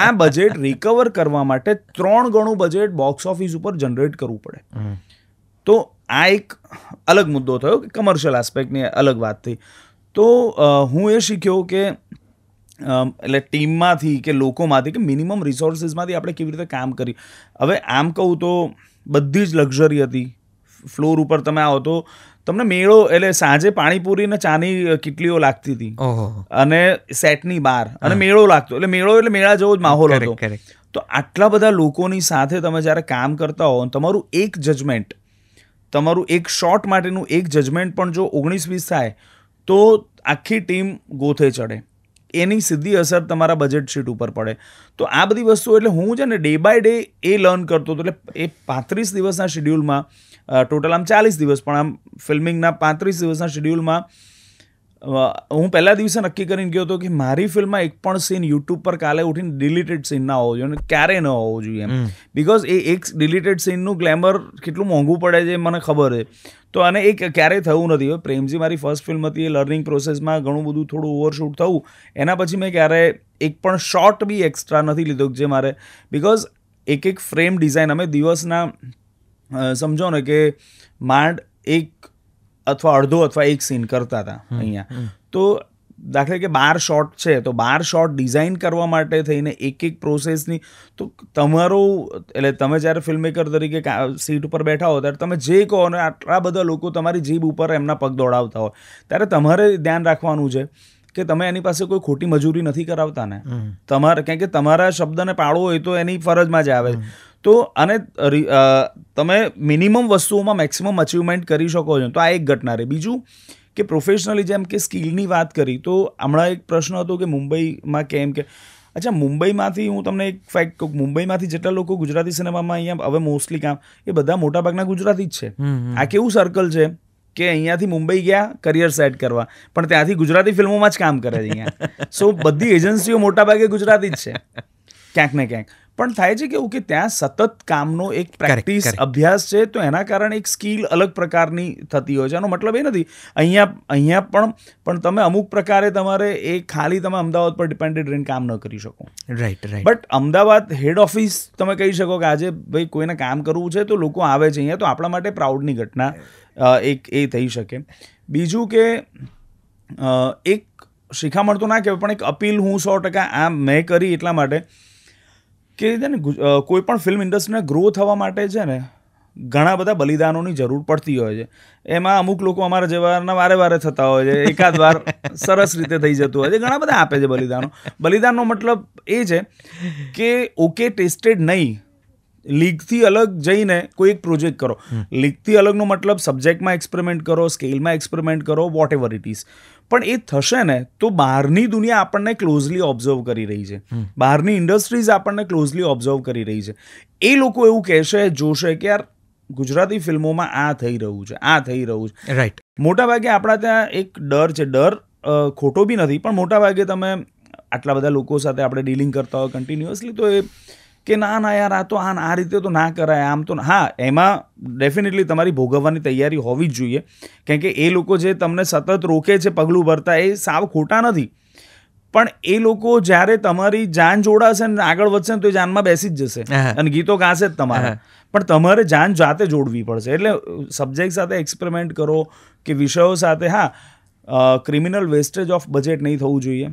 Speaker 1: આ બજેટ રિકવર કરવા માટે ત્રણ ગણું બજેટ બોક્સ ઓફિસ ઉપર જનરેટ કરવું પડે તો આ એક અલગ મુદ્દો થયો કે કમર્શિયલ આસ્પેક્ટની અલગ વાત થઈ તો હું એ શીખ્યો કે એટલે ટીમમાંથી કે લોકોમાંથી કે મિનિમમ રિસોર્સિસમાંથી આપણે કેવી રીતે કામ કરી હવે આમ કહું તો બધી જ લક્ઝરી હતી ફ્લોર ઉપર તમે આવો તો તમને મેળો એટલે સાંજે પાણીપુરી ને ચાની કીટલીઓ લાગતી હતી અને સેટની બાર અને મેળો લાગતો એટલે મેળો એટલે મેળા જેવો જ માહોલ હતો તો આટલા બધા લોકોની સાથે તમે જ્યારે કામ કરતા હો તમારું એક જજમેન્ટ તમારું એક શોટ માટેનું એક જજમેન્ટ પણ જો ઓગણીસ વીસ થાય તો આખી ટીમ ગોથે ચડે એની સીધી અસર તમારા બજેટ શીટ ઉપર પડે તો આ બધી વસ્તુ એટલે હું છે ને ડે બાય ડે એ લર્ન કરતો હતો એટલે એ પાંત્રીસ દિવસના શેડ્યુલમાં ટોટલ આમ ચાલીસ દિવસ પણ આમ ફિલ્મિંગના પાંત્રીસ દિવસના શેડ્યુલમાં હું પહેલા દિવસે નક્કી કરીને ગયો હતો કે મારી ફિલ્મમાં એક પણ સીન યુટ્યુબ પર કાલે ઉઠીને ડિલીટેડ સીન ના હોવો જોઈએ ક્યારેય ન હોવો જોઈએ એમ બિકોઝ એ એક ડિલીટેડ સીનનું ગ્લેમર કેટલું મોંઘું પડે છે મને ખબર છે તો અને એ ક્યારેય થયું નથી હવે પ્રેમજી મારી ફર્સ્ટ ફિલ્મ હતી એ લર્નિંગ પ્રોસેસમાં ઘણું બધું થોડું ઓવરશૂટ થવું એના પછી મેં ક્યારે એક પણ શોર્ટ બી એક્સ્ટ્રા નથી લીધો જે મારે બિકોઝ એક એક ફ્રેમ ડિઝાઇન અમે દિવસના સમજો ને કે માંડ એક અથવા અડધો અથવા એક સીન કરતા હતા અહીંયા તો દાખલા કે બાર શોટ છે તો બાર શોટ ડિઝાઇન કરવા માટે થઈને એક એક પ્રોસેસની તો તમારો એટલે તમે જ્યારે ફિલ્મમેકર તરીકે સીટ ઉપર બેઠા હો ત્યારે તમે જે કહો અને આટલા બધા લોકો તમારી જીભ ઉપર એમના પગ દોડાવતા હોય ત્યારે તમારે ધ્યાન રાખવાનું છે કે તમે એની પાસે કોઈ ખોટી મજૂરી નથી કરાવતા ને તમારે કારણ કે તમારા શબ્દને પાડવો હોય તો એની ફરજમાં જ આવે છે તો અને તમે મિનિમમ વસ્તુઓમાં મેક્સિમમ અચિવમેન્ટ કરી શકો છો તો આ એક ઘટના રહી બીજું કે પ્રોફેશનલી જેમ કે સ્કિલની વાત કરી તો હમણાં એક પ્રશ્ન હતો કે મુંબઈમાં કેમ કે અચ્છા મુંબઈમાંથી હું તમને એક ફેક્ટ કહું મુંબઈમાંથી જેટલા લોકો ગુજરાતી સિનેમામાં અહીંયા હવે મોસ્ટલી કામ એ બધા મોટાભાગના ગુજરાતી જ છે આ કેવું સર્કલ છે કે અહીંયાથી મુંબઈ ગયા કરિયર સેટ કરવા પણ ત્યાંથી ગુજરાતી ફિલ્મોમાં જ કામ કરે છે અહીંયા સો બધી એજન્સીઓ મોટાભાગે ગુજરાતી જ છે ક્યાંક ને ક્યાંક પણ થાય છે કેવું કે ત્યાં સતત કામનો એક પ્રેક્ટિસ અભ્યાસ છે તો એના કારણે એક સ્કિલ અલગ પ્રકારની થતી હોય છે એનો મતલબ એ નથી અહીંયા અહીંયા પણ પણ તમે અમુક પ્રકારે તમારે એ ખાલી તમે અમદાવાદ પર ડિપેન્ડેડ રહીને કામ ન કરી શકો right right but Ahmedabad head office તમે કહી શકો કે આજે ભાઈ કોઈને કામ કરવું છે તો લોકો આવે છે અહીંયા તો આપણા માટે પ્રાઉડની ઘટના એક એ થઈ શકે બીજું કે એક શિખામણ તો ના કહેવાય પણ એક અપીલ હું સો ટકા આ મેં કરી એટલા માટે કે છે ને કોઈ પણ ફિલ્મ ઇન્ડસ્ટ્રીને ગ્રો થવા માટે છે ને ઘણા બધા બલિદાનોની જરૂર પડતી હોય છે એમાં અમુક લોકો અમારા જેવાના વારે વારે થતા હોય છે એકાદ વાર સરસ રીતે થઈ જતું હોય છે ઘણા બધા આપે છે બલિદાનો બલિદાનનો મતલબ એ છે કે ઓકે ટેસ્ટેડ નહીં લીગથી અલગ જઈને કોઈ એક પ્રોજેક્ટ કરો લીગથી અલગનો મતલબ સબ્જેક્ટમાં એક્સપેરિમેન્ટ કરો સ્કેલમાં એક્સપેરિમેન્ટ કરો વોટ એવર ઇટ ઇઝ પણ એ થશે ને તો બહારની દુનિયા આપણને ક્લોઝલી ઓબ્ઝર્વ કરી રહી છે બહારની ઇન્ડસ્ટ્રીઝ આપણને ક્લોઝલી ઓબ્ઝર્વ કરી રહી છે એ લોકો એવું કહેશે જોશે કે યાર ગુજરાતી ફિલ્મોમાં આ થઈ રહ્યું છે આ થઈ રહ્યું છે રાઈટ મોટાભાગે આપણા ત્યાં એક ડર છે ડર ખોટો બી નથી પણ મોટાભાગે તમે આટલા બધા લોકો સાથે આપણે ડીલિંગ કરતા હોય કન્ટિન્યુઅસલી તો એ કે ના ના યાર આ તો આ આ રીતે તો ના કરાય આમ તો હા એમાં ડેફિનેટલી તમારી ભોગવવાની તૈયારી હોવી જ જોઈએ કેમ કે એ લોકો જે તમને સતત રોકે છે પગલું ભરતા એ સાવ ખોટા નથી પણ એ લોકો જ્યારે તમારી જાન જોડાશે ને આગળ વધશે ને તો એ જાનમાં બેસી જ જશે અને ગીતો ગાશે જ તમારે પણ તમારે જાન જાતે જોડવી પડશે એટલે સબ્જેક્ટ સાથે એક્સપેરિમેન્ટ કરો કે વિષયો સાથે હા ક્રિમિનલ વેસ્ટેજ ઓફ બજેટ નહીં થવું જોઈએ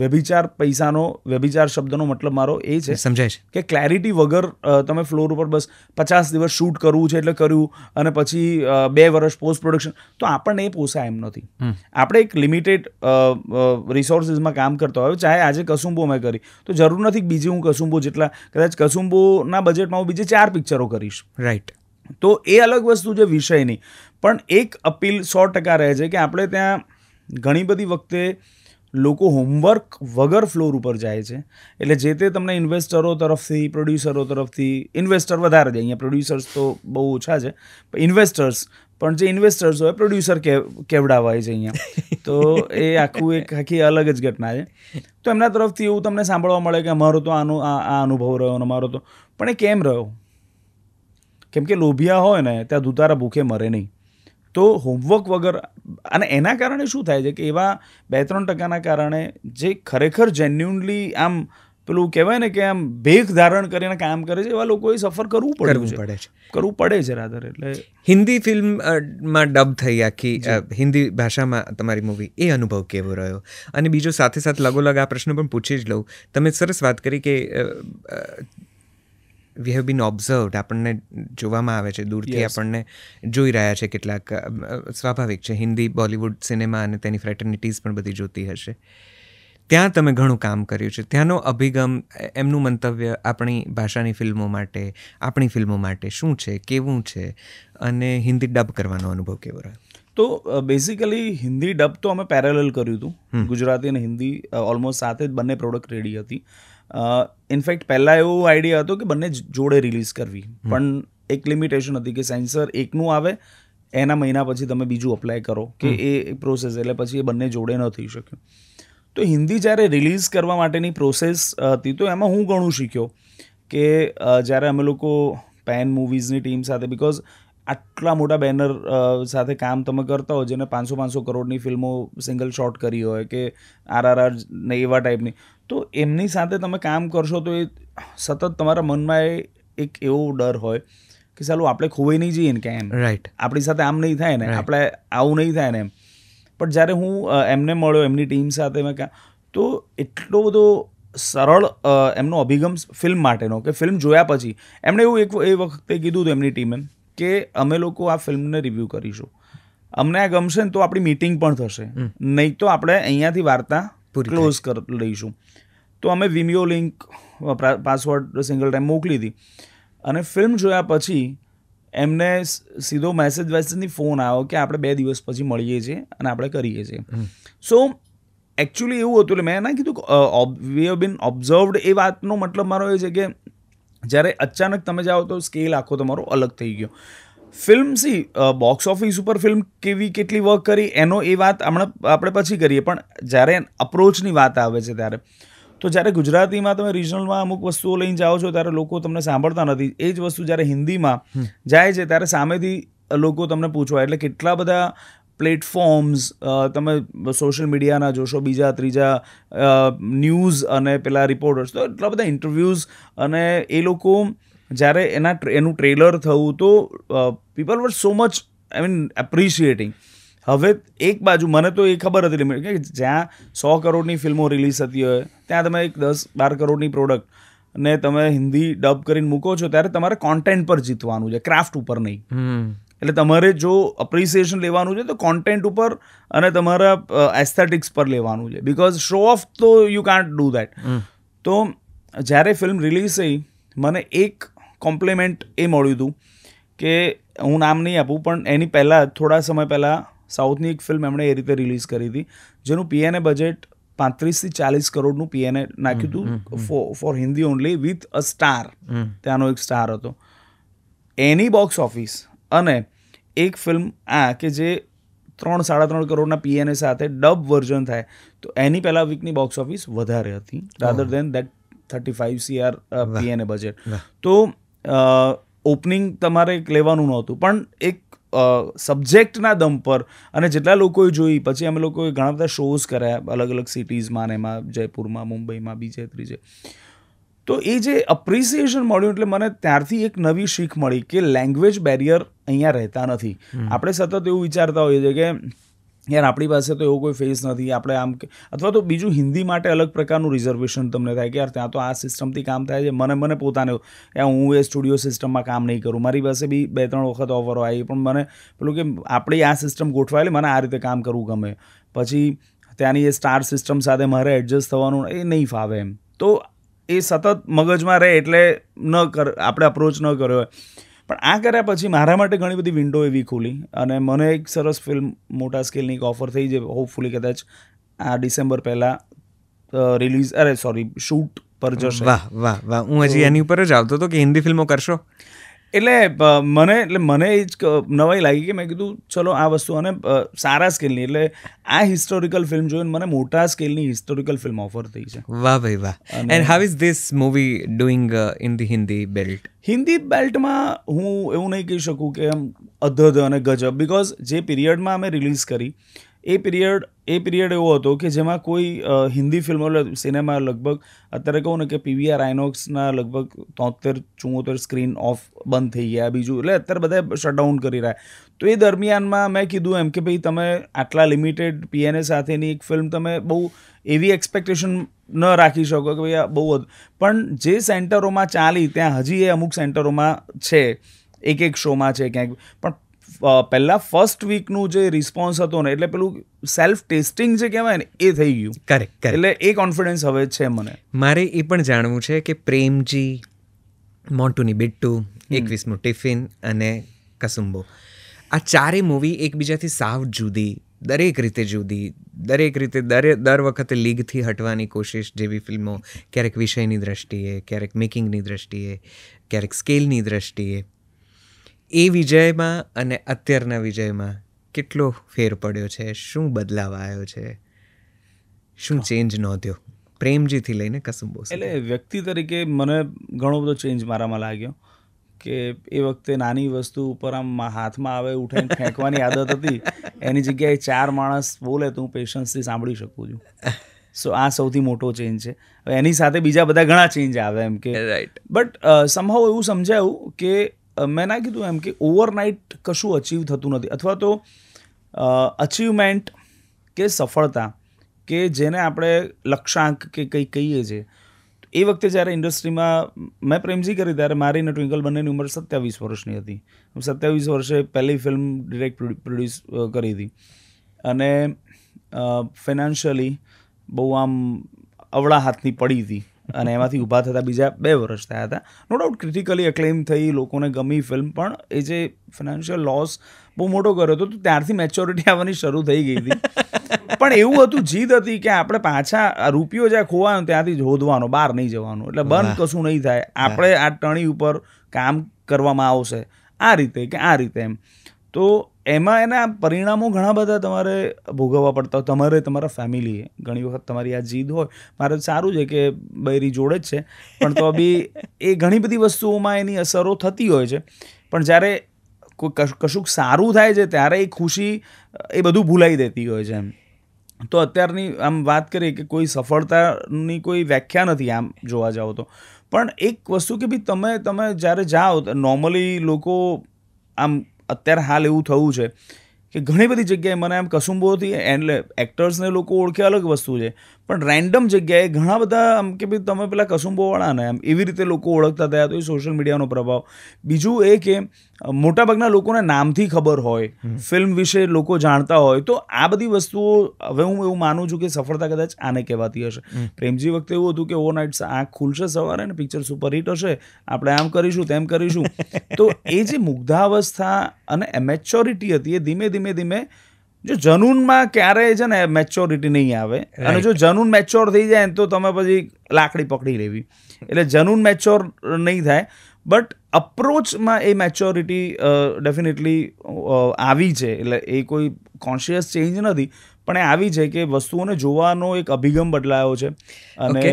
Speaker 1: વ્યભિચાર પૈસાનો વ્યભિચાર શબ્દનો મતલબ મારો એ છે સમજાય છે કે ક્લેરિટી વગર તમે ફ્લોર ઉપર બસ પચાસ દિવસ શૂટ કરવું છે એટલે કર્યું અને પછી બે વર્ષ પોસ્ટ પ્રોડક્શન તો આપણને એ પોસાય એમ નથી આપણે એક લિમિટેડ રિસોર્સિસમાં કામ કરતા હોય ચાહે આજે કસુંબો મેં કરી તો જરૂર નથી બીજી હું કસુંબો જેટલા કદાચ કસુંબોના બજેટમાં હું બીજી ચાર પિક્ચરો કરીશ રાઈટ તો એ અલગ વસ્તુ છે વિષયની પણ એક અપીલ સો ટકા રહે છે કે આપણે ત્યાં ઘણી બધી વખતે લોકો હોમવર્ક વગર ફ્લોર ઉપર જાય છે એટલે જે તે તમને ઇન્વેસ્ટરો તરફથી પ્રોડ્યુસરો તરફથી ઇન્વેસ્ટર વધારે છે અહીંયા પ્રોડ્યુસર્સ તો બહુ ઓછા છે પણ ઇન્વેસ્ટર્સ પણ જે ઇન્વેસ્ટર્સ હોય પ્રોડ્યુસર કેવડાવાય છે અહીંયા તો એ આખું એક આખી અલગ જ ઘટના છે તો એમના તરફથી એવું તમને સાંભળવા મળે કે અમારો તો આનો આ અનુભવ રહ્યો અને અમારો તો પણ એ કેમ રહ્યો કેમ કે લોભિયા હોય ને ત્યાં દુતારા ભૂખે મરે નહીં તો હોમવર્ક વગર અને એના કારણે શું થાય છે કે એવા બે ત્રણ ટકાના કારણે જે ખરેખર જેન્યુનલી આમ પેલું કહેવાય ને કે આમ ભેખ ધારણ કરીને કામ કરે છે એવા લોકોએ સફર કરવું પડે પડે છે કરવું પડે છે રાધર એટલે
Speaker 2: હિન્દી ફિલ્મમાં ડબ થઈ આખી હિન્દી ભાષામાં તમારી મૂવી એ અનુભવ કેવો રહ્યો અને બીજો સાથે સાથે લગોલગ આ પ્રશ્ન પણ પૂછી જ લઉં તમે સરસ વાત કરી કે વી હેવ બીન ઓબ્ઝર્વડ આપણને જોવામાં આવે છે દૂરથી આપણને જોઈ રહ્યા છે કેટલાક સ્વાભાવિક છે હિન્દી બોલિવૂડ સિનેમા અને તેની ફ્રેટર્નિટીઝ પણ બધી જોતી હશે ત્યાં તમે ઘણું કામ કર્યું છે ત્યાંનો અભિગમ એમનું મંતવ્ય આપણી ભાષાની ફિલ્મો માટે આપણી ફિલ્મો માટે શું છે કેવું છે અને હિન્દી ડબ કરવાનો અનુભવ કેવો રહ્યો
Speaker 1: તો બેઝિકલી હિન્દી ડબ તો અમે પેરેલલ કર્યું હતું ગુજરાતી અને હિન્દી ઓલમોસ્ટ સાથે જ બંને પ્રોડક્ટ રેડી હતી ઇનફેક્ટ પહેલાં એવો આઈડિયા હતો કે બંને જોડે રિલીઝ કરવી પણ એક લિમિટેશન હતી કે સેન્સર એકનું આવે એના મહિના પછી તમે બીજું અપ્લાય કરો કે એ પ્રોસેસ એટલે પછી એ બંને જોડે ન થઈ શક્યું તો હિન્દી જ્યારે રિલીઝ કરવા માટેની પ્રોસેસ હતી તો એમાં હું ઘણું શીખ્યો કે જ્યારે અમે લોકો પેન મૂવીઝની ટીમ સાથે બિકોઝ આટલા મોટા બેનર સાથે કામ તમે કરતા હો જેને પાંચસો પાંચસો કરોડની ફિલ્મો સિંગલ શોટ કરી હોય કે આરઆરઆર ને એવા ટાઈપની તો એમની સાથે તમે કામ કરશો તો એ સતત તમારા મનમાં એ એક એવો ડર હોય કે ચાલો આપણે ખોવાઈ નહીં જઈએ ને કે એમ રાઈટ આપણી સાથે આમ નહીં થાય ને આપણે આવું નહીં થાય ને એમ પણ જ્યારે હું એમને મળ્યો એમની ટીમ સાથે મેં તો એટલો બધો સરળ એમનો અભિગમ ફિલ્મ માટેનો કે ફિલ્મ જોયા પછી એમણે એવું એક એ વખતે કીધું હતું એમની ટીમે કે અમે લોકો આ ફિલ્મને રિવ્યૂ કરીશું અમને આ ગમશે ને તો આપણી મિટિંગ પણ થશે નહીં તો આપણે અહીંયાથી વાર્તા ક્લોઝ કર લઈશું તો અમે Vimeo link password single time મોકલી હતી અને ફિલ્મ જોયા પછી એમને સીધો મેસેજ વેસેજની ફોન આવ્યો કે આપણે બે દિવસ પછી મળીએ છીએ અને આપણે કરીએ છીએ સો એકચ્યુઅલી એવું હતું એટલે મેં ના કીધું વી હેવ બીન ઓબ્ઝર્વડ એ વાતનો મતલબ મારો એ છે કે જ્યારે અચાનક તમે જાઓ તો સ્કેલ આખો તમારો અલગ થઈ ગયો ફિલ્મ સી બોક્સ ઓફિસ ઉપર ફિલ્મ કેવી કેટલી વર્ક કરી એનો એ વાત હમણાં આપણે પછી કરીએ પણ જ્યારે અપ્રોચની વાત આવે છે ત્યારે તો જ્યારે ગુજરાતીમાં તમે રિજનલમાં અમુક વસ્તુઓ લઈને જાઓ છો ત્યારે લોકો તમને સાંભળતા નથી એ જ વસ્તુ જ્યારે હિન્દીમાં જાય છે ત્યારે સામેથી લોકો તમને પૂછવા એટલે કેટલા બધા પ્લેટફોર્મ્સ તમે સોશિયલ મીડિયાના જોશો બીજા ત્રીજા ન્યૂઝ અને પેલા રિપોર્ટર્સ તો એટલા બધા ઇન્ટરવ્યૂઝ અને એ લોકો જ્યારે એના એનું ટ્રેલર થયું તો people were so much I mean appreciating હવે એક બાજુ મને તો એ ખબર હતી કે જ્યાં સો કરોડની ફિલ્મો રિલીઝ થતી હોય ત્યાં તમે એક દસ બાર કરોડની પ્રોડક્ટ ને તમે હિન્દી ડબ કરીને મૂકો છો ત્યારે તમારે કોન્ટેન્ટ પર જીતવાનું છે ક્રાફ્ટ ઉપર નહીં એટલે તમારે જો અપ્રિસિએશન લેવાનું છે તો કોન્ટેન્ટ ઉપર અને તમારા એસ્થેટિક્સ પર લેવાનું છે બિકોઝ શો ઓફ તો યુ કાન્ટ ડુ દેટ તો જ્યારે ફિલ્મ રિલીઝ થઈ મને એક કોમ્પ્લિમેન્ટ એ મળ્યું હતું કે હું નામ નહીં આપું પણ એની પહેલાં થોડા સમય પહેલાં સાઉથની એક ફિલ્મ એમણે એ રીતે રિલીઝ કરી હતી જેનું પીએનએ બજેટ પાંત્રીસથી ચાલીસ કરોડનું પીએનએ નાખ્યું હતું for Hindi only with a star ત્યાંનો એક સ્ટાર હતો એની બોક્સ ઓફિસ અને એક ફિલ્મ આ કે જે ત્રણ સાડા ત્રણ કરોડના પીએનએ સાથે ડબ વર્ઝન થાય તો એની પહેલાં વીકની બોક્સ ઓફિસ વધારે હતી rather than that thirty five CR PNA budget તો ઓપનિંગ તમારે લેવાનું નહોતું પણ એક સબ્જેક્ટના દમ પર અને જેટલા લોકોએ જોઈ પછી અમે લોકોએ ઘણા બધા શોઝ કર્યા અલગ અલગ સિટીઝમાં ને એમાં જયપુરમાં મુંબઈમાં બીજે ત્રીજે તો એ જે અપ્રિસિએશન મળ્યું એટલે મને ત્યારથી એક નવી શીખ મળી કે લેંગ્વેજ બેરિયર અહીંયા રહેતા નથી આપણે સતત એવું વિચારતા હોઈએ છીએ કે યાર આપણી પાસે તો એવો કોઈ ફેસ નથી આપણે આમ અથવા તો બીજું હિન્દી માટે અલગ પ્રકારનું રિઝર્વેશન તમને થાય કે યાર ત્યાં તો આ સિસ્ટમથી કામ થાય છે મને મને પોતાને હું એ સ્ટુડિયો સિસ્ટમમાં કામ નહીં કરું મારી પાસે બી બે ત્રણ વખત ઓફરો આવી પણ મને પેલું કે આપણી આ સિસ્ટમ ગોઠવાયેલી મને આ રીતે કામ કરવું ગમે પછી ત્યાંની એ સ્ટાર સિસ્ટમ સાથે મારે એડજસ્ટ થવાનું એ નહીં ફાવે એમ તો એ સતત મગજમાં રહે એટલે ન કર આપણે અપ્રોચ ન કર્યો હોય પણ આ કર્યા પછી મારા માટે ઘણી બધી વિન્ડો એવી ખુલી અને મને એક સરસ ફિલ્મ મોટા સ્કેલની એક ઓફર થઈ જે હોપફુલી કદાચ આ ડિસેમ્બર પહેલાં રિલીઝ અરે સોરી શૂટ પર જશે વાહ વાહ વાહ હું હજી એની
Speaker 2: ઉપર જ આવતો હતો
Speaker 1: કે હિન્દી ફિલ્મો કરશો એટલે મને એટલે મને એ જ નવાઈ લાગી કે મેં કીધું ચલો આ વસ્તુ અને સારા સ્કેલની એટલે આ હિસ્ટોરિકલ ફિલ્મ જોઈને મને મોટા સ્કેલની હિસ્ટોરિકલ ફિલ્મ ઓફર થઈ છે
Speaker 2: વાહ ભાઈ વાહ and how is this movie doing in the Hindi belt
Speaker 1: Hindi બેલ્ટમાં હું એવું નહીં કહી શકું કે આમ અધધ અને ગજબ બિકોઝ જે પીરિયડમાં અમે રિલીઝ કરી એ પિરિયડ એ પિરિયડ એવો હતો કે જેમાં કોઈ હિન્દી ફિલ્મો સિનેમા લગભગ અત્યારે કહું ને કે પીવીઆર આઇનોક્સના લગભગ તોતેર ચુમ્મોતેર સ્ક્રીન ઓફ બંધ થઈ ગયા બીજું એટલે અત્યારે બધા શટડાઉન કરી રહ્યા તો એ દરમિયાનમાં મેં કીધું એમ કે ભાઈ તમે આટલા લિમિટેડ પીએનએ સાથેની એક ફિલ્મ તમે બહુ એવી એક્સપેક્ટેશન ન રાખી શકો કે ભાઈ આ બહુ પણ જે સેન્ટરોમાં ચાલી ત્યાં હજી એ અમુક સેન્ટરોમાં છે એક એક શોમાં છે ક્યાંક પણ પહેલાં ફર્સ્ટ વીકનું જે રિસ્પોન્સ હતો ને એટલે પેલું સેલ્ફ ટેસ્ટિંગ જે કહેવાય ને એ થઈ ગયું કરેક્ટ એટલે
Speaker 2: એ કોન્ફિડન્સ હવે છે મને મારે એ પણ જાણવું છે કે પ્રેમજી મોન્ટુની બિટ્ટુ એકવીસમું ટિફિન અને કસુંબો આ ચારે મૂવી એકબીજાથી સાવ જુદી દરેક રીતે જુદી દરેક રીતે દરે દર વખતે લીગથી હટવાની કોશિશ જેવી ફિલ્મો ક્યારેક વિષયની દ્રષ્ટિએ ક્યારેક મેકિંગની દ્રષ્ટિએ ક્યારેક સ્કેલની દ્રષ્ટિએ એ વિજયમાં અને અત્યારના વિજયમાં કેટલો ફેર પડ્યો છે શું બદલાવ આવ્યો છે શું ચેન્જ નોંધ્યો પ્રેમજીથી લઈને કસુંબો
Speaker 1: એટલે વ્યક્તિ તરીકે મને ઘણો બધો ચેન્જ મારામાં લાગ્યો કે એ વખતે નાની વસ્તુ ઉપર આમ હાથમાં આવે ઉઠાઈને ફેંકવાની આદત હતી એની જગ્યાએ ચાર માણસ બોલે તો હું પેશન્સથી સાંભળી શકું છું સો આ સૌથી મોટો ચેન્જ છે હવે એની સાથે બીજા બધા ઘણા ચેન્જ આવે એમ કે રાઈટ બટ સમહાવ એવું સમજાયું કે મેં ના કીધું એમ કે ઓવરનાઇટ કશું અચીવ થતું નથી અથવા તો અચીવમેન્ટ કે સફળતા કે જેને આપણે લક્ષ્યાંક કે કંઈ કહીએ છીએ એ વખતે જ્યારે ઇન્ડસ્ટ્રીમાં મેં પ્રેમજી કરી ત્યારે મારી અને ટ્વિંકલ બંનેની ઉંમર સત્યાવીસ વર્ષની હતી સત્યાવીસ વર્ષે પહેલી ફિલ્મ ડિરેક્ટ પ્રોડ્યુસ કરી હતી અને ફિનાન્શિયલી બહુ આમ અવળા હાથની પડી હતી અને એમાંથી ઊભા થતા બીજા બે વર્ષ થયા હતા નો ડાઉટ ક્રિટિકલી અક્લેમ થઈ લોકોને ગમી ફિલ્મ પણ એ જે ફિનાન્શિયલ લોસ બહુ મોટો કર્યો હતો તો ત્યારથી મેચ્યોરિટી આવવાની શરૂ થઈ ગઈ હતી પણ એવું હતું જીદ હતી કે આપણે પાછા રૂપિયો જ્યાં ખોવાનો ત્યાંથી હોદવાનો બહાર નહીં જવાનું એટલે બંધ કશું નહીં થાય આપણે આ ટણી ઉપર કામ કરવામાં આવશે આ રીતે કે આ રીતે એમ તો એમાં એના પરિણામો ઘણા બધા તમારે ભોગવવા પડતા હોય તમારે તમારા ફેમિલીએ ઘણી વખત તમારી આ જીદ હોય મારે સારું છે કે બૈરી જોડે જ છે પણ તો બી એ ઘણી બધી વસ્તુઓમાં એની અસરો થતી હોય છે પણ જ્યારે કોઈ કશુંક સારું થાય છે ત્યારે એ ખુશી એ બધું ભૂલાઈ દેતી હોય છે એમ તો અત્યારની આમ વાત કરીએ કે કોઈ સફળતાની કોઈ વ્યાખ્યા નથી આમ જોવા જાઓ તો પણ એક વસ્તુ કે ભાઈ તમે તમે જ્યારે જાઓ નોર્મલી લોકો આમ અત્યારે હાલ એવું થયું છે કે ઘણી બધી જગ્યાએ મને એમ કસુંબોથી એટલે એક્ટર્સને લોકો ઓળખે અલગ વસ્તુ છે પણ રેન્ડમ જગ્યાએ ઘણા બધા આમ કે ભાઈ તમે પેલા કસુંબોવાળાને એમ એવી રીતે લોકો ઓળખતા થયા તો એ સોશિયલ મીડિયાનો પ્રભાવ બીજું એ કે મોટાભાગના લોકોને નામથી ખબર હોય ફિલ્મ વિશે લોકો જાણતા હોય તો આ બધી વસ્તુઓ હવે હું એવું માનું છું કે સફળતા કદાચ આને કહેવાતી હશે પ્રેમજી વખતે એવું હતું કે ઓવર નાઇટ આંખ ખુલશે સવારે ને પિક્ચર સુપર હિટ હશે આપણે આમ કરીશું તેમ કરીશું તો એ જે મુગ્ધાવસ્થા અને એમેચ્યોરિટી હતી એ ધીમે ધીમે ધીમે જો જનૂનમાં ક્યારેય છે ને મેચ્યોરિટી નહીં આવે અને જો જનૂન મેચ્યોર થઈ જાય તો તમે પછી લાકડી પકડી લેવી એટલે જનૂન મેચ્યોર નહીં થાય બટ અપ્રોચમાં એ મેચ્યોરિટી ડેફિનેટલી આવી છે એટલે એ કોઈ કોન્શિયસ ચેન્જ નથી પણ એ આવી છે કે વસ્તુઓને જોવાનો એક અભિગમ બદલાયો છે અને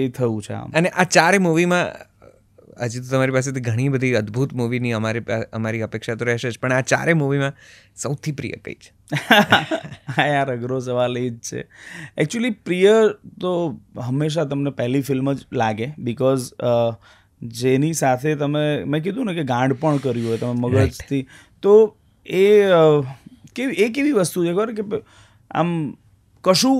Speaker 2: એ થયું છે આમ અને આ ચારે મૂવીમાં હજી તો તમારી પાસેથી ઘણી બધી અદ્ભુત મૂવીની અમારી અમારી અપેક્ષા તો રહેશે જ પણ આ ચારે મૂવીમાં સૌથી પ્રિય કઈ છે હા યાર અઘરો સવાલ એ જ છે એકચ્યુઅલી પ્રિય
Speaker 1: તો હંમેશા તમને પહેલી ફિલ્મ જ લાગે બિકોઝ જેની સાથે તમે મેં કીધું ને કે ગાંડ પણ કર્યું હોય તમે મગજથી તો એ કેવી એ કેવી વસ્તુ છે ખબર કે આમ કશું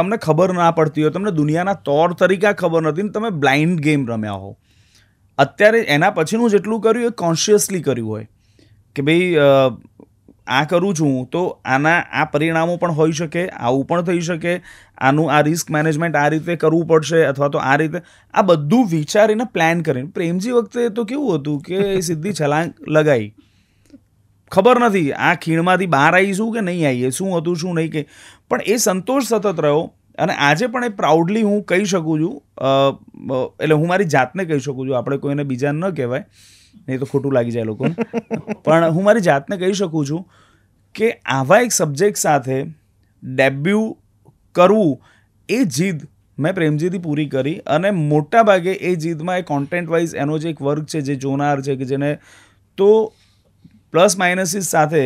Speaker 1: તમને ખબર ના પડતી હોય તમને દુનિયાના તોર તરીકા ખબર નથી ને તમે બ્લાઇન્ડ ગેમ રમ્યા હો અત્યારે એના પછીનું જેટલું કર્યું એ કોન્શિયસલી કર્યું હોય કે ભાઈ આ કરું છું તો આના આ પરિણામો પણ હોઈ શકે આવું પણ થઈ શકે આનું આ રિસ્ક મેનેજમેન્ટ આ રીતે કરવું પડશે અથવા તો આ રીતે આ બધું વિચારીને પ્લાન કરીને પ્રેમજી વખતે તો કેવું હતું કે એ સીધી છલાંગ લગાવી ખબર નથી આ ખીણમાંથી બહાર આવી છું કે નહીં આવીએ શું હતું શું નહીં કે પણ એ સંતોષ સતત રહ્યો અને આજે પણ એ પ્રાઉડલી હું કહી શકું છું એટલે હું મારી જાતને કહી શકું છું આપણે કોઈને બીજાને ન કહેવાય નહીં તો ખોટું લાગી જાય લોકો પણ હું મારી જાતને કહી શકું છું કે આવા એક સબ્જેક્ટ સાથે ડેબ્યુ કરવું એ જીદ મેં પ્રેમજીથી પૂરી કરી અને મોટા ભાગે એ જીદમાં એ કોન્ટેન્ટ વાઇઝ એનો જે એક વર્ગ છે જે જોનાર છે કે જેને તો પ્લસ માઇનસીસ સાથે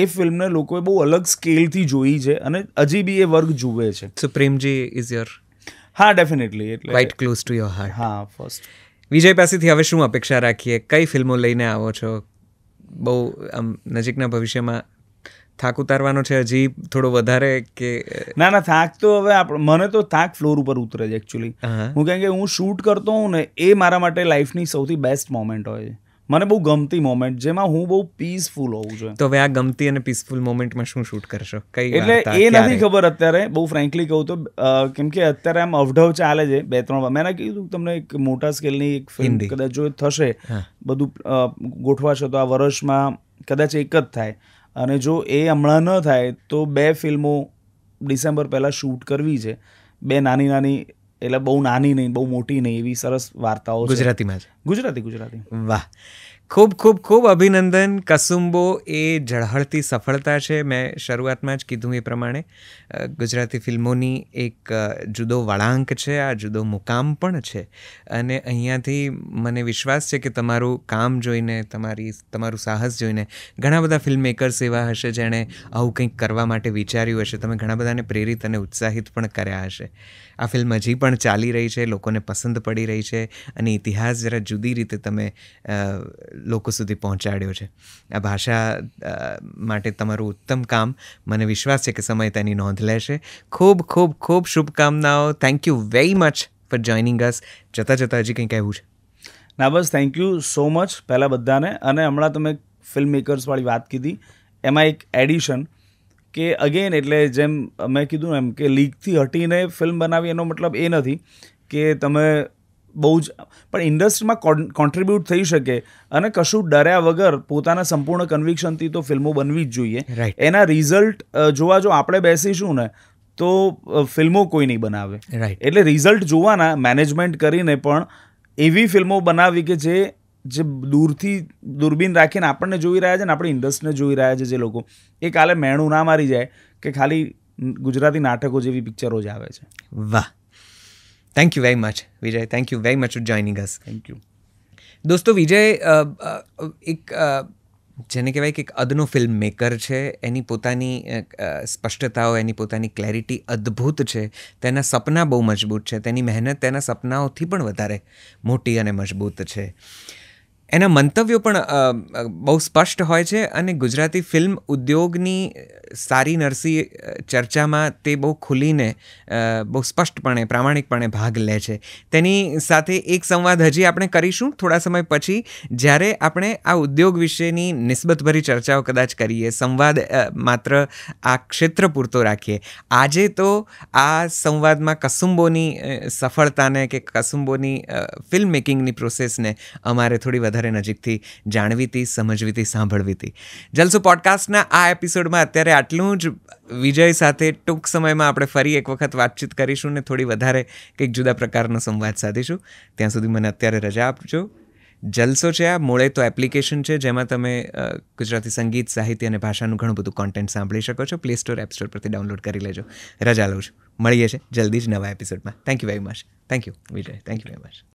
Speaker 1: એ ફિલ્મને લોકોએ બહુ અલગ સ્કેલથી જોઈ છે અને હજી બી એ વર્ગ જુએ છે સો પ્રેમજી ઇઝ
Speaker 2: યોર હા ડેફિનેટલી એટલે quite close to your heart હા ફર્સ્ટ વિજય પાસેથી હવે શું અપેક્ષા રાખીએ કઈ ફિલ્મો લઈને આવો છો બહુ આમ નજીકના ભવિષ્યમાં થાક ઉતારવાનો છે હજી થોડો વધારે કે ના ના થાક તો હવે મને તો
Speaker 1: થાક ફ્લોર ઉપર ઉતરે છે એકચ્યુઅલી હું કારણ કે હું શૂટ કરતો હોઉં ને એ મારા માટે લાઈફની સૌથી બેસ્ટ મોમેન્ટ હોય છે મને બહુ ગમતી મોમેન્ટ જેમાં હું બહુ પીસફુલ હોઉં છું
Speaker 2: તો હવે આ ગમતી અને પીસફુલ મોમેન્ટમાં શું શૂટ કરશો કઈ એટલે એ નથી ખબર અત્યારે બહુ ફ્રેન્કલી
Speaker 1: કહું તો કેમ કે અત્યારે આમ અવઢવ ચાલે છે બે ત્રણ મેં કીધું તમને એક મોટા સ્કેલની એક ફિલ્મ કદાચ જો થશે બધું ગોઠવાશે તો આ વર્ષમાં કદાચ એક જ થાય અને જો એ હમણાં ન થાય તો બે ફિલ્મો ડિસેમ્બર પહેલાં શૂટ કરવી છે બે નાની નાની એટલે બહુ નાની નહીં બહુ મોટી નહીં એવી સરસ વાર્તાઓ ગુજરાતીમાં છે ગુજરાતી ગુજરાતી
Speaker 2: વાહ ખૂબ ખૂબ ખૂબ અભિનંદન કસુંબો એ ઝળહળતી સફળતા છે મેં શરૂઆતમાં જ કીધું એ પ્રમાણે ગુજરાતી ફિલ્મોની એક જુદો વળાંક છે આ જુદો મુકામ પણ છે અને અહીંયાથી મને વિશ્વાસ છે કે તમારું કામ જોઈને તમારી તમારું સાહસ જોઈને ઘણા બધા ફિલ્મ મેકર્સ એવા હશે જેણે આવું કંઈક કરવા માટે વિચાર્યું હશે તમે ઘણા બધાને પ્રેરિત અને ઉત્સાહિત પણ કર્યા હશે આ ફિલ્મ હજી પણ ચાલી રહી છે લોકોને પસંદ પડી રહી છે અને ઇતિહાસ જરા જુદી રીતે તમે લોકો સુધી પહોંચાડ્યો છે આ ભાષા માટે તમારું ઉત્તમ કામ મને વિશ્વાસ છે કે સમય તેની નોંધ લેશે ખૂબ ખૂબ ખૂબ શુભકામનાઓ thank you very much for joining us જતાં જતાં હજી કંઈ કહેવું છે ના બસ
Speaker 1: થેન્ક યુ સો મચ પહેલાં બધાને અને હમણાં તમે ફિલ્મ મેકર્સવાળી વાત કીધી એમાં એક એડિશન કે અગેન એટલે જેમ મેં કીધું એમ કે લીગથી હટીને ફિલ્મ બનાવી એનો મતલબ એ નથી કે તમે બહુ જ પણ ઇન્ડસ્ટ્રીમાં કોન્ટ્રીબ્યુટ થઈ શકે અને કશું ડર્યા વગર પોતાના સંપૂર્ણ કન્વિક્શનથી તો ફિલ્મો બનવી જ જોઈએ એના રિઝલ્ટ જોવા જો આપણે બેસીશું ને તો ફિલ્મો કોઈ નહીં બનાવે રાઈટ એટલે રિઝલ્ટ જોવાના મેનેજમેન્ટ કરીને પણ એવી ફિલ્મો બનાવી કે જે જે દૂરથી દૂરબીન રાખીને આપણને જોઈ રહ્યા છે ને આપણી ઇન્ડસ્ટ્રીને જોઈ રહ્યા છે જે લોકો એ કાલે મેણું ના મારી જાય કે ખાલી ગુજરાતી નાટકો જેવી પિક્ચરો જ આવે છે
Speaker 2: વાહ thank you very much Vijay thank you very much for joining us. Thank you દોસ્તો વિજય એક જેને કહેવાય કે એક અદનો ફિલ્મ મેકર છે એની પોતાની સ્પષ્ટતાઓ એની પોતાની ક્લેરિટી અદ્ભુત છે તેના સપના બહુ મજબૂત છે તેની મહેનત તેના સપનાઓથી પણ વધારે મોટી અને મજબૂત છે એના મંતવ્યો પણ બહુ સ્પષ્ટ હોય છે અને ગુજરાતી ફિલ્મ ઉદ્યોગની સારી નરસી ચર્ચામાં તે બહુ ખુલીને બહુ સ્પષ્ટપણે પ્રામાણિકપણે ભાગ લે છે તેની સાથે એક સંવાદ હજી આપણે કરીશું થોડા સમય પછી જ્યારે આપણે આ ઉદ્યોગ વિશેની નિસ્બતભરી ચર્ચાઓ કદાચ કરીએ સંવાદ માત્ર આ ક્ષેત્ર પૂરતો રાખીએ આજે તો આ સંવાદમાં કસુંબોની સફળતાને કે કસુંબોની ફિલ્મ મેકિંગની પ્રોસેસને અમારે થોડી વધારે વધારે નજીકથી જાણવીતી સમજવીતી સાંભળવીતી જલસો પોડકાસ્ટના આ એપિસોડમાં અત્યારે આટલું જ વિજય સાથે ટૂંક સમયમાં આપણે ફરી એક વખત વાતચીત કરીશું ને થોડી વધારે કંઈક જુદા પ્રકારનો સંવાદ સાધીશું ત્યાં સુધી મને અત્યારે રજા આપજો જલસો છે આ મૂળે તો એપ્લિકેશન છે જેમાં તમે ગુજરાતી સંગીત સાહિત્ય અને ભાષાનું ઘણું બધું કોન્ટેન્ટ સાંભળી શકો છો પ્લે સ્ટોર એપ સ્ટોર પરથી ડાઉનલોડ કરી લેજો રજા લઉં છું મળીએ છે જલ્દી જ નવા એપિસોડમાં thank you very much thank you Vijay thank you very much